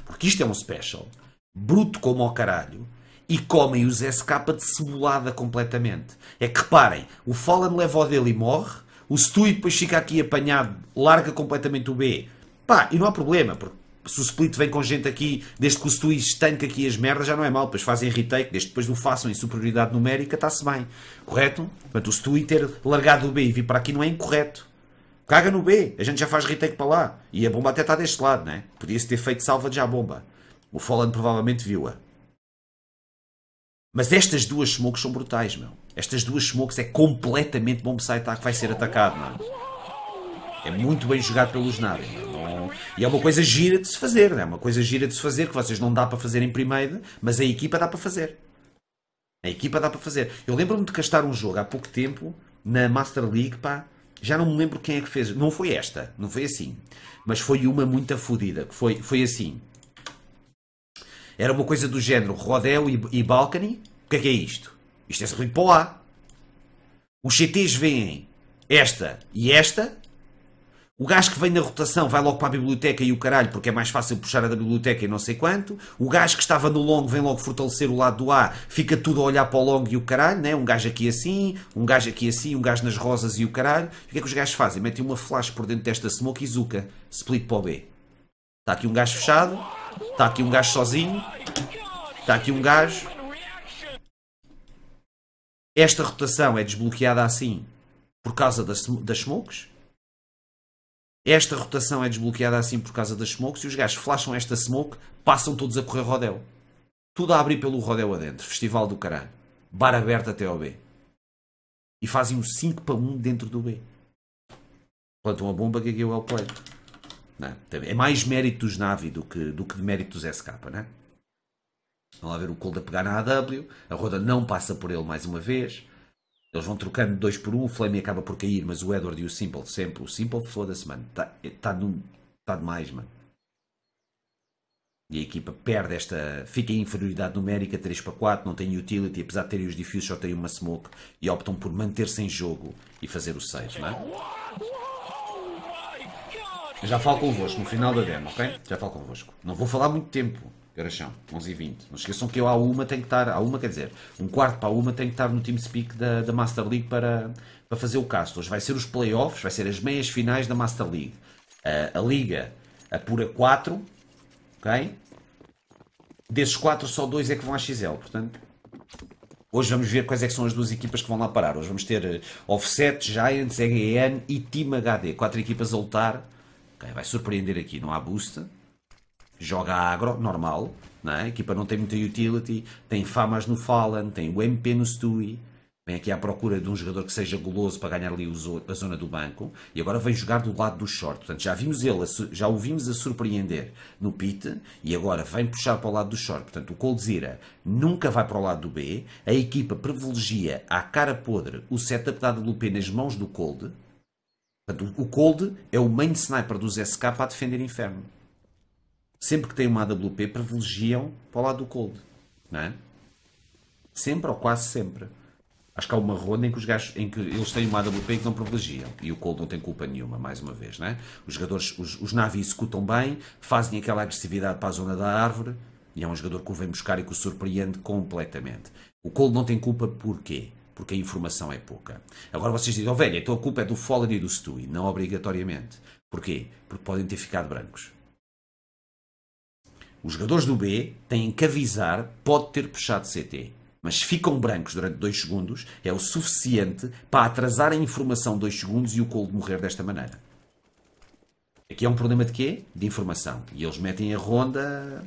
porque isto é um special, bruto como ao caralho, e comem os SK de cebolada completamente. É que reparem, o Fallen leva o dele e morre, o Stui depois fica aqui apanhado, larga completamente o B. Pá, e não há problema, porque se o split vem com gente aqui, desde que o Stui estanca aqui as merdas, já não é mal. Depois fazem retake, desde depois não façam em superioridade numérica, está-se bem. Correto? Portanto, o Stui ter largado o B e vir para aqui não é incorreto. Caga no B, a gente já faz retake para lá. E a bomba até está deste lado, né? Podia-se ter feito salva já a bomba. O Fallen provavelmente viu-a. Mas estas duas smokes são brutais, meu. Estas duas smokes é completamente bombsite que vai ser atacado, não é? É muito bem jogado pelos Navi, E é uma coisa gira de se fazer, não né? é? Uma coisa gira de se fazer que vocês não dá para fazer em primeira, mas a equipa dá para fazer. A equipa dá para fazer. Eu lembro-me de castar um jogo há pouco tempo na Master League, pá. Já não me lembro quem é que fez. Não foi esta, não foi assim. Mas foi uma muito fodida. Foi, foi assim. Era uma coisa do género rodel e, e balcony. O que é que é isto? Isto é split para o A. Os CTs vêm esta e esta. O gajo que vem na rotação vai logo para a biblioteca e o caralho, porque é mais fácil puxar a da biblioteca e não sei quanto. O gajo que estava no longo vem logo fortalecer o lado do A, fica tudo a olhar para o longo e o caralho, né? Um gajo aqui assim, um gajo aqui assim, um gajo nas rosas e o caralho. O que é que os gajos fazem? Metem uma flash por dentro desta smoke e zuca. Split para o B. Está aqui um gajo fechado. Está aqui um gajo sozinho. Está aqui um gajo. Esta rotação é desbloqueada assim por causa das, das smokes. Esta rotação é desbloqueada assim por causa das smokes e os gajos flasham esta smoke, passam todos a correr rodel. Tudo a abrir pelo rodel adentro. Festival do caralho. Bar aberto até ao B. E fazem um 5 para 1 dentro do B. Plantam a bomba que é o L-Play. É? Então, é mais mérito dos Navi do que, do que de mérito dos SK, né? Vão lá é? ver o Cold a pegar na AW, a roda não passa por ele mais uma vez. Eles vão trocando dois por um, o Flame acaba por cair, mas o Edward e o Simple sempre. O Simple foda-se, mano. Está tá tá, tá demais, mano. E a equipa perde esta. fica em inferioridade numérica, 3 para 4, não tem utility, apesar de terem os difusos, só tem uma smoke e optam por manter-se em jogo e fazer o 6, não é? Já falo convosco no final da demo, ok? Já falo convosco. Não vou falar muito tempo, garachão. 11 e 20 Não esqueçam que eu à uma tenho que estar, à uma quer dizer, um quarto para a uma tenho que estar no TeamSpeak da, da Master League para, para fazer o cast. Hoje vai ser os playoffs, vai ser as meias finais da Master League. a, a Liga apura 4, ok? Desses 4 só 2 é que vão à XL, portanto... Hoje vamos ver quais é são as duas equipas que vão lá parar. Hoje vamos ter eh, Offset, Giants, EGN e Team HD. Quatro equipas a lutar Okay, vai surpreender aqui, não há boost. Joga agro, normal. Não né? A equipa não tem muita utility. Tem Famas no Fallen, tem o MP no Stewie. Vem aqui à procura de um jogador que seja goloso para ganhar ali a zona do banco. E agora vem jogar do lado do short. Portanto, já vimos ele, já o vimos a surpreender no pit. E agora vem puxar para o lado do short. Portanto, o Coldzira nunca vai para o lado do B. A equipa privilegia à cara podre o setup dado do P nas mãos do Cold Portanto, o Cold é o main sniper dos SK a defender Inferno. Sempre que tem uma AWP, privilegiam para o lado do Cold. Não é? Sempre ou quase sempre. Acho que há uma ronda em que, os gajos, em que eles têm uma AWP que não privilegiam. E o Cold não tem culpa nenhuma, mais uma vez. Não é? Os jogadores, os, os navios escutam bem, fazem aquela agressividade para a zona da árvore. E é um jogador que o vem buscar e que o surpreende completamente. O Cold não tem culpa porquê? porque a informação é pouca. Agora vocês dizem, oh velho, então a culpa é do Folland e do Stewie. Não obrigatoriamente. Porquê? Porque podem ter ficado brancos. Os jogadores do B têm que avisar, pode ter puxado CT. Mas ficam brancos durante 2 segundos, é o suficiente para atrasar a informação 2 segundos e o Cold morrer desta maneira. Aqui é um problema de quê? De informação. E eles metem a ronda.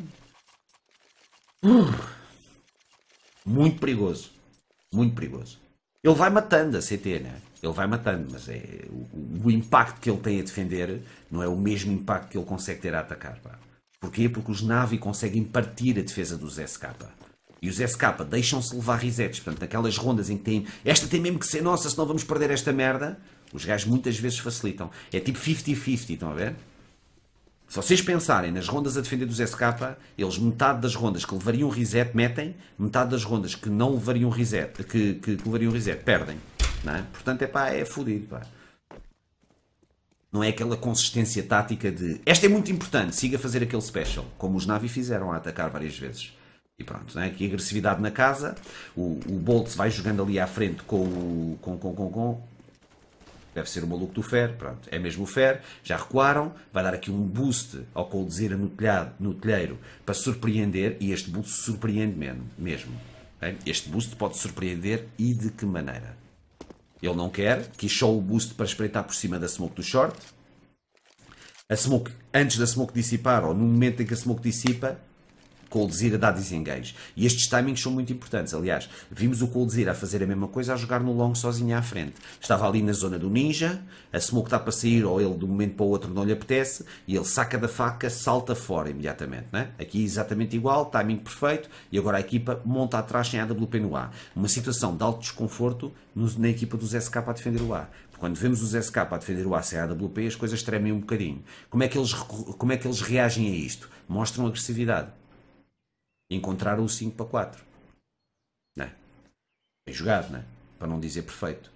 muito perigoso. Muito perigoso. Ele vai matando a CT, né? Ele vai matando, mas é, o, o, impacto que ele tem a defender não é o mesmo impacto que ele consegue ter a atacar. Pá. Porquê? Porque os Navi conseguem partir a defesa dos SK. E os SK deixam-se levar risetes Portanto, naquelas rondas em que tem esta tem mesmo que ser nossa, senão vamos perder esta merda, os gajos muitas vezes facilitam. É tipo 50-50, estão a ver? Se vocês pensarem nas rondas a defender dos SK, eles metade das rondas que levariam reset metem, metade das rondas que não levariam reset, que, que, que levariam reset perdem. Não é? Portanto, é pá, é fodido, Não é aquela consistência tática de esta é muito importante, siga a fazer aquele special, como os Navi fizeram a atacar várias vezes. E pronto, é aqui agressividade na casa, o, o Boltz vai jogando ali à frente com, com, com, com, com deve ser o maluco do Fer, pronto, é mesmo o Fer, já recuaram, vai dar aqui um boost ao conduzir no, telhado, no telheiro para surpreender, e este boost surpreende mesmo, mesmo. Este boost pode surpreender e de que maneira? Ele não quer, quis só o boost para espreitar por cima da smoke do short. A smoke, antes da smoke dissipar, ou no momento em que a smoke dissipa, Coldzera dá desengage. E estes timings são muito importantes. Aliás, vimos o Coldzera a fazer a mesma coisa a jogar no long sozinho à frente. Estava ali na zona do ninja, a smoke está para sair ou ele de um momento para o outro não lhe apetece e ele saca da faca, salta fora imediatamente. Né? Aqui exatamente igual, timing perfeito e agora a equipa monta atrás sem AWP no A. Uma situação de alto desconforto na equipa dos SK a defender o A quando vemos os SK a defender o ACAWP, as coisas tremem um bocadinho. Como é que eles, como é que eles reagem a isto? Mostram agressividade encontraram o 5 para 4. né? é? Bem jogado, né? Para não dizer perfeito.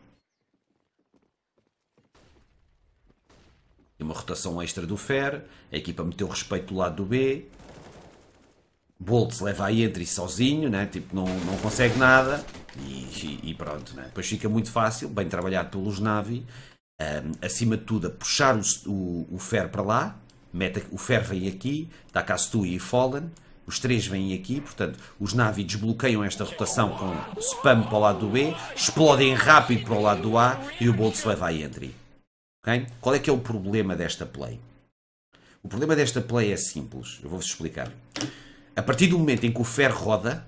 E uma rotação extra do Fer. A equipa meteu respeito do lado do B. Boltz leva aí entre sozinho, né? tipo, não, não consegue nada e, e, pronto. Né? Depois fica muito fácil, bem trabalhado pelos Navi. Um, acima de tudo, a puxar o, o, o Fer para lá, Meta o Fer vem aqui, está cá Stu e Fallen, os três vêm aqui, portanto, os Navi desbloqueiam esta rotação com spam para o lado do B, explodem rápido para o lado do A e o se leva a entry. Okay? Qual é que é o problema desta play? O problema desta play é simples, eu vou-vos explicar. A partir do momento em que o ferro roda,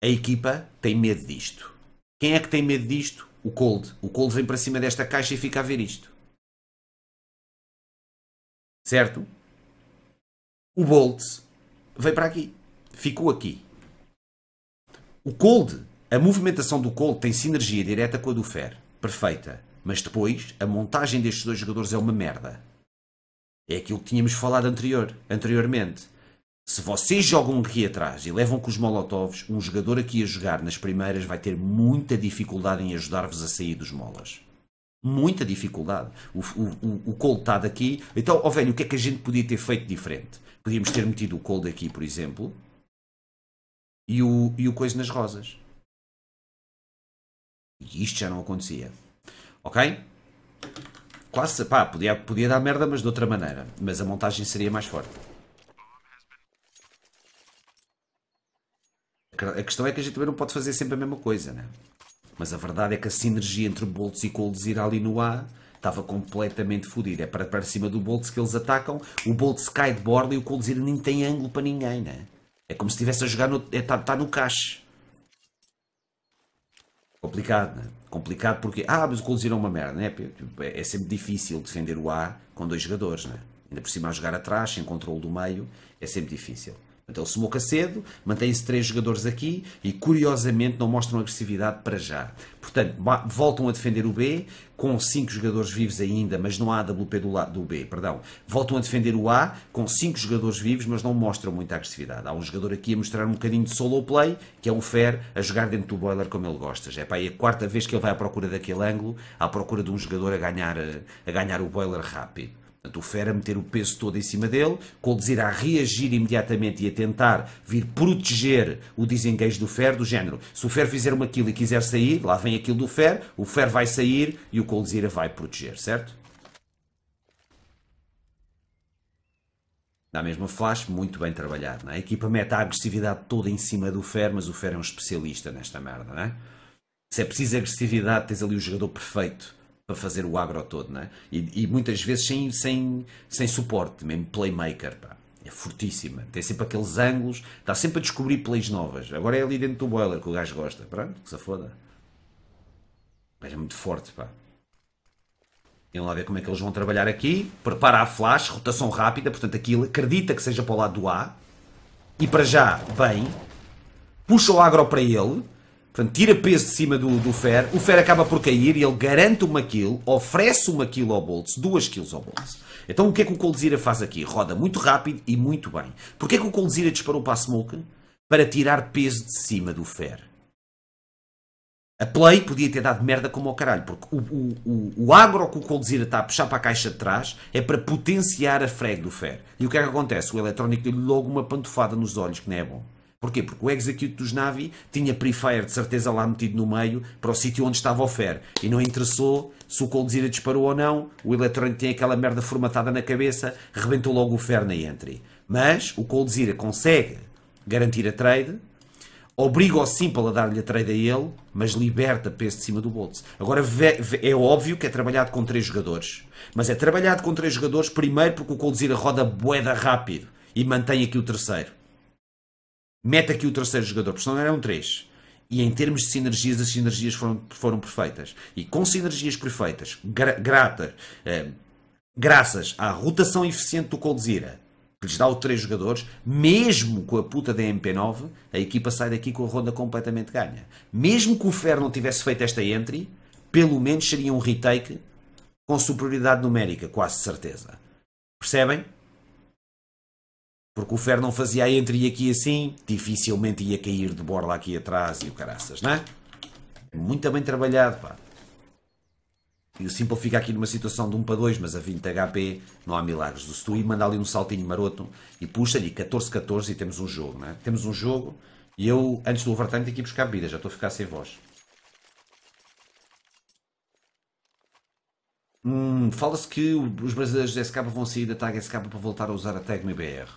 a equipa tem medo disto. Quem é que tem medo disto? O Cold. O Cold vem para cima desta caixa e fica a ver isto. Certo? O Bolt veio para aqui. Ficou aqui. O cold, a movimentação do cold tem sinergia direta com a do fer. Perfeita. Mas depois, a montagem destes dois jogadores é uma merda. É aquilo que tínhamos falado anterior, anteriormente. Se vocês jogam aqui atrás e levam com os molotovs, um jogador aqui a jogar nas primeiras vai ter muita dificuldade em ajudar-vos a sair dos molas. Muita dificuldade. O, o, o, o colo está daqui. Então, ó oh velho, o que é que a gente podia ter feito diferente? Podíamos ter metido o Cold aqui, por exemplo, e o, e o Coisa nas Rosas. E isto já não acontecia. Ok? Quase, pá, podia, podia dar merda, mas de outra maneira. Mas a montagem seria mais forte. A questão é que a gente também não pode fazer sempre a mesma coisa, né? Mas a verdade é que a sinergia entre bolts e colds irá ali no A estava completamente fodido. É para, para cima do Boltz que eles atacam, o Boltz cai de borda e o Coldzir nem tem ângulo para ninguém, né? É como se estivesse a jogar no. Está é, tá, tá no caixa. Complicado, né? Complicado porque. Ah, mas o Coldzir é uma merda, né? É sempre difícil defender o A com dois jogadores, né? Ainda por cima a jogar atrás, sem controle do meio, é sempre difícil. Então se moca cedo, mantém-se três jogadores aqui e curiosamente não mostram agressividade para já. Portanto, voltam a defender o B com cinco jogadores vivos ainda, mas não há AWP do, lado, do B, perdão. Voltam a defender o A com cinco jogadores vivos, mas não mostram muita agressividade. Há um jogador aqui a mostrar um bocadinho de solo play, que é um Fer a jogar dentro do boiler como ele gosta. Já é pá, é a quarta vez que ele vai à procura daquele ângulo, à procura de um jogador a ganhar, a ganhar o boiler rápido. Portanto, o Fera meter o peso todo em cima dele, Colts a reagir imediatamente e a tentar vir proteger o desengage do Fer, do género. Se o Fer fizer uma kill e quiser sair, lá vem aquilo do Fer, o Fer vai sair e o Coldzera vai proteger, certo? Dá mesmo flash, muito bem trabalhado, é? A equipa mete a agressividade toda em cima do Fer, mas o Fer é um especialista nesta merda, não é? Se é preciso agressividade, tens ali o jogador perfeito para fazer o agro todo, né? E, e muitas vezes sem, sem, sem suporte, mesmo playmaker, pá. É fortíssima. Tem sempre aqueles ângulos, está sempre a descobrir plays novas. Agora é ali dentro do boiler que o gajo gosta. Pronto, que se foda. é muito forte, pá. Tem lá ver como é que eles vão trabalhar aqui. Prepara a flash, rotação rápida, portanto aquilo acredita que seja para o lado do A. E para já, bem. Puxa o agro para ele. Portanto, tira peso de cima do, do Fer, o Fer acaba por cair e ele garante uma kill, oferece uma kill ao Bolts, duas kills ao Bolts. Então o que é que o Coldzera faz aqui? Roda muito rápido e muito bem. Porquê é que o Coldzera disparou para a Smoke? Para tirar peso de cima do Fer. A play podia ter dado merda como ao caralho, porque o, o, o, o agro que o Coldzera está a puxar para a caixa de trás é para potenciar a frag do Fer. E o que é que acontece? O eletrónico deu logo uma pantofada nos olhos, que não é bom. Porquê? Porque o execute dos Navi tinha prefire de certeza lá metido no meio para o sítio onde estava o Fer e não interessou se o Coldzera disparou ou não, o eletrónico tem aquela merda formatada na cabeça, rebentou logo o Fer na entry. Mas o Coldzera consegue garantir a trade, obriga o Simple a dar-lhe a trade a ele, mas liberta peso de cima do Bolts. Agora é óbvio que é trabalhado com três jogadores, mas é trabalhado com três jogadores primeiro porque o Coldzera roda boeda rápido e mantém aqui o terceiro mete aqui o terceiro jogador, porque senão eram três. E em termos de sinergias, as sinergias foram, foram perfeitas. E com sinergias perfeitas, gra grata, eh, graças à rotação eficiente do Coldzira, que lhes dá o três jogadores, mesmo com a puta da MP9, a equipa sai daqui com a ronda completamente ganha. Mesmo que o Fer não tivesse feito esta entry, pelo menos seria um retake com superioridade numérica, quase certeza. Percebem? Porque o Fer não fazia a entre e aqui assim, dificilmente ia cair de borla aqui atrás e o caraças, não é? Muito bem trabalhado, pá. E o Simple fica aqui numa situação de 1 para 2, mas a 20 HP não há milagres. O Stui manda ali um saltinho maroto e puxa-lhe 14-14 e temos um jogo, não é? Temos um jogo e eu, antes do overtime, tenho que ir buscar bebida, já estou a ficar sem voz. Hum, Fala-se que os brasileiros de SK vão sair da tag SK para voltar a usar a tag no IBR.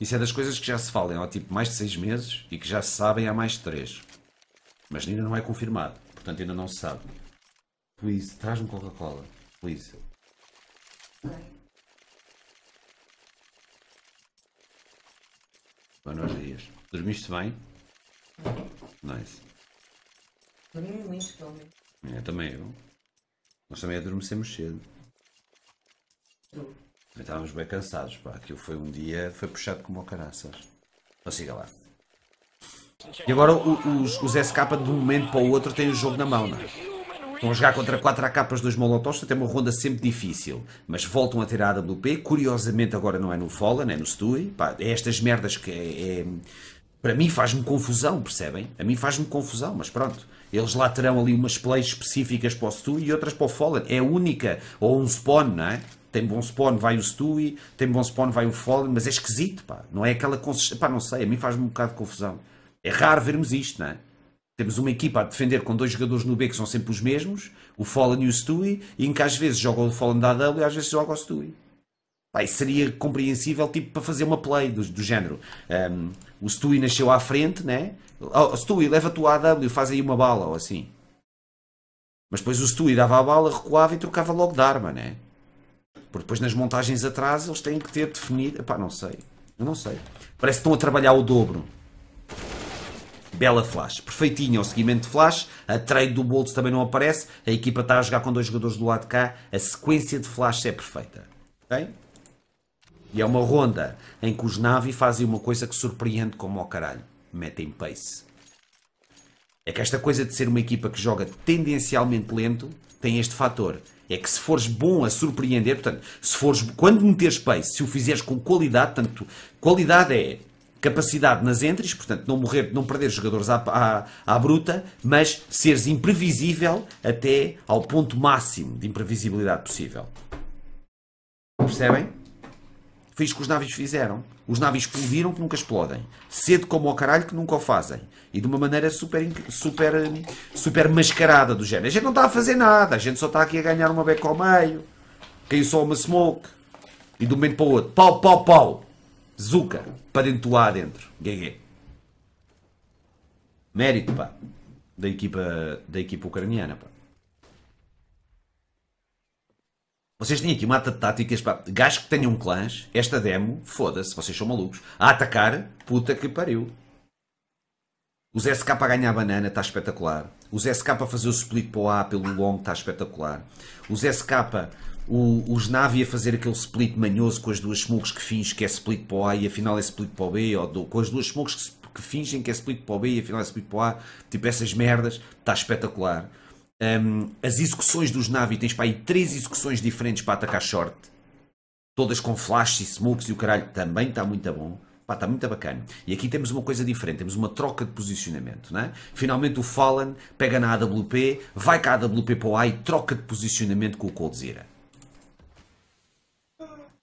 Isso é das coisas que já se falam há é, tipo mais de seis meses e que já se sabem há mais de três. Mas ainda não é confirmado, portanto ainda não se sabe. Please, traz-me Coca-Cola. Please. Buenos dias. Dormiste bem? Nice. Dormi muito, bem. É, também eu. Nós também adormecemos cedo. True. Estávamos bem cansados, pá. Aquilo foi um dia, foi puxado como o caraças. Mas siga lá. E agora os, os SK de um momento para o outro têm o jogo na mão, não é? Estão a jogar contra 4 AKs, 2 Molotovs, até uma ronda sempre difícil. Mas voltam a ter a AWP, curiosamente agora não é no Fallen, é no Stewie. Pá, é estas merdas que é, é... Para mim faz-me confusão, percebem? A mim faz-me confusão, mas pronto. Eles lá terão ali umas plays específicas para o Stu e outras para o Fallen. É única, ou um spawn, não é? Tem bom spawn, vai o Stewie, tem bom spawn, vai o Fallen, mas é esquisito, pá. Não é aquela consistência, pá, não sei, a mim faz-me um bocado de confusão. É raro vermos isto, não é? Temos uma equipa a defender com dois jogadores no B que são sempre os mesmos, o Fallen e o Stewie, e em que às vezes joga o Fallen da AW e às vezes joga o Stewie. Pá, seria compreensível tipo para fazer uma play do, do género. Um, o Stewie nasceu à frente, né? Oh, oh Stewie, leva-te o AW, faz aí uma bala ou assim. Mas depois o Stewie dava a bala, recuava e trocava logo de arma, né? Porque depois nas montagens atrás eles têm que ter definido. Epá, não sei. Eu não sei. Parece que estão a trabalhar o dobro. Bela flash. Perfeitinho é o seguimento de flash. A trade do Bolts também não aparece. A equipa está a jogar com dois jogadores do lado de cá. A sequência de flash é perfeita. Ok? E é uma ronda em que os Navi fazem uma coisa que surpreende como ao caralho. Metem pace. É que esta coisa de ser uma equipa que joga tendencialmente lento tem este fator é que se fores bom a surpreender, portanto, se fores, quando meteres pace, se o fizeres com qualidade, tanto qualidade é capacidade nas entries, portanto, não morrer, não perder jogadores à, à, à, bruta, mas seres imprevisível até ao ponto máximo de imprevisibilidade possível. Percebem? Foi isto que os navios fizeram. Os navios explodiram que nunca explodem. Cedo como ao caralho que nunca o fazem. E de uma maneira super, super, super mascarada do género. A gente não está a fazer nada. A gente só está aqui a ganhar uma beca ao meio. Caiu só uma smoke. E de um momento para o outro. Pau, pau, pau. Zuca. Para dentro dentro. GG. Mérito, pá. Da equipa, da equipa ucraniana, pá. Vocês têm aqui uma ata de táticas, pá, gajos que tenham clãs, esta demo, foda-se, vocês são malucos. A atacar, puta que pariu. Os SK para ganhar a banana está espetacular. Os SK para fazer o split para o A pelo long está espetacular. Os SK, o, os Navi a fazer aquele split manhoso com as duas smokes que fingem que é split para o A e afinal é split para o B, ou com as duas smokes que, que fingem que é split para o B e afinal é split para o A, tipo essas merdas, está espetacular um, as execuções dos Navi, tens para aí três execuções diferentes para atacar short. Todas com flash e smokes e o caralho. Também está muito bom. Pá, está muito bacana. E aqui temos uma coisa diferente, temos uma troca de posicionamento, não é? Finalmente o Fallen pega na AWP, vai com a AWP para o AI, troca de posicionamento com o Coldzera.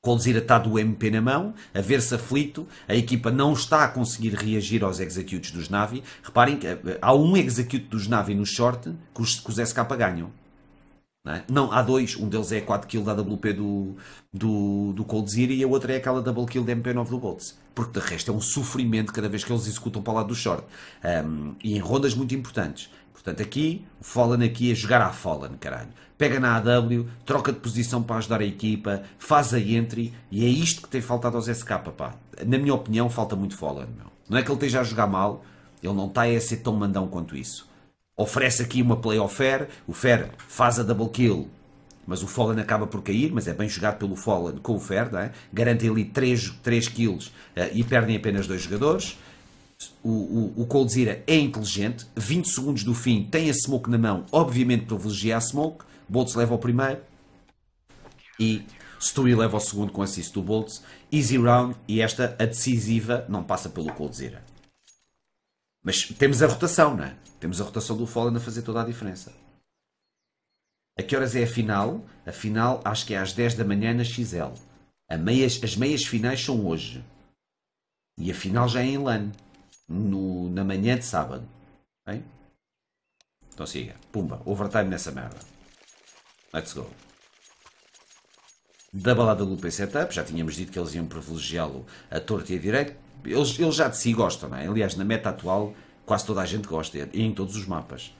Coles está do MP na mão, a ver-se aflito, a equipa não está a conseguir reagir aos executes dos Navi. Reparem que eh, há um execute dos Navi no short que os, que os SK ganham. É? Não, há dois, um deles é a 4 kill da WP do, do, do Cold Zero e a outra é aquela double kill da MP9 do Boltz. Porque de resto é um sofrimento cada vez que eles executam para o lado do short. Um, e em rondas muito importantes. Portanto, aqui, o Follan aqui é jogar à Follan, caralho. Pega na AW, troca de posição para ajudar a equipa, faz a entry, e é isto que tem faltado aos SK, pá. Na minha opinião, falta muito Follan, meu. Não é que ele esteja a jogar mal, ele não está a ser tão mandão quanto isso. Oferece aqui uma play ao Fer, o Fer faz a double kill, mas o Fallen acaba por cair, mas é bem jogado pelo Fallen com o Fer, é? garante ali 3, 3 kills uh, e perdem apenas dois jogadores o, o, o Coldzera é inteligente, 20 segundos do fim tem a smoke na mão, obviamente privilegia a smoke, Boltz leva o primeiro e Stewie leva o segundo com assist do Boltz, easy round e esta, a decisiva, não passa pelo Coldzera. Mas temos a rotação, não é? Temos a rotação do Fallen a fazer toda a diferença. A que horas é a final? A final acho que é às 10 da manhã na XL. Meias, as meias finais são hoje. E a final já é em LAN no, na manhã de sábado. hein? Então siga. Pumba, overtime nessa merda. Let's go. Da balada do Lupe Setup, já tínhamos dito que eles iam privilegiá-lo a torto e a direito. Eles, eles já de si gostam, não é? Aliás, na meta atual, quase toda a gente gosta, e em todos os mapas.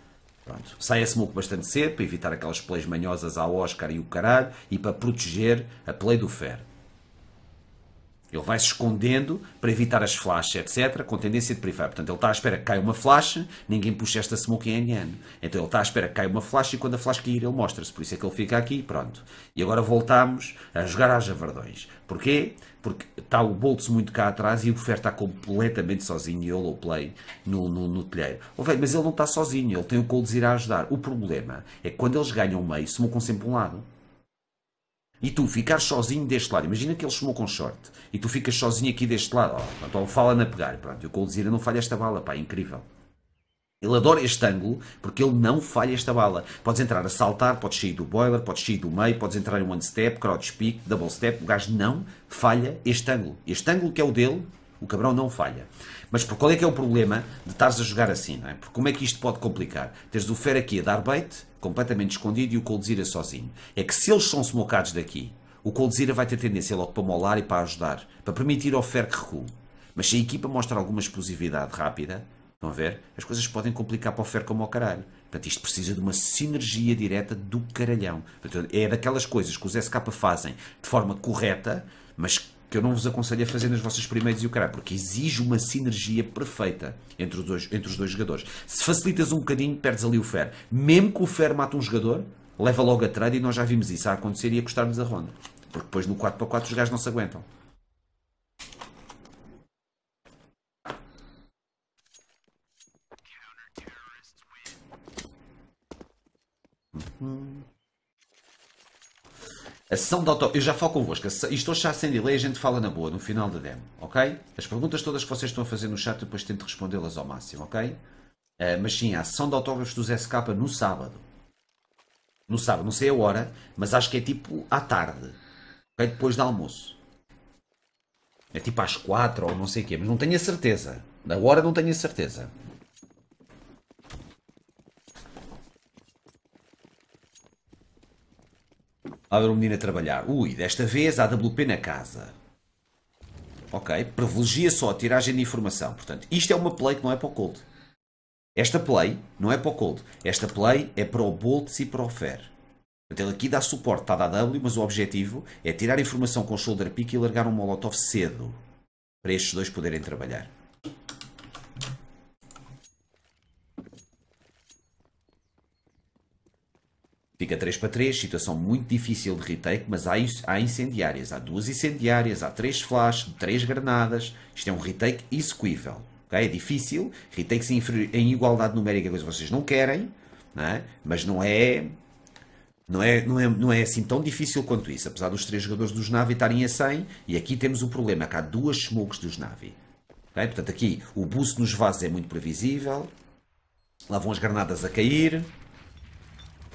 Pronto. Sai a smoke bastante cedo para evitar aquelas plays manhosas ao Oscar e o caralho e para proteger a play do Fer. Ele vai se escondendo para evitar as flashes, etc., com tendência de prefire. Portanto, ele está à espera que caia uma flash, ninguém puxa esta smoke em NN. Então ele está à espera que caia uma flash e quando a flash cair ele mostra-se. Por isso é que ele fica aqui pronto. E agora voltamos a jogar às javardões. Porquê? Porque está o Boltz muito cá atrás e o Fer está completamente sozinho e play no, no, no telheiro. Oh, velho, mas ele não está sozinho, ele tem o ir a ajudar. O problema é que quando eles ganham meio, smocam sempre um lado e tu ficar sozinho deste lado, imagina que ele chamou com short, e tu ficas sozinho aqui deste lado, ó, oh, pronto, fala na pegar, pronto, e o Coldzira não falha esta bala, pá, é incrível. Ele adora este ângulo porque ele não falha esta bala. Podes entrar a saltar, podes sair do boiler, podes sair do meio, podes entrar em one step, crouch peak, double step. O gajo não falha este ângulo. Este ângulo que é o dele, o cabrão não falha. Mas por qual é que é o problema de estares a jogar assim, não é? Porque como é que isto pode complicar? Teres o Fer aqui a dar bait, completamente escondido, e o Coldzira sozinho. É que se eles são smocados daqui, o Coldzira vai ter tendência logo para molar e para ajudar, para permitir ao Fer que recue. Mas se a equipa mostrar alguma explosividade rápida, estão a ver? As coisas podem complicar para o Fer como ao caralho. Portanto, isto precisa de uma sinergia direta do caralhão. Portanto, é daquelas coisas que os SK fazem de forma correta, mas que eu não vos aconselho a fazer nas vossas primeiras e o caralho, porque exige uma sinergia perfeita entre os, dois, entre os dois jogadores. Se facilitas um bocadinho, perdes ali o Fer. Mesmo que o Fer mate um jogador, leva logo a trade e nós já vimos isso a acontecer e a custar-nos a ronda. Porque depois no 4x4 os gajos não se aguentam. Hum. A sessão de auto... Eu já falo convosco. Isto hoje já sem delay, a gente fala na boa, no final da demo, ok? As perguntas todas que vocês estão a fazer no chat, depois tento respondê-las ao máximo, ok? Uh, mas sim, a sessão de autógrafos dos SK no sábado. No sábado, não sei a hora, mas acho que é tipo à tarde, ok? Depois do almoço. É tipo às quatro ou não sei o quê, mas não tenho a certeza. Da hora não tenho a certeza. Lá ver o menino a trabalhar. Ui, desta vez há WP na casa. Ok, privilegia só a tiragem de informação. Portanto, isto é uma play que não é para o cold. Esta play não é para o cold. Esta play é para o Boltz e para o Fer. Portanto, ele aqui dá suporte, está a W, mas o objetivo é tirar informação com o shoulder pick e largar um molotov cedo. Para estes dois poderem trabalhar. Fica 3 para 3, situação muito difícil de retake, mas há, há incendiárias. Há duas incendiárias, há três flash, três granadas. Isto é um retake execuível. Okay? É difícil. Retakes em, em igualdade numérica, coisa que vocês não querem, é? mas não é não é, não, é, não é assim tão difícil quanto isso, apesar dos três jogadores dos Navi estarem a 100, e aqui temos o problema, é que há duas smokes dos Navi. Okay? Portanto, aqui o buço nos vasos é muito previsível, lá vão as granadas a cair,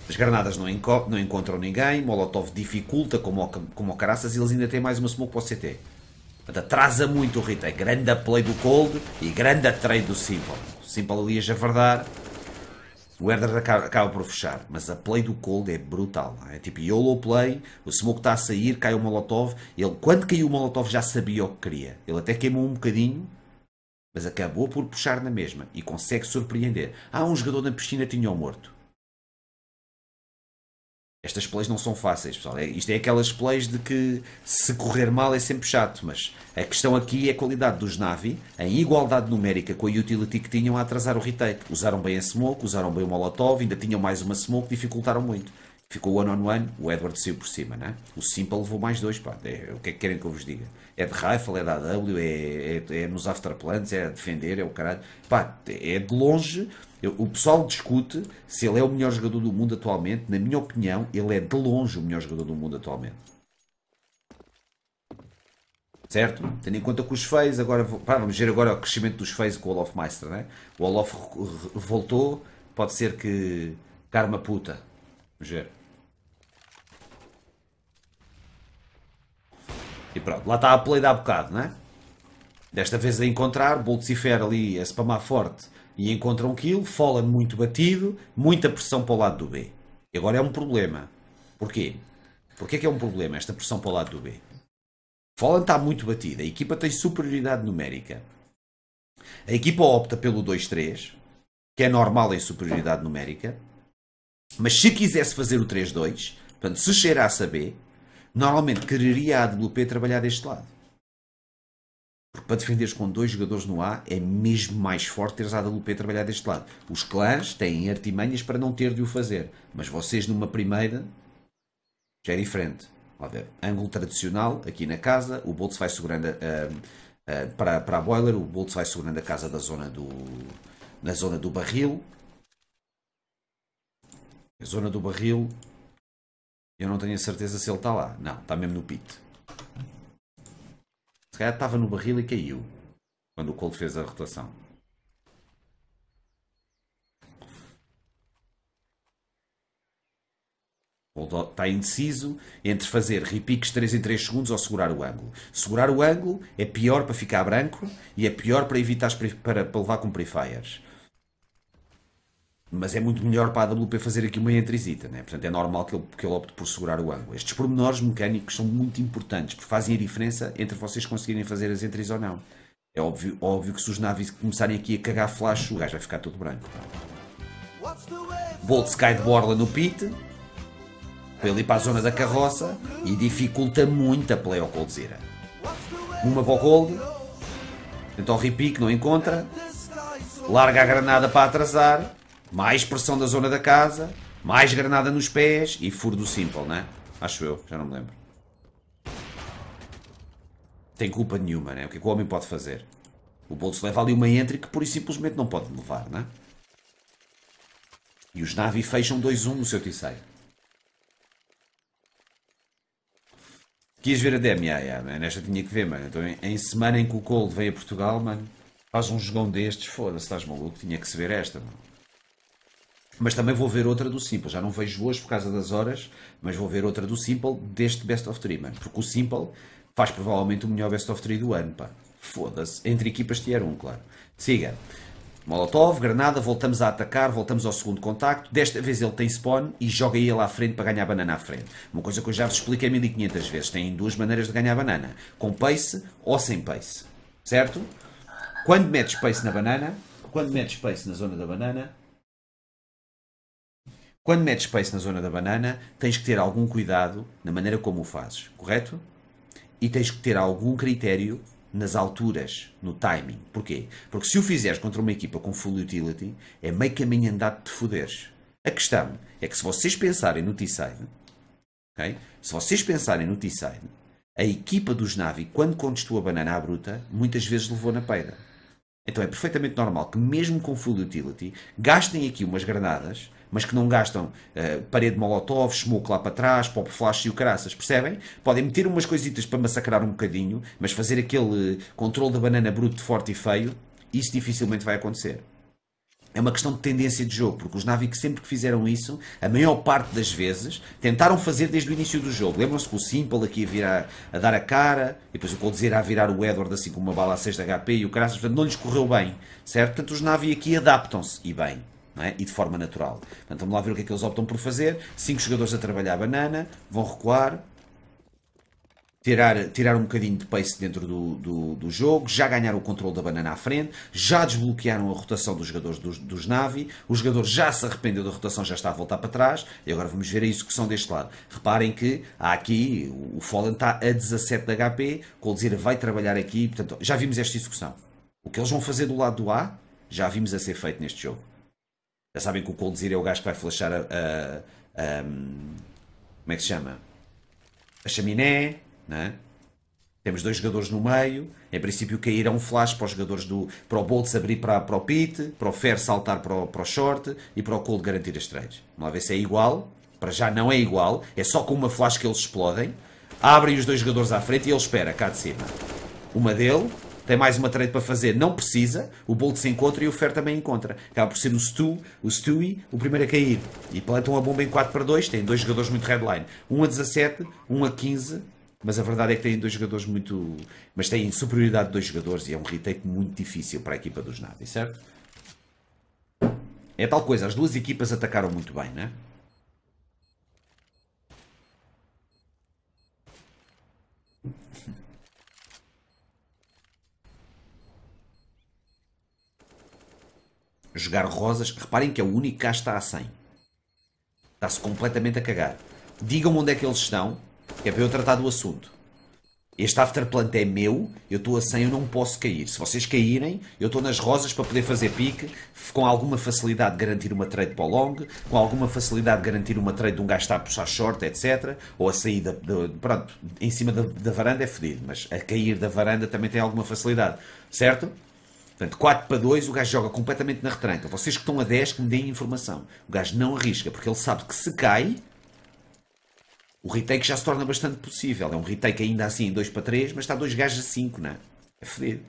as granadas não, enco não encontram ninguém, Molotov dificulta como o, como o caraças e eles ainda têm mais uma smoke para o CT. Portanto, atrasa muito o ritmo. É grande a play do Cold e grande a trade do Simple. O Simple ali a javardar. O Herder acaba, acaba, por fechar. Mas a play do Cold é brutal. É? é tipo YOLO play, o smoke está a sair, cai o Molotov. Ele, quando caiu o Molotov, já sabia o que queria. Ele até queimou um bocadinho, mas acabou por puxar na mesma e consegue surpreender. Ah, um jogador na piscina tinha o morto. Estas plays não são fáceis, pessoal. É, isto é aquelas plays de que se correr mal é sempre chato, mas a questão aqui é a qualidade dos Navi em igualdade numérica com a utility que tinham a atrasar o retake. Usaram bem a smoke, usaram bem o molotov, ainda tinham mais uma smoke, dificultaram muito. Ficou one on one, o Edward saiu por cima, né? O Simple levou mais dois, pá. É, o que é que querem que eu vos diga? É de rifle, é da AW, é, é, é nos afterplants, é a defender, é o caralho. Pá, é de longe eu, o pessoal discute se ele é o melhor jogador do mundo atualmente. Na minha opinião, ele é de longe o melhor jogador do mundo atualmente. Certo? Tendo em conta que os feios agora. Pá, vamos ver agora o crescimento dos feios com o Olof Meister, né? O Olof voltou. Pode ser que. Karma puta. Vamos ver. E pronto, lá está a play da bocado, né? Desta vez a encontrar, Boltzifer ali a spamar forte e encontra um quilo, Folland muito batido, muita pressão para o lado do B. E agora é um problema. Porquê? Porquê é que é um problema esta pressão para o lado do B? Folland está muito batida, a equipa tem superioridade numérica. A equipa opta pelo 2-3, que é normal em superioridade numérica, mas se quisesse fazer o 3-2, portanto, se cheirasse a B, normalmente quereria a AWP trabalhar deste lado. Porque para defenderes com dois jogadores no A é mesmo mais forte teres a AWP a trabalhar deste lado. Os clãs têm artimanhas para não ter de o fazer, mas vocês numa primeira já é diferente. Lá ver, ângulo tradicional aqui na casa, o Boltz vai segurando a, ah, a, ah, a, para, para a boiler, o Boltz vai segurando a casa da zona do, na zona do barril. A zona do barril, eu não tenho a certeza se ele está lá. Não, está mesmo no pit calhar estava no barril e caiu quando o Cole fez a rotação. Está indeciso entre fazer repiques 3 em 3 segundos ou segurar o ângulo. Segurar o ângulo é pior para ficar branco e é pior para evitar para, para levar com prefires mas é muito melhor para a AWP fazer aqui uma entrizita, né? portanto é normal que ele, que ele opte por segurar o ângulo. Estes pormenores mecânicos são muito importantes, porque fazem a diferença entre vocês conseguirem fazer as entries ou não. É óbvio, óbvio que se os navios começarem aqui a cagar flash, o gajo vai ficar todo branco. Bolt Sky de borla no pit, para ele ir para a zona da carroça, e dificulta muito a play ao Coldzera. Uma para o Gold, tenta o repique, não encontra, larga a granada para atrasar, mais pressão da zona da casa, mais granada nos pés e furo do simple, né? Acho eu, já não me lembro. Tem culpa nenhuma, né? O que, é que o homem pode fazer? O bolso leva ali uma entre que por e simplesmente não pode levar, né? E os Navi fecham 2-1 no seu Tissei. Quis ver a Demi, ah, yeah, mano. Esta tinha que ver, mano. Então, em, em semana em que o Cold veio a Portugal, mano, faz um jogão destes, foda-se, estás maluco, tinha que se ver esta, mano. Mas também vou ver outra do Simple. Já não vejo hoje por causa das horas, mas vou ver outra do Simple deste Best of Three, mano. Porque o Simple faz provavelmente o melhor Best of Three do ano, pá. Foda-se. Entre equipas tier 1, claro. Siga. Molotov, Granada, voltamos a atacar, voltamos ao segundo contacto. Desta vez ele tem spawn e joga ele à frente para ganhar a banana à frente. Uma coisa que eu já vos expliquei 1500 vezes. Tem duas maneiras de ganhar a banana. Com pace ou sem pace. Certo? Quando metes pace na banana, quando metes pace na zona da banana, quando metes space na zona da banana, tens que ter algum cuidado na maneira como o fazes, correto? E tens que ter algum critério nas alturas, no timing. Porquê? Porque se o fizeres contra uma equipa com full utility, é meio caminho andado de foderes. A questão é que se vocês pensarem no T-Side, okay? se vocês pensarem no T-Side, a equipa dos Navi, quando contestou a banana à bruta, muitas vezes levou na peida. Então é perfeitamente normal que, mesmo com full utility, gastem aqui umas granadas mas que não gastam uh, parede molotov, smoke lá para trás, pop flash e o caraças, percebem? Podem meter umas coisitas para massacrar um bocadinho, mas fazer aquele eh, controle da banana bruto, forte e feio, isso dificilmente vai acontecer. É uma questão de tendência de jogo, porque os Navi sempre que fizeram isso, a maior parte das vezes, tentaram fazer desde o início do jogo. Lembram-se que o Simple aqui a, virar, a dar a cara, e depois o Coldzera a virar o Edward assim com uma bala a 6 de HP e o Crasso, portanto não lhes correu bem, certo? Portanto os Navi aqui adaptam-se, e bem é? e de forma natural. Portanto, vamos lá ver o que é que eles optam por fazer. Cinco jogadores a trabalhar a banana, vão recuar, tirar, tirar um bocadinho de pace dentro do, do, do, jogo, já ganharam o controle da banana à frente, já desbloquearam a rotação dos jogadores dos, dos Navi, o jogador já se arrependeu da rotação, já está a voltar para trás, e agora vamos ver a execução deste lado. Reparem que há aqui, o Fallen está a 17 de HP, o dizer vai trabalhar aqui, portanto, já vimos esta execução. O que eles vão fazer do lado do A, já vimos a ser feito neste jogo. Já sabem que o Coldzir é o gajo que vai flashar a, a, a, hum, Como é que se chama? A chaminé, né? Temos dois jogadores no meio. Em princípio, cairá um flash para os jogadores do. para o Boltz abrir para, para o pit, para o Fer saltar para o, para o short e para o Cold garantir as trades. Vamos lá ver se é igual. Para já não é igual. É só com uma flash que eles explodem. Abrem os dois jogadores à frente e ele espera cá de cima. Uma dele, tem mais uma trade para fazer, não precisa, o Bolt se encontra e o Fer também encontra. Acaba por ser o Stu, o Stewie, o primeiro a cair. E plantam a bomba em 4 para 2, tem dois jogadores muito redline. um a 17, um a 15, mas a verdade é que têm dois jogadores muito... Mas têm superioridade de dois jogadores e é um retake muito difícil para a equipa dos Navi, certo? É tal coisa, as duas equipas atacaram muito bem, não é? jogar rosas. Reparem que é o único que cá está a 100. Está-se completamente a cagar. Digam-me onde é que eles estão, que é para eu tratar do assunto. Este afterplant é meu, eu estou a 100, eu não posso cair. Se vocês caírem, eu estou nas rosas para poder fazer pique, com alguma facilidade garantir uma trade para o long, com alguma facilidade garantir uma trade de um gajo está a puxar short, etc. Ou a sair pronto, em cima da, da varanda é fedido, mas a cair da varanda também tem alguma facilidade, certo? Portanto, 4 para 2, o gajo joga completamente na retranca. Vocês que estão a 10, que me deem informação. O gajo não arrisca, porque ele sabe que se cai, o retake já se torna bastante possível. É um retake ainda assim em 2 para 3, mas está 2 gajos a 5, não é? É fodido.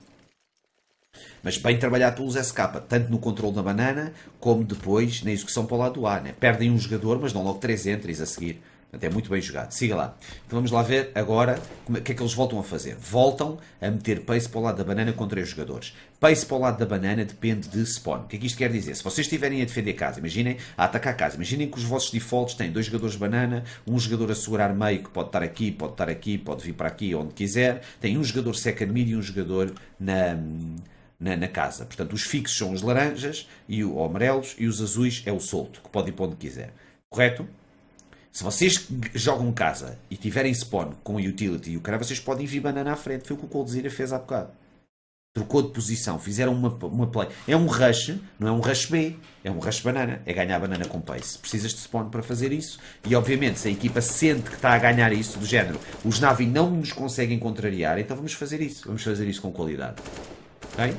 Mas bem trabalhado pelos SK, tanto no controle da banana, como depois na execução para o lado do A. Né? Perdem um jogador, mas dão logo 3 entries a seguir. Portanto, é muito bem jogado. Siga lá. Então vamos lá ver agora é, o que é que eles voltam a fazer. Voltam a meter pace para o lado da banana com três jogadores. Pace para o lado da banana depende de spawn. O que é que isto quer dizer? Se vocês estiverem a defender casa, imaginem, a atacar casa, imaginem que os vossos defaults têm dois jogadores de banana, um jogador a segurar meio, que pode estar aqui, pode estar aqui, pode vir para aqui, onde quiser. Tem um jogador second mid e um jogador na... Na, na, casa. Portanto, os fixos são os laranjas e o, ou amarelos e os azuis é o solto, que pode ir para onde quiser. Correto? Se vocês jogam casa e tiverem spawn com a utility e o cara, vocês podem vir banana à frente. Foi o que o Coldzera fez há bocado. Trocou de posição, fizeram uma, uma play. É um rush, não é um rush B, é um rush banana. É ganhar banana com pace. Precisas de spawn para fazer isso. E obviamente, se a equipa sente que está a ganhar isso, do género, os Navi não nos conseguem contrariar, então vamos fazer isso. Vamos fazer isso com qualidade. Ok?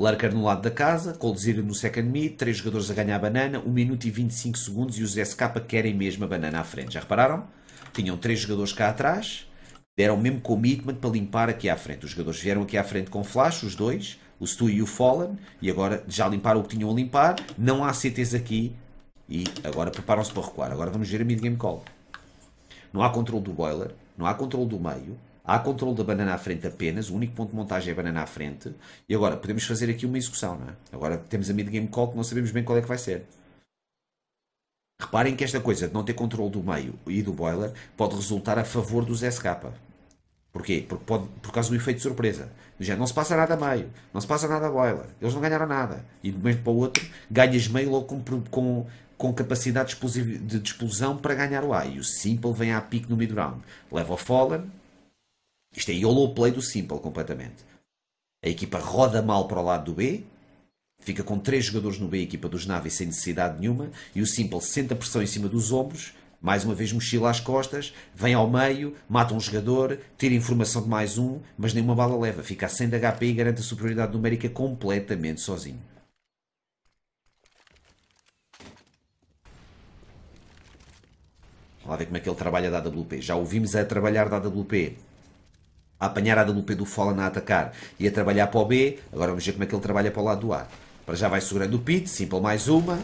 Larker no lado da casa, Coldzir no second mid, três jogadores a ganhar a banana, 1 minuto e 25 segundos e os SK querem mesmo a banana à frente. Já repararam? Tinham três jogadores cá atrás, deram o mesmo commitment para limpar aqui à frente. Os jogadores vieram aqui à frente com flash, os dois, o Stu e o Fallen, e agora já limparam o que tinham a limpar, não há CTs aqui, e agora preparam-se para recuar. Agora vamos ver a mid-game call. Não há controle do boiler, não há controle do meio, Há controle da banana à frente apenas, o único ponto de montagem é a banana à frente. E agora podemos fazer aqui uma execução, não é? Agora temos a mid-game call que não sabemos bem qual é que vai ser. Reparem que esta coisa de não ter controle do meio e do boiler pode resultar a favor dos SK. Porquê? Porque pode, por causa do efeito de surpresa. Já não se passa nada a meio, não se passa nada a boiler, eles não ganharam nada. E de um momento para o outro ganhas meio logo com, com, com capacidade de explosão para ganhar o A. E o Simple vem à pique no mid-round. Leva o Fallen, isto é YOLO play do Simple, completamente. A equipa roda mal para o lado do B, fica com três jogadores no B, a equipa dos Navi, sem necessidade nenhuma, e o Simple senta pressão em cima dos ombros, mais uma vez mochila às costas, vem ao meio, mata um jogador, tira informação de mais um, mas nenhuma bala leva, fica a 100 de HP e garante a superioridade numérica completamente sozinho. Vamos lá ver como é que ele trabalha da AWP. Já ouvimos a trabalhar da AWP a apanhar a AWP do Fallen a atacar e a trabalhar para o B. Agora vamos ver como é que ele trabalha para o lado do A. Para já vai segurando o pit, Simple mais uma.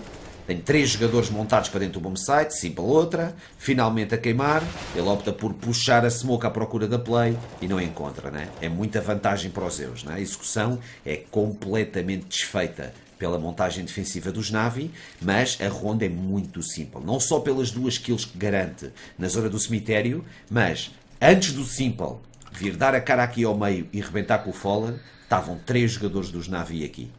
Tem três jogadores montados para dentro do bomb site, Simple outra. Finalmente a queimar, ele opta por puxar a smoke à procura da play e não encontra, né? É muita vantagem para os Zeus, né? A execução é completamente desfeita pela montagem defensiva dos Navi, mas a ronda é muito simples. Não só pelas duas kills que garante na zona do cemitério, mas antes do simple vir dar a cara aqui ao meio e rebentar com o Fola, estavam três jogadores dos Navi aqui.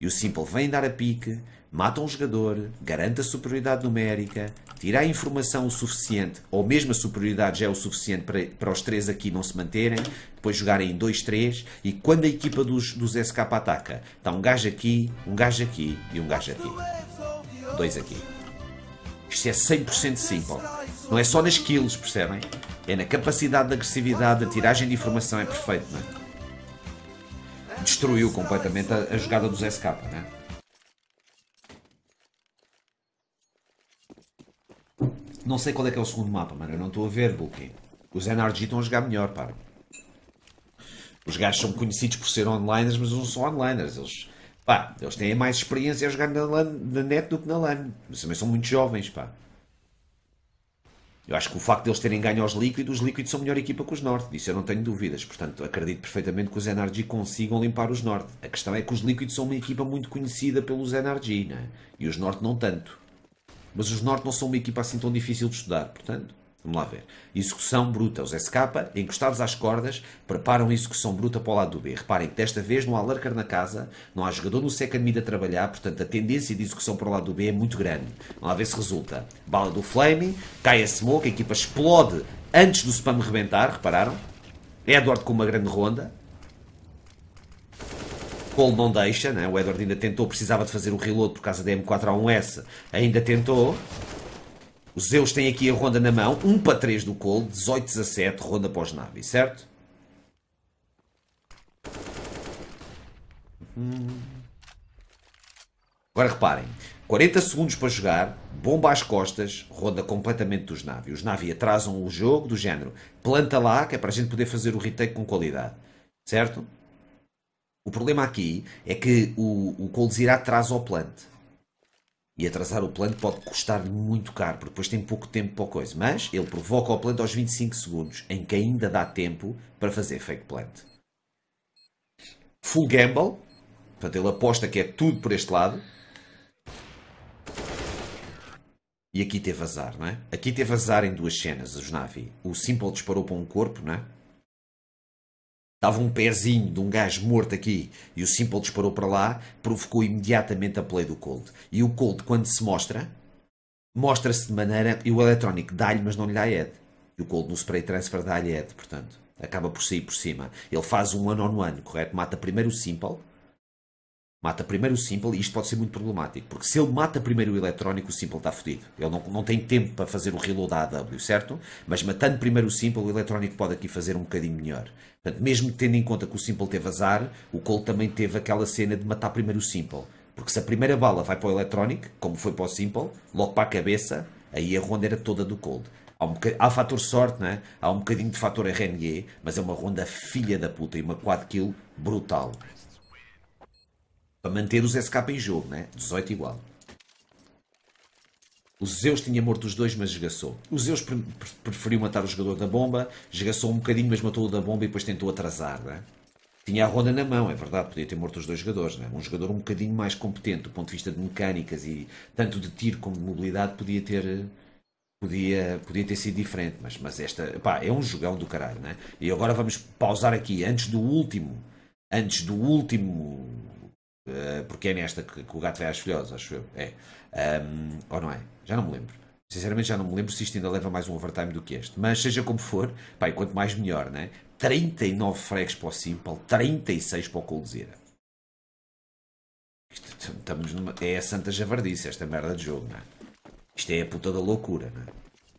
E o Simple vem dar a pique, mata um jogador, garante a superioridade numérica, tira a informação o suficiente, ou mesmo a superioridade já é o suficiente para, para os três aqui não se manterem, depois jogarem em 2-3, e quando a equipa dos, dos SK ataca, está um gajo aqui, um gajo aqui e um gajo aqui. Dois aqui. Isto é 100% simple. Não é só nas kills, percebem? É na capacidade de agressividade, a tiragem de informação é perfeito, não é? Destruiu completamente a, a jogada dos SK, não é? Não sei qual é que é o segundo mapa, mano. Eu não estou a ver, Bulky. Os NRG estão a jogar melhor, pá. Os gajos são conhecidos por ser onliners, mas não são onliners. Eles, pá, eles têm mais experiência a jogar na, LAN, na net do que na LAN. Mas também são muito jovens, pá. Eu acho que o facto de eles terem ganho aos líquidos, os líquidos são melhor equipa que os Norte, disso eu não tenho dúvidas. Portanto, acredito perfeitamente que os NRG consigam limpar os Norte. A questão é que os líquidos são uma equipa muito conhecida pelos NRG, né? e os Norte não tanto. Mas os Norte não são uma equipa assim tão difícil de estudar, portanto, Vamos lá ver. Execução bruta. Os SK, encostados às cordas, preparam a execução bruta para o lado do B. Reparem que desta vez não há lurker na casa, não há jogador no Seca Mid a trabalhar, portanto a tendência de execução para o lado do B é muito grande. Vamos lá ver se resulta. Bala do Flame, cai a smoke, a equipa explode antes do spam rebentar, repararam? Edward com uma grande ronda. Cole não deixa, né? o Edward ainda tentou, precisava de fazer o reload por causa da M4A1S, ainda tentou. Os Zeus têm aqui a ronda na mão, 1 para 3 do Cold, 18-17, ronda pós-nave, certo? Hum. Agora reparem, 40 segundos para jogar, bomba às costas, ronda completamente dos navios. Os navios atrasam o jogo do género. Planta lá, que é para a gente poder fazer o retake com qualidade. Certo? O problema aqui é que o, o irá atrás ao plante. E atrasar o plant pode custar-lhe muito caro, porque depois tem pouco tempo para a coisa. Mas ele provoca o plant aos 25 segundos, em que ainda dá tempo para fazer fake plant. Full gamble. Portanto, ele aposta que é tudo por este lado. E aqui teve azar, não é? Aqui teve azar em duas cenas, os Navi. O Simple disparou para um corpo, não é? Estava um pezinho de um gajo morto aqui e o Simple disparou para lá, provocou imediatamente a play do Cold. E o Cold, quando se mostra, mostra-se de maneira. E o Electronic dá-lhe, mas não lhe dá head. E o Cold no spray transfer dá-lhe head, portanto. Acaba por sair por cima. Ele faz um ano on ano, correto? Mata primeiro o Simple, Mata primeiro o Simple e isto pode ser muito problemático, porque se ele mata primeiro o eletrónico, o Simple está fodido. Ele não, não tem tempo para fazer o reload da AW, certo? Mas matando primeiro o Simple, o eletrónico pode aqui fazer um bocadinho melhor. Portanto, mesmo tendo em conta que o Simple teve azar, o Cole também teve aquela cena de matar primeiro o Simple. Porque se a primeira bala vai para o eletrónico, como foi para o Simple, logo para a cabeça, aí a ronda era toda do Cold. Há, um há fator sorte, né? há um bocadinho de fator RNG, mas é uma ronda filha da puta e uma quad kill brutal. Para manter os SK em jogo, né? 18 igual. O Zeus tinha morto os dois, mas esgaçou. O Zeus pre preferiu matar o jogador da bomba, esgaçou um bocadinho, mas matou o da bomba e depois tentou atrasar, né? Tinha a ronda na mão, é verdade, podia ter morto os dois jogadores, né? Um jogador um bocadinho mais competente do ponto de vista de mecânicas e tanto de tiro como de mobilidade podia ter podia, podia ter sido diferente, mas, mas esta, pá, é um jogão do caralho, né? E agora vamos pausar aqui, antes do último, antes do último eh, porque é nesta que, que o gato vai às filhosas, acho eu. É. Um, ou não é? Já não me lembro. Sinceramente já não me lembro se isto ainda leva mais um overtime do que este. Mas seja como for, pá, quanto mais melhor, né? 39 frags para o Simple, 36 para o Coldzera. Estamos numa... É a santa javardice esta merda de jogo, não é? Isto é a puta da loucura, não é?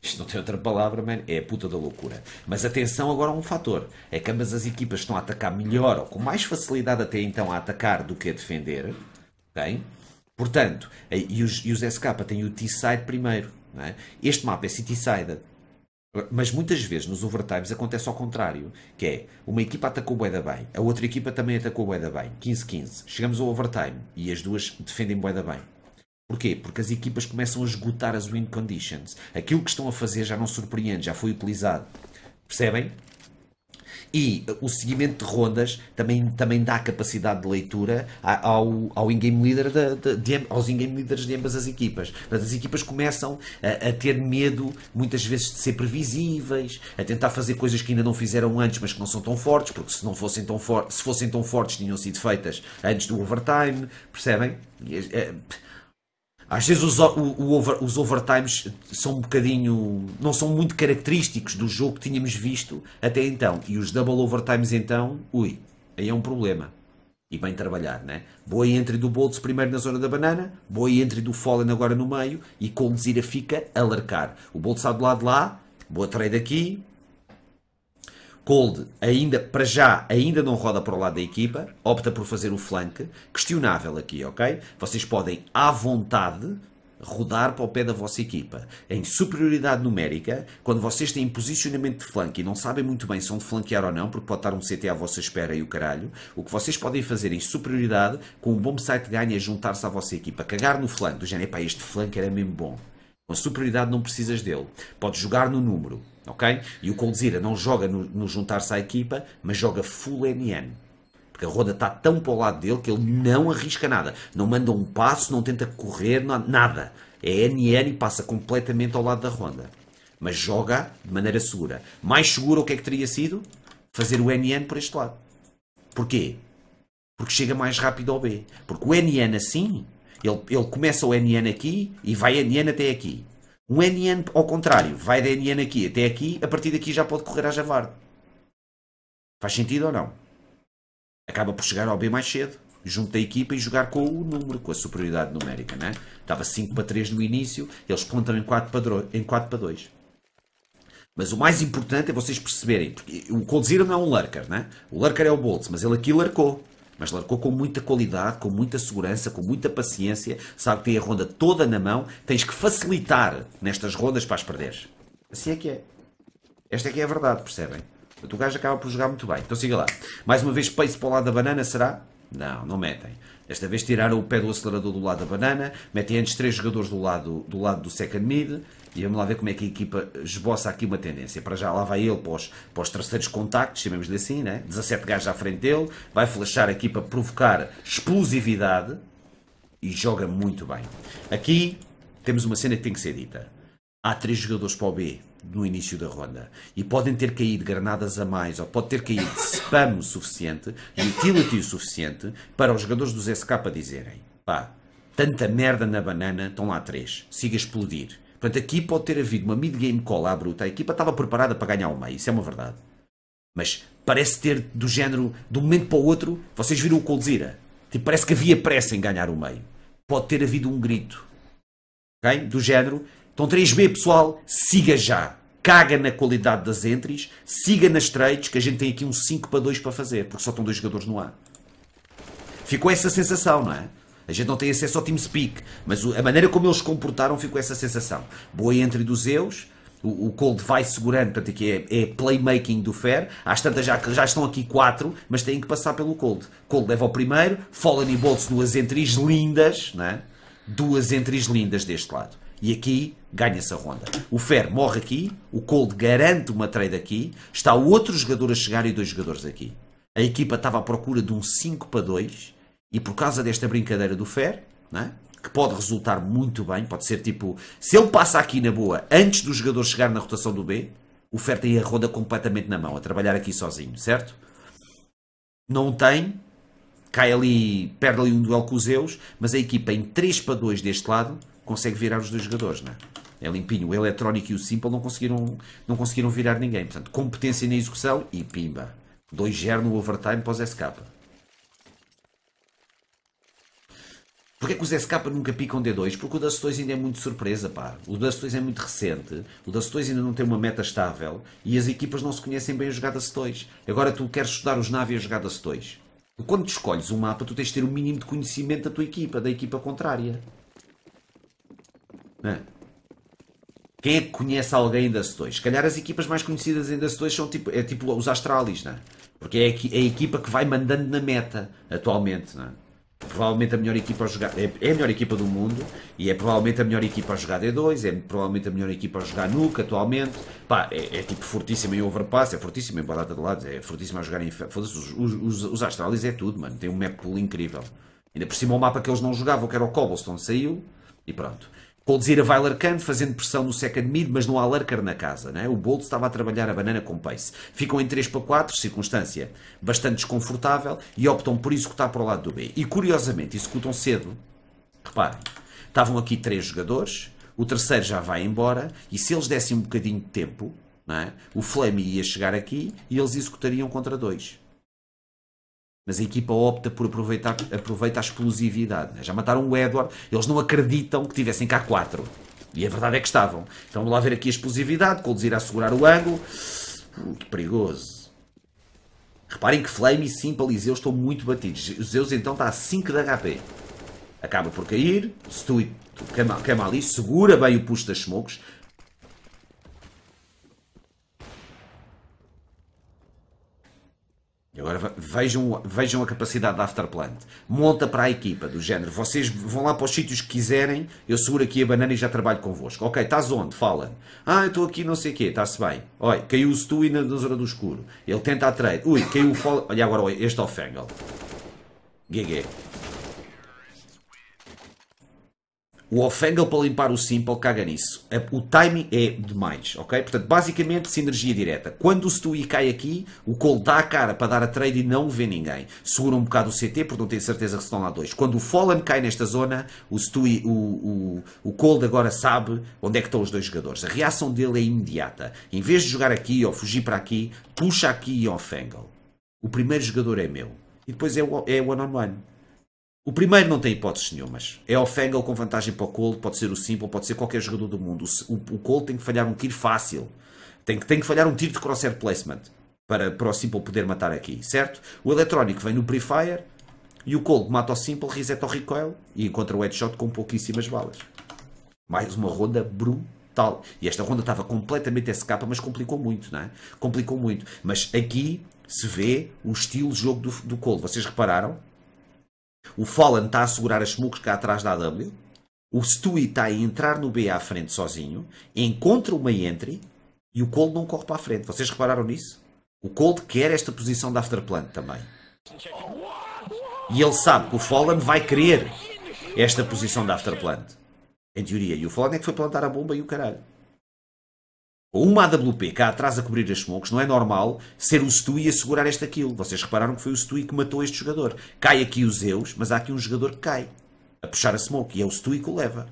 Isto não tem outra palavra, man. é a puta da loucura. Mas atenção agora a um fator: é que ambas as equipas estão a atacar melhor ou com mais facilidade até então a atacar do que a defender. Okay? Portanto, e os, e os SK têm o T-side primeiro. É? Este mapa é city side Mas muitas vezes nos overtimes acontece ao contrário, que é uma equipa atacou o da bem, a outra equipa também atacou o da bem, 15-15. Chegamos ao overtime e as duas defendem o da bem. Porquê? Porque as equipas começam a esgotar as win conditions. Aquilo que estão a fazer já não surpreende, já foi utilizado. Percebem? E o seguimento de rondas também, também dá capacidade de leitura ao, ao in-game leader de, de, de, aos in-game leaders de ambas as equipas. Portanto, as equipas começam a, a, ter medo, muitas vezes, de ser previsíveis, a tentar fazer coisas que ainda não fizeram antes, mas que não são tão fortes, porque se não fossem tão, for se fossem tão fortes, tinham sido feitas antes do overtime, percebem? E, é, é às vezes os, o, o over, os overtimes são um bocadinho. não são muito característicos do jogo que tínhamos visto até então. E os double overtimes então, ui, aí é um problema. E bem trabalhar, né? Boa entre do Bolts primeiro na zona da banana, boa entre do Fallen agora no meio e conduzir a fica a largar. O Bolts está do lado de lá, boa trade aqui, Cold ainda, para já, ainda não roda para o lado da equipa, opta por fazer o flank, questionável aqui, ok? Vocês podem, à vontade, rodar para o pé da vossa equipa. Em superioridade numérica, quando vocês têm posicionamento de flanco e não sabem muito bem se vão flanquear ou não, porque pode estar um CT à vossa espera e o caralho, o que vocês podem fazer em superioridade com um bom site ganha é juntar-se à vossa equipa, cagar no flanco, do género, pá, este flanco era mesmo bom com superioridade não precisas dele. Podes jogar no número, ok? E o Coldzira não joga no, no juntar-se à equipa, mas joga full NN. Porque a roda está tão para o lado dele que ele não arrisca nada. Não manda um passo, não tenta correr, nada. É NN e passa completamente ao lado da ronda. Mas joga de maneira segura. Mais seguro o que é que teria sido? Fazer o NN por este lado. Porquê? Porque chega mais rápido ao B. Porque o NN assim ele, ele começa o NN aqui e vai NN até aqui. Um NN ao contrário, vai de NN aqui até aqui, a partir daqui já pode correr à Javard. Faz sentido ou não? Acaba por chegar ao B mais cedo, junto da equipa e jogar com o número, com a superioridade numérica, né? Estava 5 para 3 no início, eles contam em 4 para, em 4 para 2. Mas o mais importante é vocês perceberem, porque o Coldzera não é um lurker, né? O lurker é o Boltz, mas ele aqui larcou mas largou com muita qualidade, com muita segurança, com muita paciência, sabe que tem a ronda toda na mão, tens que facilitar nestas rondas para as perderes. Assim é que é. Esta é que é a verdade, percebem? O gajo acaba por jogar muito bem. Então siga lá. Mais uma vez, pace para o lado da banana, será? Não, não metem. Desta vez tiraram o pé do acelerador do lado da banana, metem antes três jogadores do lado do, lado do second mid, e vamos lá ver como é que a equipa esboça aqui uma tendência. Para já, lá vai ele para os, para os terceiros contactos, chamemos-lhe assim, né? 17 gajos à frente dele, vai flashar aqui para provocar explosividade e joga muito bem. Aqui temos uma cena que tem que ser dita. Há três jogadores para o B no início da ronda e podem ter caído granadas a mais ou pode ter caído spam o suficiente, utility o suficiente para os jogadores dos SK dizerem pá, tanta merda na banana, estão lá três, siga explodir Portanto, aqui pode ter havido uma mid-game call à bruta. A equipa estava preparada para ganhar o meio isso é uma verdade. Mas parece ter do género, de um momento para o outro, vocês viram o Coldzira. Tipo, parece que havia pressa em ganhar o meio. Pode ter havido um grito. ok Do género, então 3B pessoal, siga já. Caga na qualidade das entries, siga nas trades, que a gente tem aqui um 5 para 2 para fazer, porque só estão dois jogadores no ar. Ficou essa sensação, não é? A gente não tem acesso ao TeamSpeak, mas a maneira como eles comportaram ficou essa sensação. Boa entre dos Zeus, o, o Cold vai segurando, portanto aqui é, é playmaking do Fer. Às tantas já, já estão aqui quatro, mas têm que passar pelo Cold. Cold leva o primeiro, Fallen e Bolts duas entries lindas, né? duas entries lindas deste lado. E aqui ganha-se a ronda. O Fer morre aqui, o Cold garante uma trade aqui, está outro jogador a chegar e dois jogadores aqui. A equipa estava à procura de um 5 para 2 e por causa desta brincadeira do Fer, é? que pode resultar muito bem, pode ser tipo, se ele passa aqui na boa, antes do jogador chegar na rotação do B, o Fer tem a roda completamente na mão, a trabalhar aqui sozinho, certo? Não tem, cai ali, perde ali um duelo com os Zeus, mas a equipa em 3 para 2 deste lado consegue virar os dois jogadores, não é? é limpinho. O eletrónico e o simple não conseguiram, não conseguiram virar ninguém. Portanto, competência na execução e pimba. 2-0 no overtime pós SK. Porquê que os SK nunca picam D2? Porque o Dust 2 ainda é muito surpresa, pá. O Dust 2 é muito recente, o Dust 2 ainda não tem uma meta estável e as equipas não se conhecem bem a jogar Dust 2. Agora tu queres estudar os navios a jogar Dust 2. Quando escolhes um mapa, tu tens de ter o um mínimo de conhecimento da tua equipa, da equipa contrária. Quem é que conhece alguém em Dust 2? Se calhar as equipas mais conhecidas em Dust 2 são tipo, é tipo os Astralis, não é? Porque é a é equipa que vai mandando na meta atualmente, não é? provavelmente a melhor equipa a jogar, é, é, a melhor equipa do mundo e é provavelmente a melhor equipa a jogar D2, é provavelmente a melhor equipa a jogar Nuke atualmente, pá, é, é tipo fortíssima em overpass, é fortíssima em balada de lados, é fortíssima a jogar em... Foda-se, os, os, os, Astralis é tudo, mano, tem um map pool incrível. Ainda por cima o mapa que eles não jogavam, que era o Cobblestone, saiu e pronto conduzir a vai larcando, fazendo pressão no second mid, mas não há largar na casa. Né? O Bolt estava a trabalhar a banana com pace. Ficam em 3 para 4, circunstância bastante desconfortável, e optam por executar para o lado do B. E curiosamente, executam cedo. Reparem, estavam aqui três jogadores, o terceiro já vai embora, e se eles dessem um bocadinho de tempo, é? o Flame ia chegar aqui e eles executariam contra dois. Mas a equipa opta por aproveitar aproveita a explosividade. Né? Já mataram o Edward, eles não acreditam que tivessem cá quatro. E a verdade é que estavam. Então vamos lá ver aqui a explosividade, conduzir a segurar o ângulo. Uh, que perigoso. Reparem que Flame e Simple e Zeus estão muito batidos. Zeus então está a 5 de HP. Acaba por cair. Stu queima, queima ali, segura bem o push das smokes. Agora vejam, vejam a capacidade da Afterplant. Monta para a equipa, do género. Vocês vão lá para os sítios que quiserem, eu seguro aqui a banana e já trabalho convosco. Ok, estás onde? Fala. Ah, eu estou aqui não sei o quê, está-se bem. Olha, caiu o Stu na, na zona do escuro. Ele tenta a trade. Ui, caiu o Fall. Olha agora este é o Fengel. GG. O Offengal para limpar o Simple caga nisso. O timing é demais, ok? Portanto, basicamente, sinergia direta. Quando o Stewie cai aqui, o Cole dá a cara para dar a trade e não vê ninguém. Segura um bocado o CT, porque não tenho certeza que estão lá dois. Quando o Fallen cai nesta zona, o, Stewie, o, o, o Cold agora sabe onde é que estão os dois jogadores. A reação dele é imediata. Em vez de jogar aqui ou fugir para aqui, puxa aqui e Offengal. O primeiro jogador é meu. E depois é o é one-on-one. -on -one. O primeiro não tem hipóteses nenhumas. É o Fengel com vantagem para o Cole, pode ser o Simple, pode ser qualquer jogador do mundo. O, o Cole tem que falhar um tiro fácil. Tem que, tem que falhar um tiro de crosshair placement para, para o Simple poder matar aqui, certo? O eletrónico vem no pre-fire e o Cole mata o Simple, reseta o recoil e encontra o headshot com pouquíssimas balas. Mais uma ronda brutal. E esta ronda estava completamente SK, mas complicou muito, não é? Complicou muito. Mas aqui se vê o estilo de jogo do, do Cole. Vocês repararam? O Fallen está a segurar as Smokes cá atrás da AW. O Stewie está a entrar no B à frente sozinho. Encontra uma entry e o Cold não corre para a frente. Vocês repararam nisso? O Cold quer esta posição da Afterplant também. E ele sabe que o Fallen vai querer esta posição da Afterplant. Em teoria. E o Fallen é que foi plantar a bomba e o caralho. Uma AWP cá atrás a cobrir as smokes, não é normal ser o Stu a segurar este aquilo. Vocês repararam que foi o Stu que matou este jogador. Cai aqui o Zeus, mas há aqui um jogador que cai a puxar a smoke e é o Stu que o leva.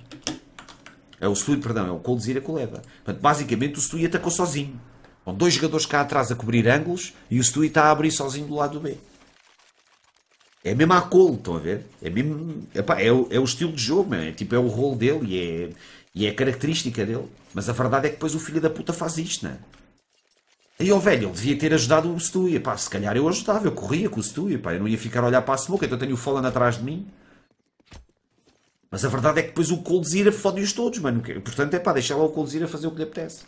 É o Stu, perdão, é o Coldzira que o leva. Portanto, basicamente o Stu atacou sozinho. Com dois jogadores cá atrás a cobrir ângulos e o Stu está a abrir sozinho do lado do B. É mesmo a colo, estão a ver? É mesmo. Epá, é, o, é o estilo de jogo, mano é, tipo, é o rol dele e é e é característica dele. Mas a verdade é que depois o filho da puta faz isto, não é? E o velho, ele devia ter ajudado o Stewie. Pá, se calhar eu ajudava, eu corria com o Stewie, pá, eu não ia ficar a olhar para a smoke, então tenho o Fallen atrás de mim. Mas a verdade é que depois o Coldzira fode-os todos, mano. Portanto, é pá, deixa lá o Coldzira fazer o que lhe apetece.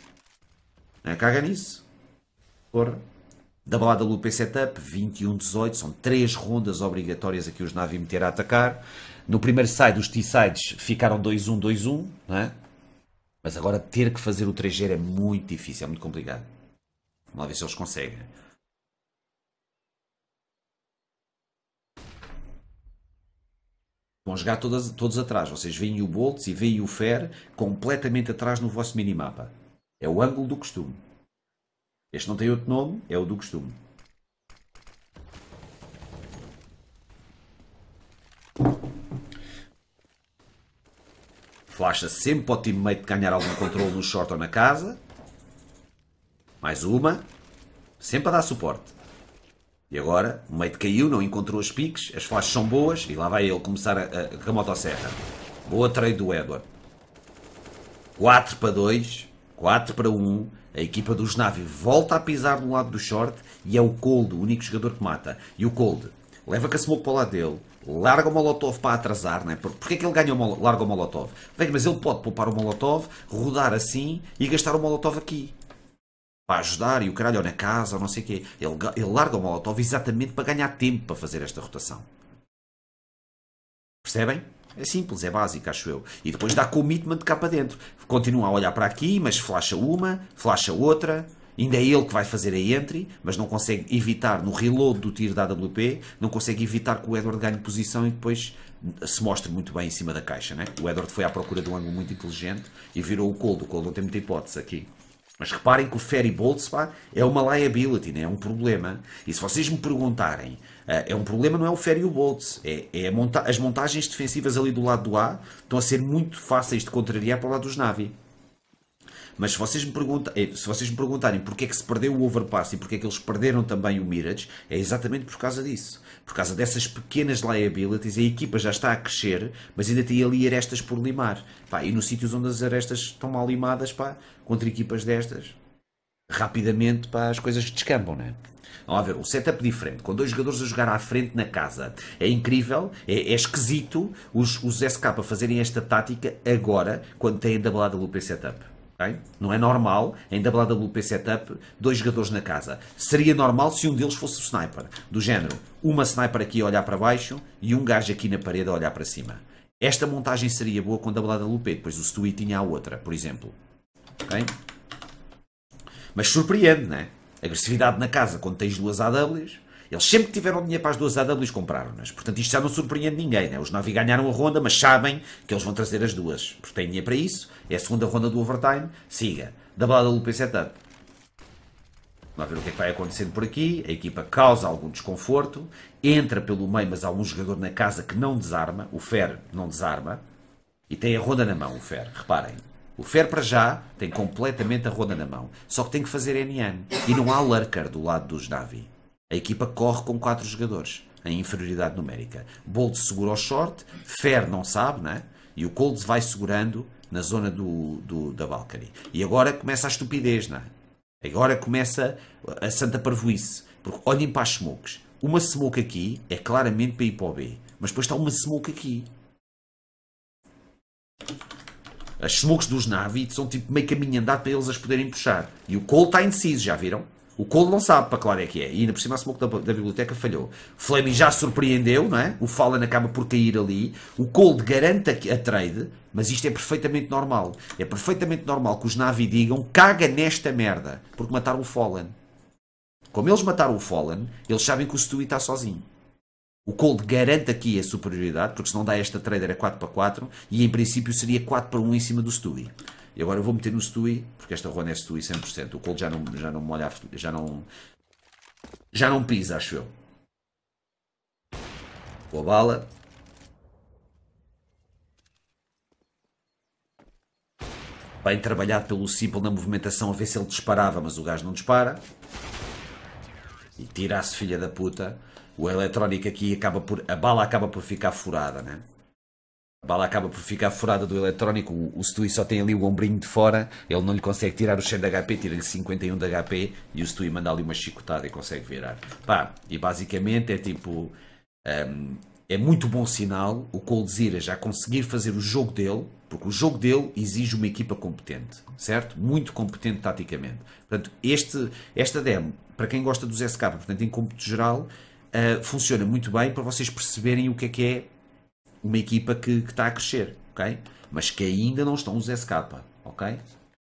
Não é? Caga nisso. Porra. Da balada Lupe Setup, 21-18, são 3 rondas obrigatórias aqui os Navi meter a atacar. No primeiro side, os T-sides ficaram 2-1, 2-1, não é? Mas agora ter que fazer o 3G é muito difícil, é muito complicado. Vamos lá ver se eles conseguem. Vão jogar todas, todos atrás. Vocês veem o Boltz e veem o Fer completamente atrás no vosso minimapa. É o ângulo do costume. Este não tem outro nome, é o do costume. Flasha sempre para o teammate ganhar algum controle no short ou na casa. Mais uma. Sempre a dar suporte. E agora, o mate caiu, não encontrou as piques, as flashes são boas e lá vai ele começar a, a, a motosserra. Boa trade do Edward. 4 para 2, 4 para 1. A equipa dos Navi volta a pisar do lado do short e é o Cold, o único jogador que mata. E o Cold leva com a smoke para o lado dele, larga o Molotov para atrasar, não é? porque é que ele ganha o larga o Molotov? Bem, mas ele pode poupar o Molotov, rodar assim e gastar o Molotov aqui. Para ajudar e o caralho, ou na casa, ou não sei o quê. Ele, ele larga o Molotov exatamente para ganhar tempo para fazer esta rotação. Percebem? É simples, é básico, acho eu. E depois dá commitment cá para dentro. Continua a olhar para aqui, mas flasha uma, flasha outra, Ainda é ele que vai fazer a entry, mas não consegue evitar no reload do tiro da AWP, não consegue evitar que o Edward ganhe posição e depois se mostre muito bem em cima da caixa. Né? O Edward foi à procura de um ângulo muito inteligente e virou o cold. O cold não tem muita hipótese aqui. Mas reparem que o Ferry Bolts pá, é uma liability, né? é um problema. E se vocês me perguntarem, eh, é um problema, não é o Ferry Bolts. É, é monta as montagens defensivas ali do lado do A estão a ser muito fáceis de contrariar para o lado dos Navi. Mas se vocês me, pergunta, eh, se vocês me perguntarem porque é que se perdeu o overpass e porque é que eles perderam também o Mirage, é exatamente por causa disso. Por causa dessas pequenas liabilities, a equipa já está a crescer, mas ainda tem ali arestas por limar. Pá, e nos sítios onde as arestas estão mal limadas, pá, contra equipas destas, rapidamente pá, as coisas descambam, né? Vamos ver, um setup diferente, com dois jogadores a jogar à frente na casa. É incrível, é, é esquisito os, os SK a fazerem esta tática agora, quando têm double a loop em setup. Okay? Não é normal, em WWP Setup, dois jogadores na casa. Seria normal se um deles fosse o sniper. Do género, uma sniper aqui a olhar para baixo e um gajo aqui na parede a olhar para cima. Esta montagem seria boa com WWP, depois o Stewie tinha a outra, por exemplo. Okay? Mas surpreende, né? Agressividade na casa quando tens duas AWs. Eles sempre que tiveram dinheiro para as duas AWs compraram-nas. Portanto, isto já não surpreende ninguém, né? Os 9 ganharam a ronda, mas sabem que eles vão trazer as duas. Porque têm dinheiro para isso é a segunda ronda do overtime. Siga. WP Setup. Vamos ver o que é que vai acontecendo por aqui. A equipa causa algum desconforto. Entra pelo meio, mas há um jogador na casa que não desarma. O Fer não desarma. E tem a ronda na mão, o Fer. Reparem. O Fer, para já, tem completamente a ronda na mão. Só que tem que fazer NN. E não há Lurker do lado dos Navi. A equipa corre com quatro jogadores. Em inferioridade numérica. Bold segura o short. Fer não sabe, né? E o Colds vai segurando na zona do, do da Valkyrie. E agora começa a estupidez, não é? Agora começa a santa parvoíce. Porque olhem para as smokes. Uma smoke aqui é claramente para ir para o B. Mas depois está uma smoke aqui. As smokes dos Navi são tipo meio caminho andado para eles as poderem puxar. E o Cole está indeciso, já viram? O Cole não sabe para que lado é que é. E ainda por cima a Smoke da, da biblioteca falhou. Fleming já surpreendeu, não é? O Fallen acaba por cair ali. O Cold garante a, a trade, mas isto é perfeitamente normal. É perfeitamente normal que os Navi digam caga nesta merda, porque mataram o Fallen. Como eles mataram o Fallen, eles sabem que o Stewie está sozinho. O Cold garante aqui a superioridade, porque se não dá esta trade é 4 para 4 e em princípio seria 4 para 1 em cima do Stewie. E agora eu vou meter no Stewie, porque esta Ron é Stewie 100%. O Cole já não, já não molha, já não... Já não pisa, acho eu. Boa bala. Bem trabalhado pelo Simple na movimentação a ver se ele disparava, mas o gajo não dispara. E tira-se, filha da puta. O eletrónico aqui acaba por... A bala acaba por ficar furada, né? A bala acaba por ficar furada do eletrónico, o Stewie só tem ali o ombrinho de fora, ele não lhe consegue tirar o 100 de HP, tira-lhe 51 de HP e o Stewie manda ali uma chicotada e consegue virar. Pá, e basicamente é tipo. Um, é muito bom sinal o Coldzera já conseguir fazer o jogo dele, porque o jogo dele exige uma equipa competente, certo? Muito competente taticamente. Portanto, este, esta demo, para quem gosta dos SK, portanto, em cômputo geral, uh, funciona muito bem para vocês perceberem o que é que é uma equipa que está a crescer, ok? Mas que ainda não estão os SK, ok?